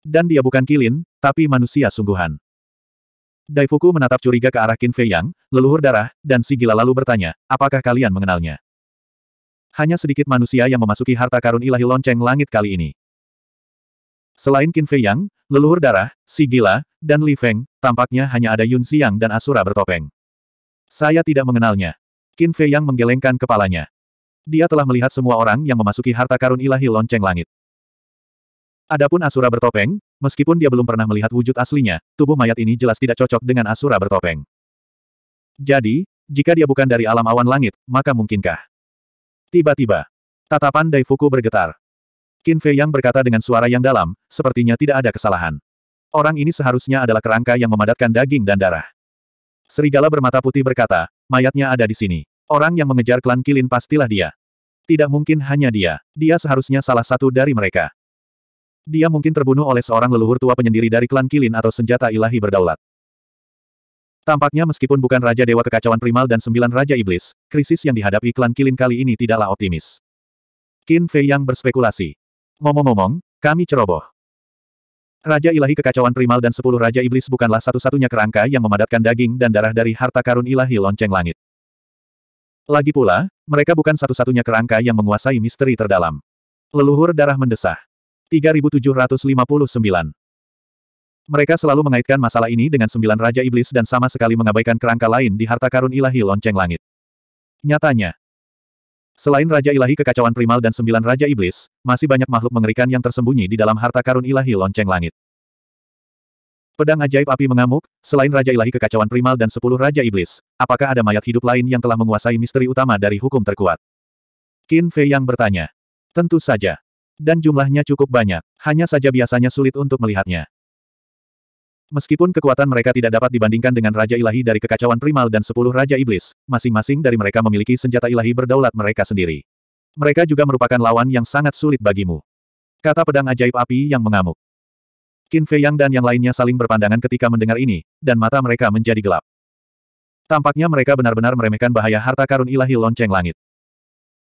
Speaker 1: Dan dia bukan kilin, tapi manusia sungguhan. Daifuku menatap curiga ke arah Qin Fei Yang, leluhur darah, dan si gila lalu bertanya, apakah kalian mengenalnya? Hanya sedikit manusia yang memasuki harta karun ilahi lonceng langit kali ini. Selain Qin Fei Yang, leluhur darah, si gila, dan Li Feng, tampaknya hanya ada Yun Xiang dan Asura bertopeng. Saya tidak mengenalnya, Qin Fei Yang menggelengkan kepalanya. Dia telah melihat semua orang yang memasuki harta karun ilahi lonceng langit. Adapun Asura bertopeng, meskipun dia belum pernah melihat wujud aslinya, tubuh mayat ini jelas tidak cocok dengan Asura bertopeng. Jadi, jika dia bukan dari alam awan langit, maka mungkinkah? Tiba-tiba, tatapan Daifuku bergetar. Qin Fei Yang berkata dengan suara yang dalam, sepertinya tidak ada kesalahan. Orang ini seharusnya adalah kerangka yang memadatkan daging dan darah. Serigala bermata putih berkata, mayatnya ada di sini. Orang yang mengejar klan Kilin pastilah dia. Tidak mungkin hanya dia. Dia seharusnya salah satu dari mereka. Dia mungkin terbunuh oleh seorang leluhur tua penyendiri dari klan Kilin atau senjata ilahi berdaulat. Tampaknya meskipun bukan Raja Dewa Kekacauan Primal dan Sembilan Raja Iblis, krisis yang dihadapi klan Kilin kali ini tidaklah optimis. Qin Fei yang berspekulasi. Ngomong-ngomong, kami ceroboh. Raja ilahi kekacauan primal dan sepuluh raja iblis bukanlah satu-satunya kerangka yang memadatkan daging dan darah dari harta karun ilahi lonceng langit. Lagi pula, mereka bukan satu-satunya kerangka yang menguasai misteri terdalam. Leluhur darah mendesah. 3759 mereka selalu mengaitkan masalah ini dengan sembilan Raja Iblis dan sama sekali mengabaikan kerangka lain di harta karun ilahi lonceng langit. Nyatanya, Selain Raja Ilahi Kekacauan Primal dan Sembilan Raja Iblis, masih banyak makhluk mengerikan yang tersembunyi di dalam harta karun ilahi lonceng langit. Pedang ajaib api mengamuk, selain Raja Ilahi Kekacauan Primal dan Sepuluh Raja Iblis, apakah ada mayat hidup lain yang telah menguasai misteri utama dari hukum terkuat? Qin Fei yang bertanya. Tentu saja. Dan jumlahnya cukup banyak, hanya saja biasanya sulit untuk melihatnya. Meskipun kekuatan mereka tidak dapat dibandingkan dengan Raja Ilahi dari kekacauan primal dan sepuluh Raja Iblis, masing-masing dari mereka memiliki senjata ilahi berdaulat mereka sendiri. Mereka juga merupakan lawan yang sangat sulit bagimu. Kata pedang ajaib api yang mengamuk. Qin Fei Yang dan yang lainnya saling berpandangan ketika mendengar ini, dan mata mereka menjadi gelap. Tampaknya mereka benar-benar meremehkan bahaya harta karun ilahi lonceng langit.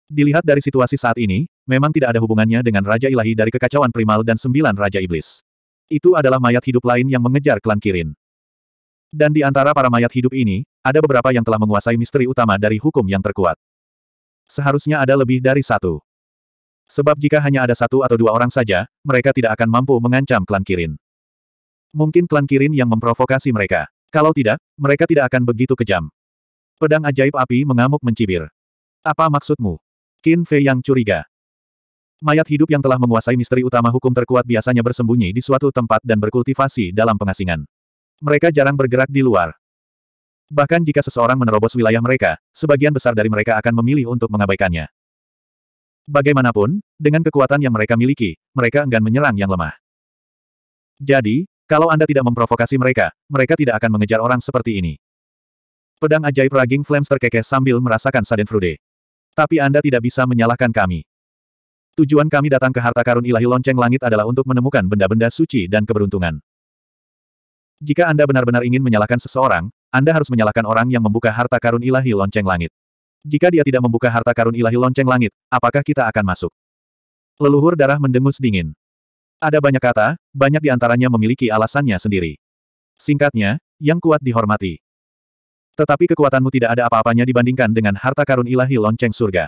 Speaker 1: Dilihat dari situasi saat ini, memang tidak ada hubungannya dengan Raja Ilahi dari kekacauan primal dan sembilan Raja Iblis. Itu adalah mayat hidup lain yang mengejar klan Kirin. Dan di antara para mayat hidup ini, ada beberapa yang telah menguasai misteri utama dari hukum yang terkuat. Seharusnya ada lebih dari satu. Sebab jika hanya ada satu atau dua orang saja, mereka tidak akan mampu mengancam klan Kirin. Mungkin klan Kirin yang memprovokasi mereka. Kalau tidak, mereka tidak akan begitu kejam. Pedang ajaib api mengamuk mencibir. Apa maksudmu? Qin Fei yang curiga. Mayat hidup yang telah menguasai misteri utama hukum terkuat biasanya bersembunyi di suatu tempat dan berkultivasi dalam pengasingan. Mereka jarang bergerak di luar. Bahkan jika seseorang menerobos wilayah mereka, sebagian besar dari mereka akan memilih untuk mengabaikannya. Bagaimanapun, dengan kekuatan yang mereka miliki, mereka enggan menyerang yang lemah. Jadi, kalau Anda tidak memprovokasi mereka, mereka tidak akan mengejar orang seperti ini. Pedang ajaib Raging Flames terkekeh sambil merasakan Sadenfrude. Tapi Anda tidak bisa menyalahkan kami. Tujuan kami datang ke harta karun ilahi lonceng langit adalah untuk menemukan benda-benda suci dan keberuntungan. Jika Anda benar-benar ingin menyalahkan seseorang, Anda harus menyalahkan orang yang membuka harta karun ilahi lonceng langit. Jika dia tidak membuka harta karun ilahi lonceng langit, apakah kita akan masuk? Leluhur darah mendengus dingin. Ada banyak kata, banyak di antaranya memiliki alasannya sendiri. Singkatnya, yang kuat dihormati. Tetapi kekuatanmu tidak ada apa-apanya dibandingkan dengan harta karun ilahi lonceng surga.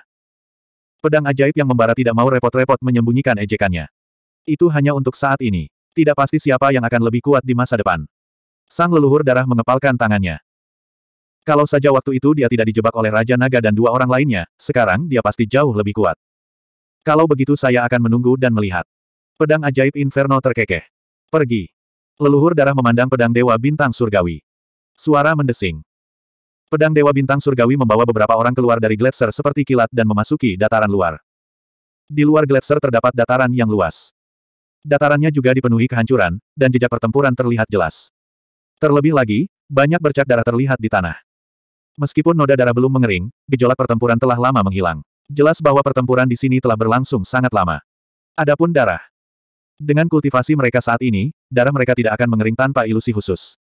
Speaker 1: Pedang ajaib yang membara tidak mau repot-repot menyembunyikan ejekannya. Itu hanya untuk saat ini. Tidak pasti siapa yang akan lebih kuat di masa depan. Sang leluhur darah mengepalkan tangannya. Kalau saja waktu itu dia tidak dijebak oleh Raja Naga dan dua orang lainnya, sekarang dia pasti jauh lebih kuat. Kalau begitu saya akan menunggu dan melihat. Pedang ajaib Inferno terkekeh. Pergi. Leluhur darah memandang pedang Dewa Bintang Surgawi. Suara mendesing. Pedang Dewa Bintang Surgawi membawa beberapa orang keluar dari gletser seperti kilat dan memasuki dataran luar. Di luar gletser terdapat dataran yang luas. Datarannya juga dipenuhi kehancuran, dan jejak pertempuran terlihat jelas. Terlebih lagi, banyak bercak darah terlihat di tanah. Meskipun noda darah belum mengering, gejolak pertempuran telah lama menghilang. Jelas bahwa pertempuran di sini telah berlangsung sangat lama. Adapun darah. Dengan kultivasi mereka saat ini, darah mereka tidak akan mengering tanpa ilusi khusus.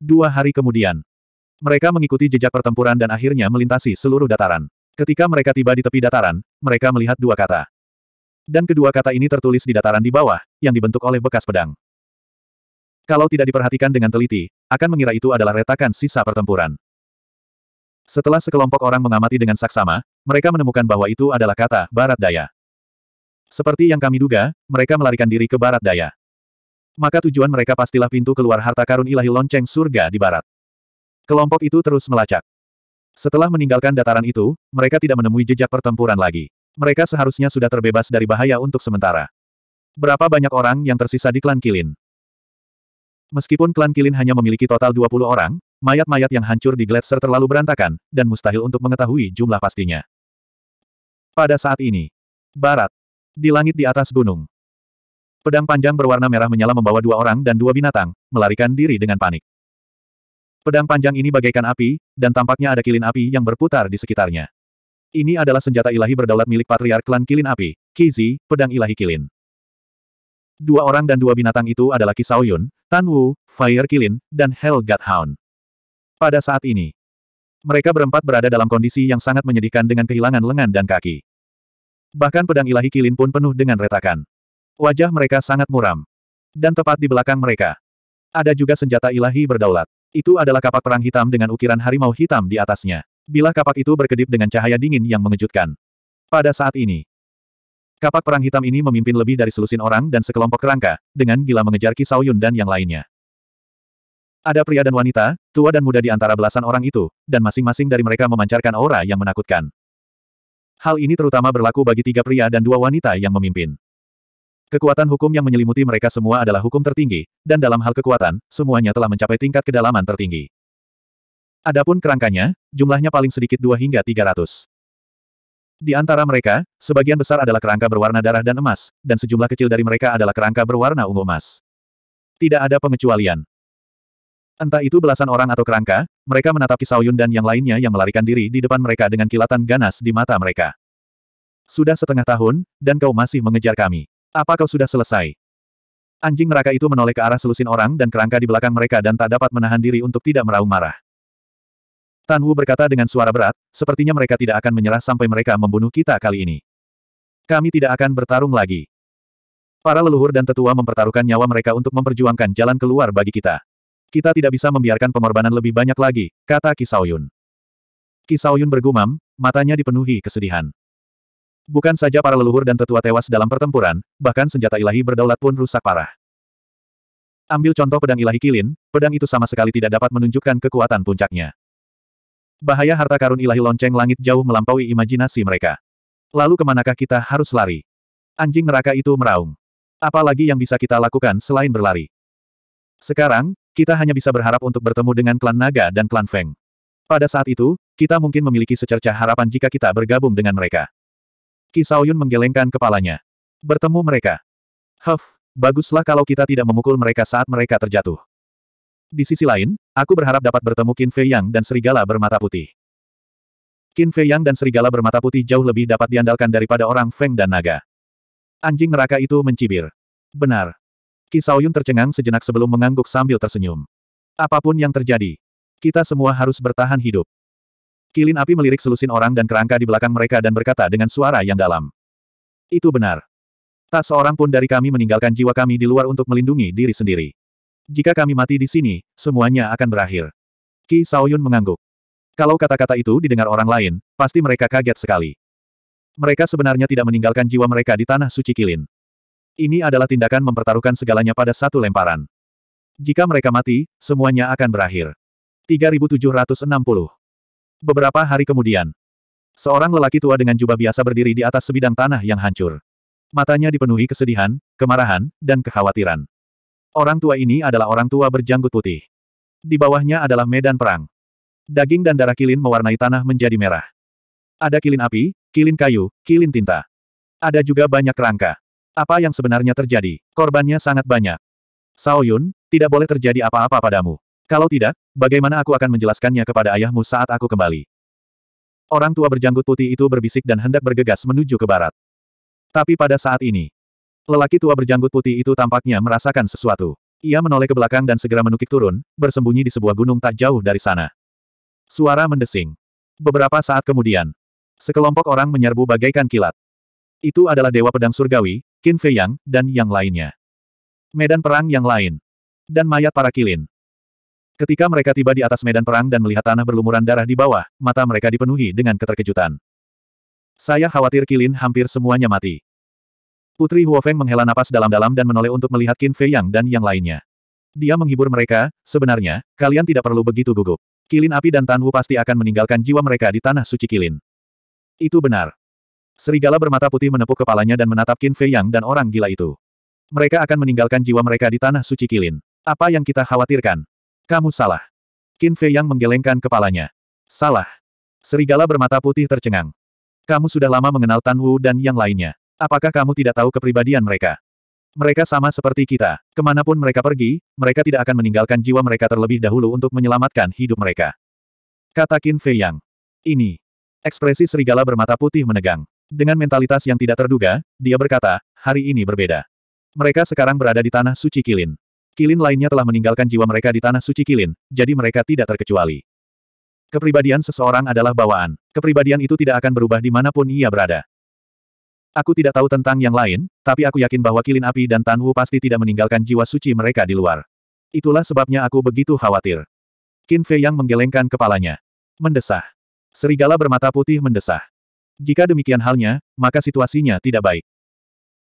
Speaker 1: Dua hari kemudian, mereka mengikuti jejak pertempuran dan akhirnya melintasi seluruh dataran. Ketika mereka tiba di tepi dataran, mereka melihat dua kata. Dan kedua kata ini tertulis di dataran di bawah, yang dibentuk oleh bekas pedang. Kalau tidak diperhatikan dengan teliti, akan mengira itu adalah retakan sisa pertempuran. Setelah sekelompok orang mengamati dengan saksama, mereka menemukan bahwa itu adalah kata barat daya. Seperti yang kami duga, mereka melarikan diri ke barat daya. Maka tujuan mereka pastilah pintu keluar harta karun ilahi lonceng surga di barat. Kelompok itu terus melacak. Setelah meninggalkan dataran itu, mereka tidak menemui jejak pertempuran lagi. Mereka seharusnya sudah terbebas dari bahaya untuk sementara. Berapa banyak orang yang tersisa di klan Kilin? Meskipun klan Kilin hanya memiliki total 20 orang, mayat-mayat yang hancur di Gletser terlalu berantakan, dan mustahil untuk mengetahui jumlah pastinya. Pada saat ini, barat, di langit di atas gunung, pedang panjang berwarna merah menyala membawa dua orang dan dua binatang, melarikan diri dengan panik. Pedang panjang ini bagaikan api, dan tampaknya ada kilin api yang berputar di sekitarnya. Ini adalah senjata ilahi berdaulat milik patriark klan kilin api, Kizi, pedang ilahi kilin. Dua orang dan dua binatang itu adalah Kisaoyun, Yun, Tan Wu, Fire Kilin, dan Hell God Hound. Pada saat ini, mereka berempat berada dalam kondisi yang sangat menyedihkan dengan kehilangan lengan dan kaki. Bahkan pedang ilahi Kilin pun penuh dengan retakan. Wajah mereka sangat muram. Dan tepat di belakang mereka, ada juga senjata ilahi berdaulat. Itu adalah kapak perang hitam dengan ukiran harimau hitam di atasnya. Bila kapak itu berkedip dengan cahaya dingin yang mengejutkan. Pada saat ini, kapak perang hitam ini memimpin lebih dari selusin orang dan sekelompok kerangka, dengan gila mengejar Kisau Yun dan yang lainnya. Ada pria dan wanita, tua dan muda di antara belasan orang itu, dan masing-masing dari mereka memancarkan aura yang menakutkan. Hal ini terutama berlaku bagi tiga pria dan dua wanita yang memimpin. Kekuatan hukum yang menyelimuti mereka semua adalah hukum tertinggi, dan dalam hal kekuatan, semuanya telah mencapai tingkat kedalaman tertinggi. Adapun kerangkanya, jumlahnya paling sedikit 2 hingga 300. Di antara mereka, sebagian besar adalah kerangka berwarna darah dan emas, dan sejumlah kecil dari mereka adalah kerangka berwarna ungu emas. Tidak ada pengecualian. Entah itu belasan orang atau kerangka, mereka menatap Yun dan yang lainnya yang melarikan diri di depan mereka dengan kilatan ganas di mata mereka. Sudah setengah tahun, dan kau masih mengejar kami. Apa kau sudah selesai? Anjing neraka itu menoleh ke arah selusin orang dan kerangka di belakang mereka dan tak dapat menahan diri untuk tidak meraung marah. Tan Wu berkata dengan suara berat, sepertinya mereka tidak akan menyerah sampai mereka membunuh kita kali ini. Kami tidak akan bertarung lagi. Para leluhur dan tetua mempertaruhkan nyawa mereka untuk memperjuangkan jalan keluar bagi kita. Kita tidak bisa membiarkan pengorbanan lebih banyak lagi, kata Kisaoyun. Kisaoyun bergumam, matanya dipenuhi kesedihan. Bukan saja para leluhur dan tetua tewas dalam pertempuran, bahkan senjata ilahi berdaulat pun rusak parah. Ambil contoh pedang ilahi kilin, pedang itu sama sekali tidak dapat menunjukkan kekuatan puncaknya. Bahaya harta karun ilahi lonceng langit jauh melampaui imajinasi mereka. Lalu kemanakah kita harus lari? Anjing neraka itu meraung. Apalagi yang bisa kita lakukan selain berlari? Sekarang, kita hanya bisa berharap untuk bertemu dengan klan naga dan klan Feng. Pada saat itu, kita mungkin memiliki secercah harapan jika kita bergabung dengan mereka. Kisaoyun menggelengkan kepalanya. Bertemu mereka. Huff, baguslah kalau kita tidak memukul mereka saat mereka terjatuh. Di sisi lain, aku berharap dapat bertemu Qin Fei Yang dan serigala bermata putih. Qin Fei Yang dan serigala bermata putih jauh lebih dapat diandalkan daripada orang Feng dan naga. Anjing neraka itu mencibir. Benar. Kisaoyun tercengang sejenak sebelum mengangguk sambil tersenyum. Apapun yang terjadi, kita semua harus bertahan hidup. Kilin api melirik selusin orang dan kerangka di belakang mereka dan berkata dengan suara yang dalam. Itu benar. Tak seorang pun dari kami meninggalkan jiwa kami di luar untuk melindungi diri sendiri. Jika kami mati di sini, semuanya akan berakhir. Ki Saoyun mengangguk. Kalau kata-kata itu didengar orang lain, pasti mereka kaget sekali. Mereka sebenarnya tidak meninggalkan jiwa mereka di tanah suci Kilin. Ini adalah tindakan mempertaruhkan segalanya pada satu lemparan. Jika mereka mati, semuanya akan berakhir. 3760 Beberapa hari kemudian, seorang lelaki tua dengan jubah biasa berdiri di atas sebidang tanah yang hancur. Matanya dipenuhi kesedihan, kemarahan, dan kekhawatiran. Orang tua ini adalah orang tua berjanggut putih. Di bawahnya adalah medan perang. Daging dan darah kilin mewarnai tanah menjadi merah. Ada kilin api, kilin kayu, kilin tinta. Ada juga banyak kerangka. Apa yang sebenarnya terjadi? Korbannya sangat banyak. Sao Yun, tidak boleh terjadi apa-apa padamu. Kalau tidak, bagaimana aku akan menjelaskannya kepada ayahmu saat aku kembali? Orang tua berjanggut putih itu berbisik dan hendak bergegas menuju ke barat. Tapi pada saat ini, lelaki tua berjanggut putih itu tampaknya merasakan sesuatu. Ia menoleh ke belakang dan segera menukik turun, bersembunyi di sebuah gunung tak jauh dari sana. Suara mendesing. Beberapa saat kemudian, sekelompok orang menyerbu bagaikan kilat. Itu adalah Dewa Pedang Surgawi, Qin Fei Yang, dan yang lainnya. Medan perang yang lain. Dan mayat para kilin. Ketika mereka tiba di atas medan perang dan melihat tanah berlumuran darah di bawah, mata mereka dipenuhi dengan keterkejutan. Saya khawatir Kilin hampir semuanya mati. Putri Huofeng menghela napas dalam-dalam dan menoleh untuk melihat Qin Fei Yang dan yang lainnya. Dia menghibur mereka, sebenarnya, kalian tidak perlu begitu gugup. Kilin api dan Tanwu pasti akan meninggalkan jiwa mereka di tanah suci Kilin. Itu benar. Serigala bermata putih menepuk kepalanya dan menatap Qin Fei Yang dan orang gila itu mereka akan meninggalkan jiwa mereka di tanah suci Kilin. Apa yang kita khawatirkan? Kamu salah. Qin Fei yang menggelengkan kepalanya. Salah. Serigala bermata putih tercengang. Kamu sudah lama mengenal Tan Wu dan yang lainnya. Apakah kamu tidak tahu kepribadian mereka? Mereka sama seperti kita. Kemanapun mereka pergi, mereka tidak akan meninggalkan jiwa mereka terlebih dahulu untuk menyelamatkan hidup mereka. Kata Qin Fei Yang. Ini. Ekspresi serigala bermata putih menegang. Dengan mentalitas yang tidak terduga, dia berkata, hari ini berbeda. Mereka sekarang berada di tanah suci Kilin. Kilin lainnya telah meninggalkan jiwa mereka di tanah suci Kilin, jadi mereka tidak terkecuali. Kepribadian seseorang adalah bawaan. Kepribadian itu tidak akan berubah di dimanapun ia berada. Aku tidak tahu tentang yang lain, tapi aku yakin bahwa Kilin Api dan Tan pasti tidak meninggalkan jiwa suci mereka di luar. Itulah sebabnya aku begitu khawatir. Qin Fei yang menggelengkan kepalanya. Mendesah. Serigala bermata putih mendesah. Jika demikian halnya, maka situasinya tidak baik.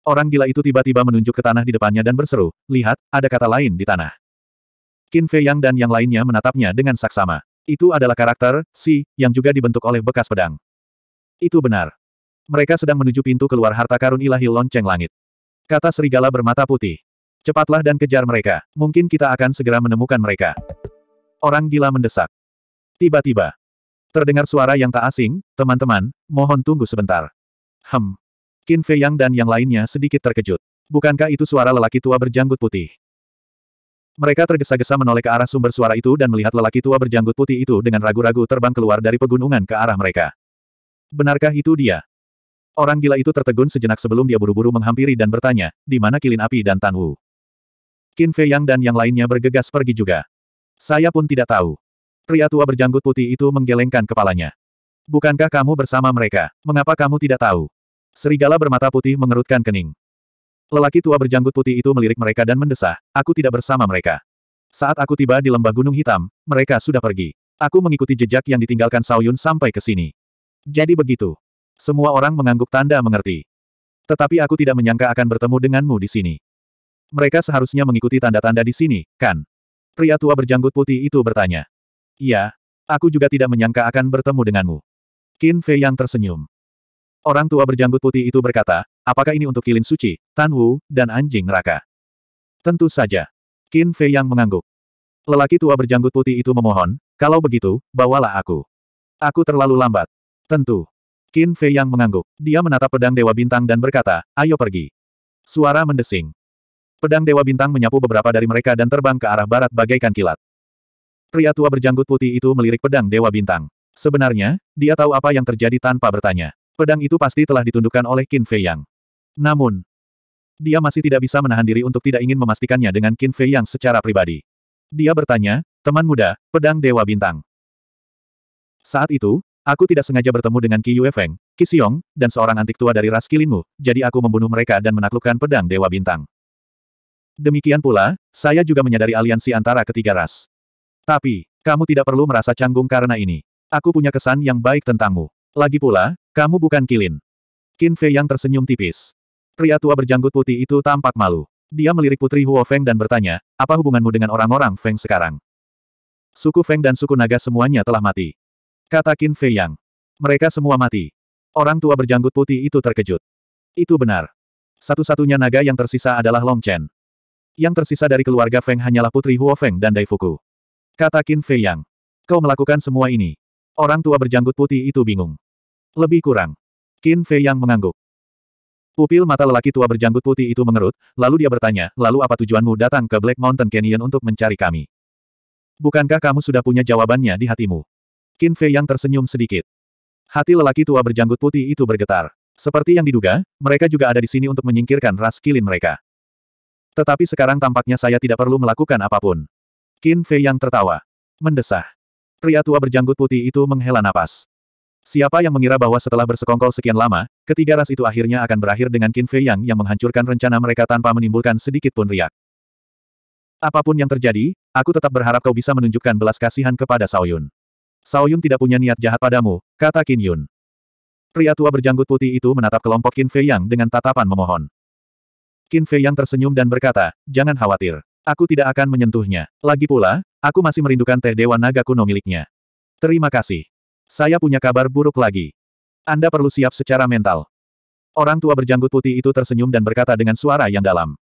Speaker 1: Orang gila itu tiba-tiba menunjuk ke tanah di depannya dan berseru, lihat, ada kata lain di tanah. Qin Fei Yang dan yang lainnya menatapnya dengan saksama. Itu adalah karakter, Si, yang juga dibentuk oleh bekas pedang. Itu benar. Mereka sedang menuju pintu keluar harta karun ilahi lonceng langit. Kata serigala bermata putih. Cepatlah dan kejar mereka, mungkin kita akan segera menemukan mereka. Orang gila mendesak. Tiba-tiba. Terdengar suara yang tak asing, teman-teman, mohon tunggu sebentar. Hem, Qin Fei Yang dan yang lainnya sedikit terkejut. Bukankah itu suara lelaki tua berjanggut putih? Mereka tergesa-gesa menoleh ke arah sumber suara itu dan melihat lelaki tua berjanggut putih itu dengan ragu-ragu terbang keluar dari pegunungan ke arah mereka. Benarkah itu dia? Orang gila itu tertegun sejenak sebelum dia buru-buru menghampiri dan bertanya, di mana kilin api dan Tan Wu? Qin Fei Yang dan yang lainnya bergegas pergi juga. Saya pun tidak tahu. Pria tua berjanggut putih itu menggelengkan kepalanya. Bukankah kamu bersama mereka? Mengapa kamu tidak tahu? Serigala bermata putih mengerutkan kening. Lelaki tua berjanggut putih itu melirik mereka dan mendesah, aku tidak bersama mereka. Saat aku tiba di lembah gunung hitam, mereka sudah pergi. Aku mengikuti jejak yang ditinggalkan Saoyun sampai ke sini. Jadi begitu. Semua orang mengangguk tanda mengerti. Tetapi aku tidak menyangka akan bertemu denganmu di sini. Mereka seharusnya mengikuti tanda-tanda di sini, kan? Pria tua berjanggut putih itu bertanya. Iya, aku juga tidak menyangka akan bertemu denganmu. Qin Fei yang tersenyum. Orang tua berjanggut putih itu berkata, apakah ini untuk kilin suci, Tan Wu, dan anjing neraka? Tentu saja. Qin Fei yang mengangguk. Lelaki tua berjanggut putih itu memohon, kalau begitu, bawalah aku. Aku terlalu lambat. Tentu. Qin Fei yang mengangguk. Dia menatap pedang Dewa Bintang dan berkata, ayo pergi. Suara mendesing. Pedang Dewa Bintang menyapu beberapa dari mereka dan terbang ke arah barat bagaikan kilat. Pria tua berjanggut putih itu melirik pedang Dewa Bintang. Sebenarnya, dia tahu apa yang terjadi tanpa bertanya. Pedang itu pasti telah ditundukkan oleh Qin Fei Yang. Namun, dia masih tidak bisa menahan diri untuk tidak ingin memastikannya dengan Qin Fei Yang secara pribadi. Dia bertanya, teman muda, pedang Dewa Bintang. Saat itu, aku tidak sengaja bertemu dengan Qi Yue Feng, Qi Xiong, dan seorang antik tua dari ras kilinmu, jadi aku membunuh mereka dan menaklukkan pedang Dewa Bintang. Demikian pula, saya juga menyadari aliansi antara ketiga ras. Tapi, kamu tidak perlu merasa canggung karena ini. Aku punya kesan yang baik tentangmu. Lagi pula, kamu bukan Kilin. Qin Fei yang tersenyum tipis. Pria tua berjanggut putih itu tampak malu. Dia melirik putri Huo Feng dan bertanya, apa hubunganmu dengan orang-orang Feng sekarang? Suku Feng dan suku Naga semuanya telah mati. Kata Qin Fei Yang. Mereka semua mati. Orang tua berjanggut putih itu terkejut. Itu benar. Satu-satunya naga yang tersisa adalah Long Chen. Yang tersisa dari keluarga Feng hanyalah putri Huo Feng dan Dai Fuku. Kata Qin Fei Yang. Kau melakukan semua ini. Orang tua berjanggut putih itu bingung. Lebih kurang. Qin Fei yang mengangguk. Pupil mata lelaki tua berjanggut putih itu mengerut, lalu dia bertanya, lalu apa tujuanmu datang ke Black Mountain Canyon untuk mencari kami? Bukankah kamu sudah punya jawabannya di hatimu? Qin Fei yang tersenyum sedikit. Hati lelaki tua berjanggut putih itu bergetar. Seperti yang diduga, mereka juga ada di sini untuk menyingkirkan ras kilin mereka. Tetapi sekarang tampaknya saya tidak perlu melakukan apapun. Qin Fei yang tertawa. Mendesah. Pria tua berjanggut putih itu menghela napas. Siapa yang mengira bahwa setelah bersekongkol sekian lama, ketiga ras itu akhirnya akan berakhir dengan Qin Fei Yang yang menghancurkan rencana mereka tanpa menimbulkan sedikit pun riak. Apapun yang terjadi, aku tetap berharap kau bisa menunjukkan belas kasihan kepada Sao Yun. Sao Yun tidak punya niat jahat padamu, kata Qin Yun. Pria tua berjanggut putih itu menatap kelompok Qin Fei Yang dengan tatapan memohon. Qin Fei Yang tersenyum dan berkata, jangan khawatir. Aku tidak akan menyentuhnya. Lagi pula, Aku masih merindukan teh Dewa Naga kuno miliknya. Terima kasih. Saya punya kabar buruk lagi. Anda perlu siap secara mental. Orang tua berjanggut putih itu tersenyum dan berkata dengan suara yang dalam.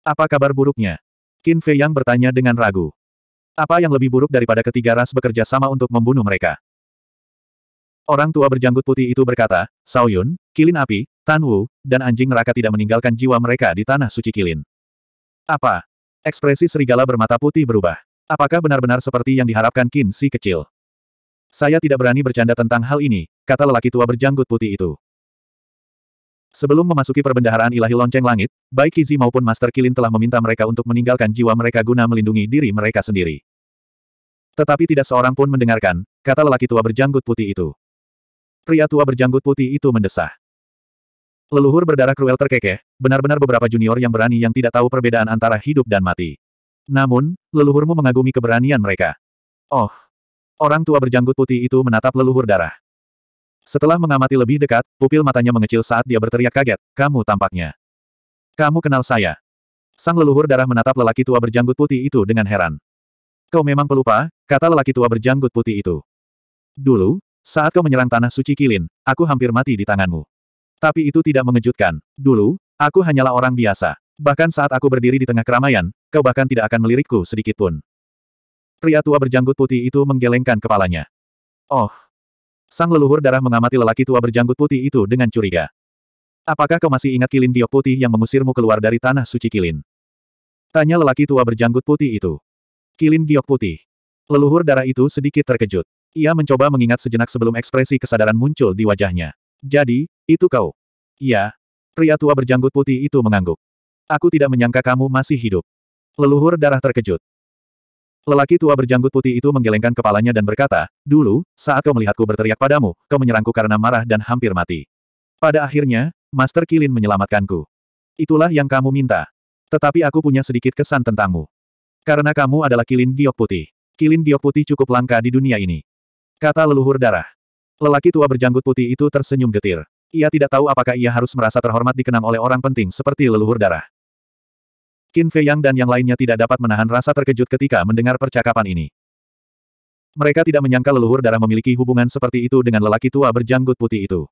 Speaker 1: Apa kabar buruknya? Qin Fei Yang bertanya dengan ragu. Apa yang lebih buruk daripada ketiga ras bekerja sama untuk membunuh mereka? Orang tua berjanggut putih itu berkata, Sao Yun, Kilin Api, Tan Wu, dan anjing neraka tidak meninggalkan jiwa mereka di tanah suci Kilin. Apa? Ekspresi serigala bermata putih berubah. Apakah benar-benar seperti yang diharapkan Qin Si kecil? Saya tidak berani bercanda tentang hal ini, kata lelaki tua berjanggut putih itu. Sebelum memasuki perbendaharaan ilahi lonceng langit, baik Kizi maupun Master Kilin telah meminta mereka untuk meninggalkan jiwa mereka guna melindungi diri mereka sendiri. Tetapi tidak seorang pun mendengarkan, kata lelaki tua berjanggut putih itu. Pria tua berjanggut putih itu mendesah. Leluhur berdarah kruel terkekeh, benar-benar beberapa junior yang berani yang tidak tahu perbedaan antara hidup dan mati. Namun, leluhurmu mengagumi keberanian mereka. Oh! Orang tua berjanggut putih itu menatap leluhur darah. Setelah mengamati lebih dekat, pupil matanya mengecil saat dia berteriak kaget, kamu tampaknya. Kamu kenal saya. Sang leluhur darah menatap lelaki tua berjanggut putih itu dengan heran. Kau memang pelupa, kata lelaki tua berjanggut putih itu. Dulu, saat kau menyerang tanah suci Kilin, aku hampir mati di tanganmu. Tapi itu tidak mengejutkan. Dulu, aku hanyalah orang biasa. Bahkan saat aku berdiri di tengah keramaian, kau bahkan tidak akan melirikku sedikit pun. Pria tua berjanggut putih itu menggelengkan kepalanya. Oh. Sang leluhur darah mengamati lelaki tua berjanggut putih itu dengan curiga. Apakah kau masih ingat kilin diok putih yang mengusirmu keluar dari tanah suci kilin? Tanya lelaki tua berjanggut putih itu. Kilin giok putih. Leluhur darah itu sedikit terkejut. Ia mencoba mengingat sejenak sebelum ekspresi kesadaran muncul di wajahnya. Jadi, itu kau. Iya. Pria tua berjanggut putih itu mengangguk. Aku tidak menyangka kamu masih hidup. Leluhur darah terkejut. Lelaki tua berjanggut putih itu menggelengkan kepalanya dan berkata, Dulu, saat kau melihatku berteriak padamu, kau menyerangku karena marah dan hampir mati. Pada akhirnya, Master Kilin menyelamatkanku. Itulah yang kamu minta. Tetapi aku punya sedikit kesan tentangmu. Karena kamu adalah Kilin Giok Putih. Kilin Giok Putih cukup langka di dunia ini. Kata leluhur darah. Lelaki tua berjanggut putih itu tersenyum getir. Ia tidak tahu apakah ia harus merasa terhormat dikenang oleh orang penting seperti leluhur darah. Qin Fei Yang dan yang lainnya tidak dapat menahan rasa terkejut ketika mendengar percakapan ini. Mereka tidak menyangka leluhur darah memiliki hubungan seperti itu dengan lelaki tua berjanggut putih itu.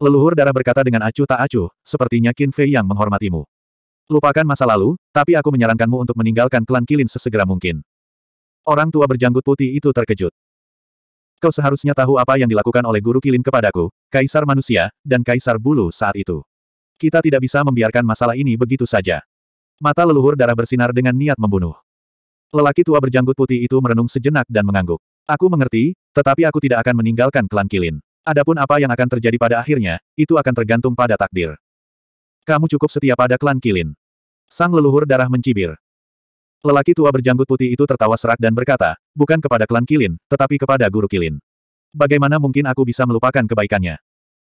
Speaker 1: Leluhur darah berkata dengan acuh tak acuh, sepertinya Qin Fei Yang menghormatimu. Lupakan masa lalu, tapi aku menyarankanmu untuk meninggalkan klan Kilin sesegera mungkin. Orang tua berjanggut putih itu terkejut. Kau seharusnya tahu apa yang dilakukan oleh guru Kilin kepadaku, Kaisar Manusia, dan Kaisar Bulu saat itu. Kita tidak bisa membiarkan masalah ini begitu saja. Mata leluhur darah bersinar dengan niat membunuh. Lelaki tua berjanggut putih itu merenung sejenak dan mengangguk. Aku mengerti, tetapi aku tidak akan meninggalkan klan Kilin. Adapun apa yang akan terjadi pada akhirnya, itu akan tergantung pada takdir. Kamu cukup setia pada klan Kilin. Sang leluhur darah mencibir. Lelaki tua berjanggut putih itu tertawa serak dan berkata, bukan kepada klan Kilin, tetapi kepada guru Kilin. Bagaimana mungkin aku bisa melupakan kebaikannya?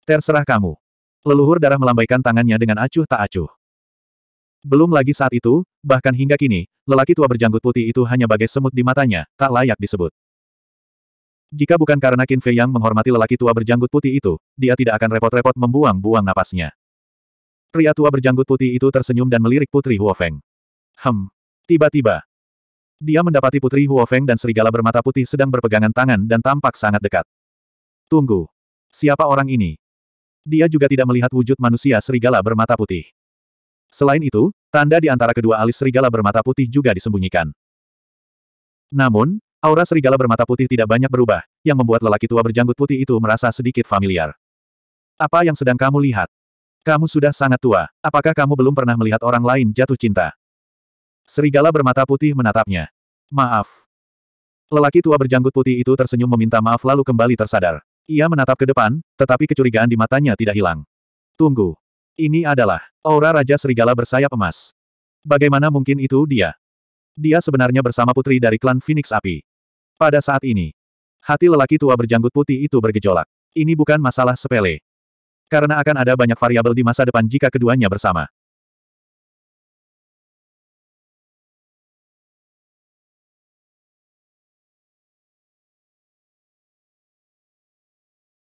Speaker 1: Terserah kamu. Leluhur darah melambaikan tangannya dengan acuh tak acuh. Belum lagi saat itu, bahkan hingga kini, lelaki tua berjanggut putih itu hanya bagai semut di matanya, tak layak disebut. Jika bukan karena Qin Fei yang menghormati lelaki tua berjanggut putih itu, dia tidak akan repot-repot membuang-buang napasnya. Pria tua berjanggut putih itu tersenyum dan melirik Putri Huofeng. Hem. Tiba-tiba. Dia mendapati Putri Huofeng dan serigala bermata putih sedang berpegangan tangan dan tampak sangat dekat. Tunggu. Siapa orang ini? Dia juga tidak melihat wujud manusia serigala bermata putih. Selain itu, tanda di antara kedua alis serigala bermata putih juga disembunyikan. Namun, aura serigala bermata putih tidak banyak berubah, yang membuat lelaki tua berjanggut putih itu merasa sedikit familiar. Apa yang sedang kamu lihat? Kamu sudah sangat tua, apakah kamu belum pernah melihat orang lain jatuh cinta? Serigala bermata putih menatapnya. Maaf. Lelaki tua berjanggut putih itu tersenyum meminta maaf lalu kembali tersadar. Ia menatap ke depan, tetapi kecurigaan di matanya tidak hilang. Tunggu. Ini adalah aura Raja Serigala bersayap emas. Bagaimana mungkin itu dia? Dia sebenarnya bersama putri dari klan Phoenix Api. Pada saat ini, hati lelaki tua berjanggut putih itu bergejolak. Ini bukan masalah sepele. Karena akan ada banyak variabel di masa depan jika keduanya bersama.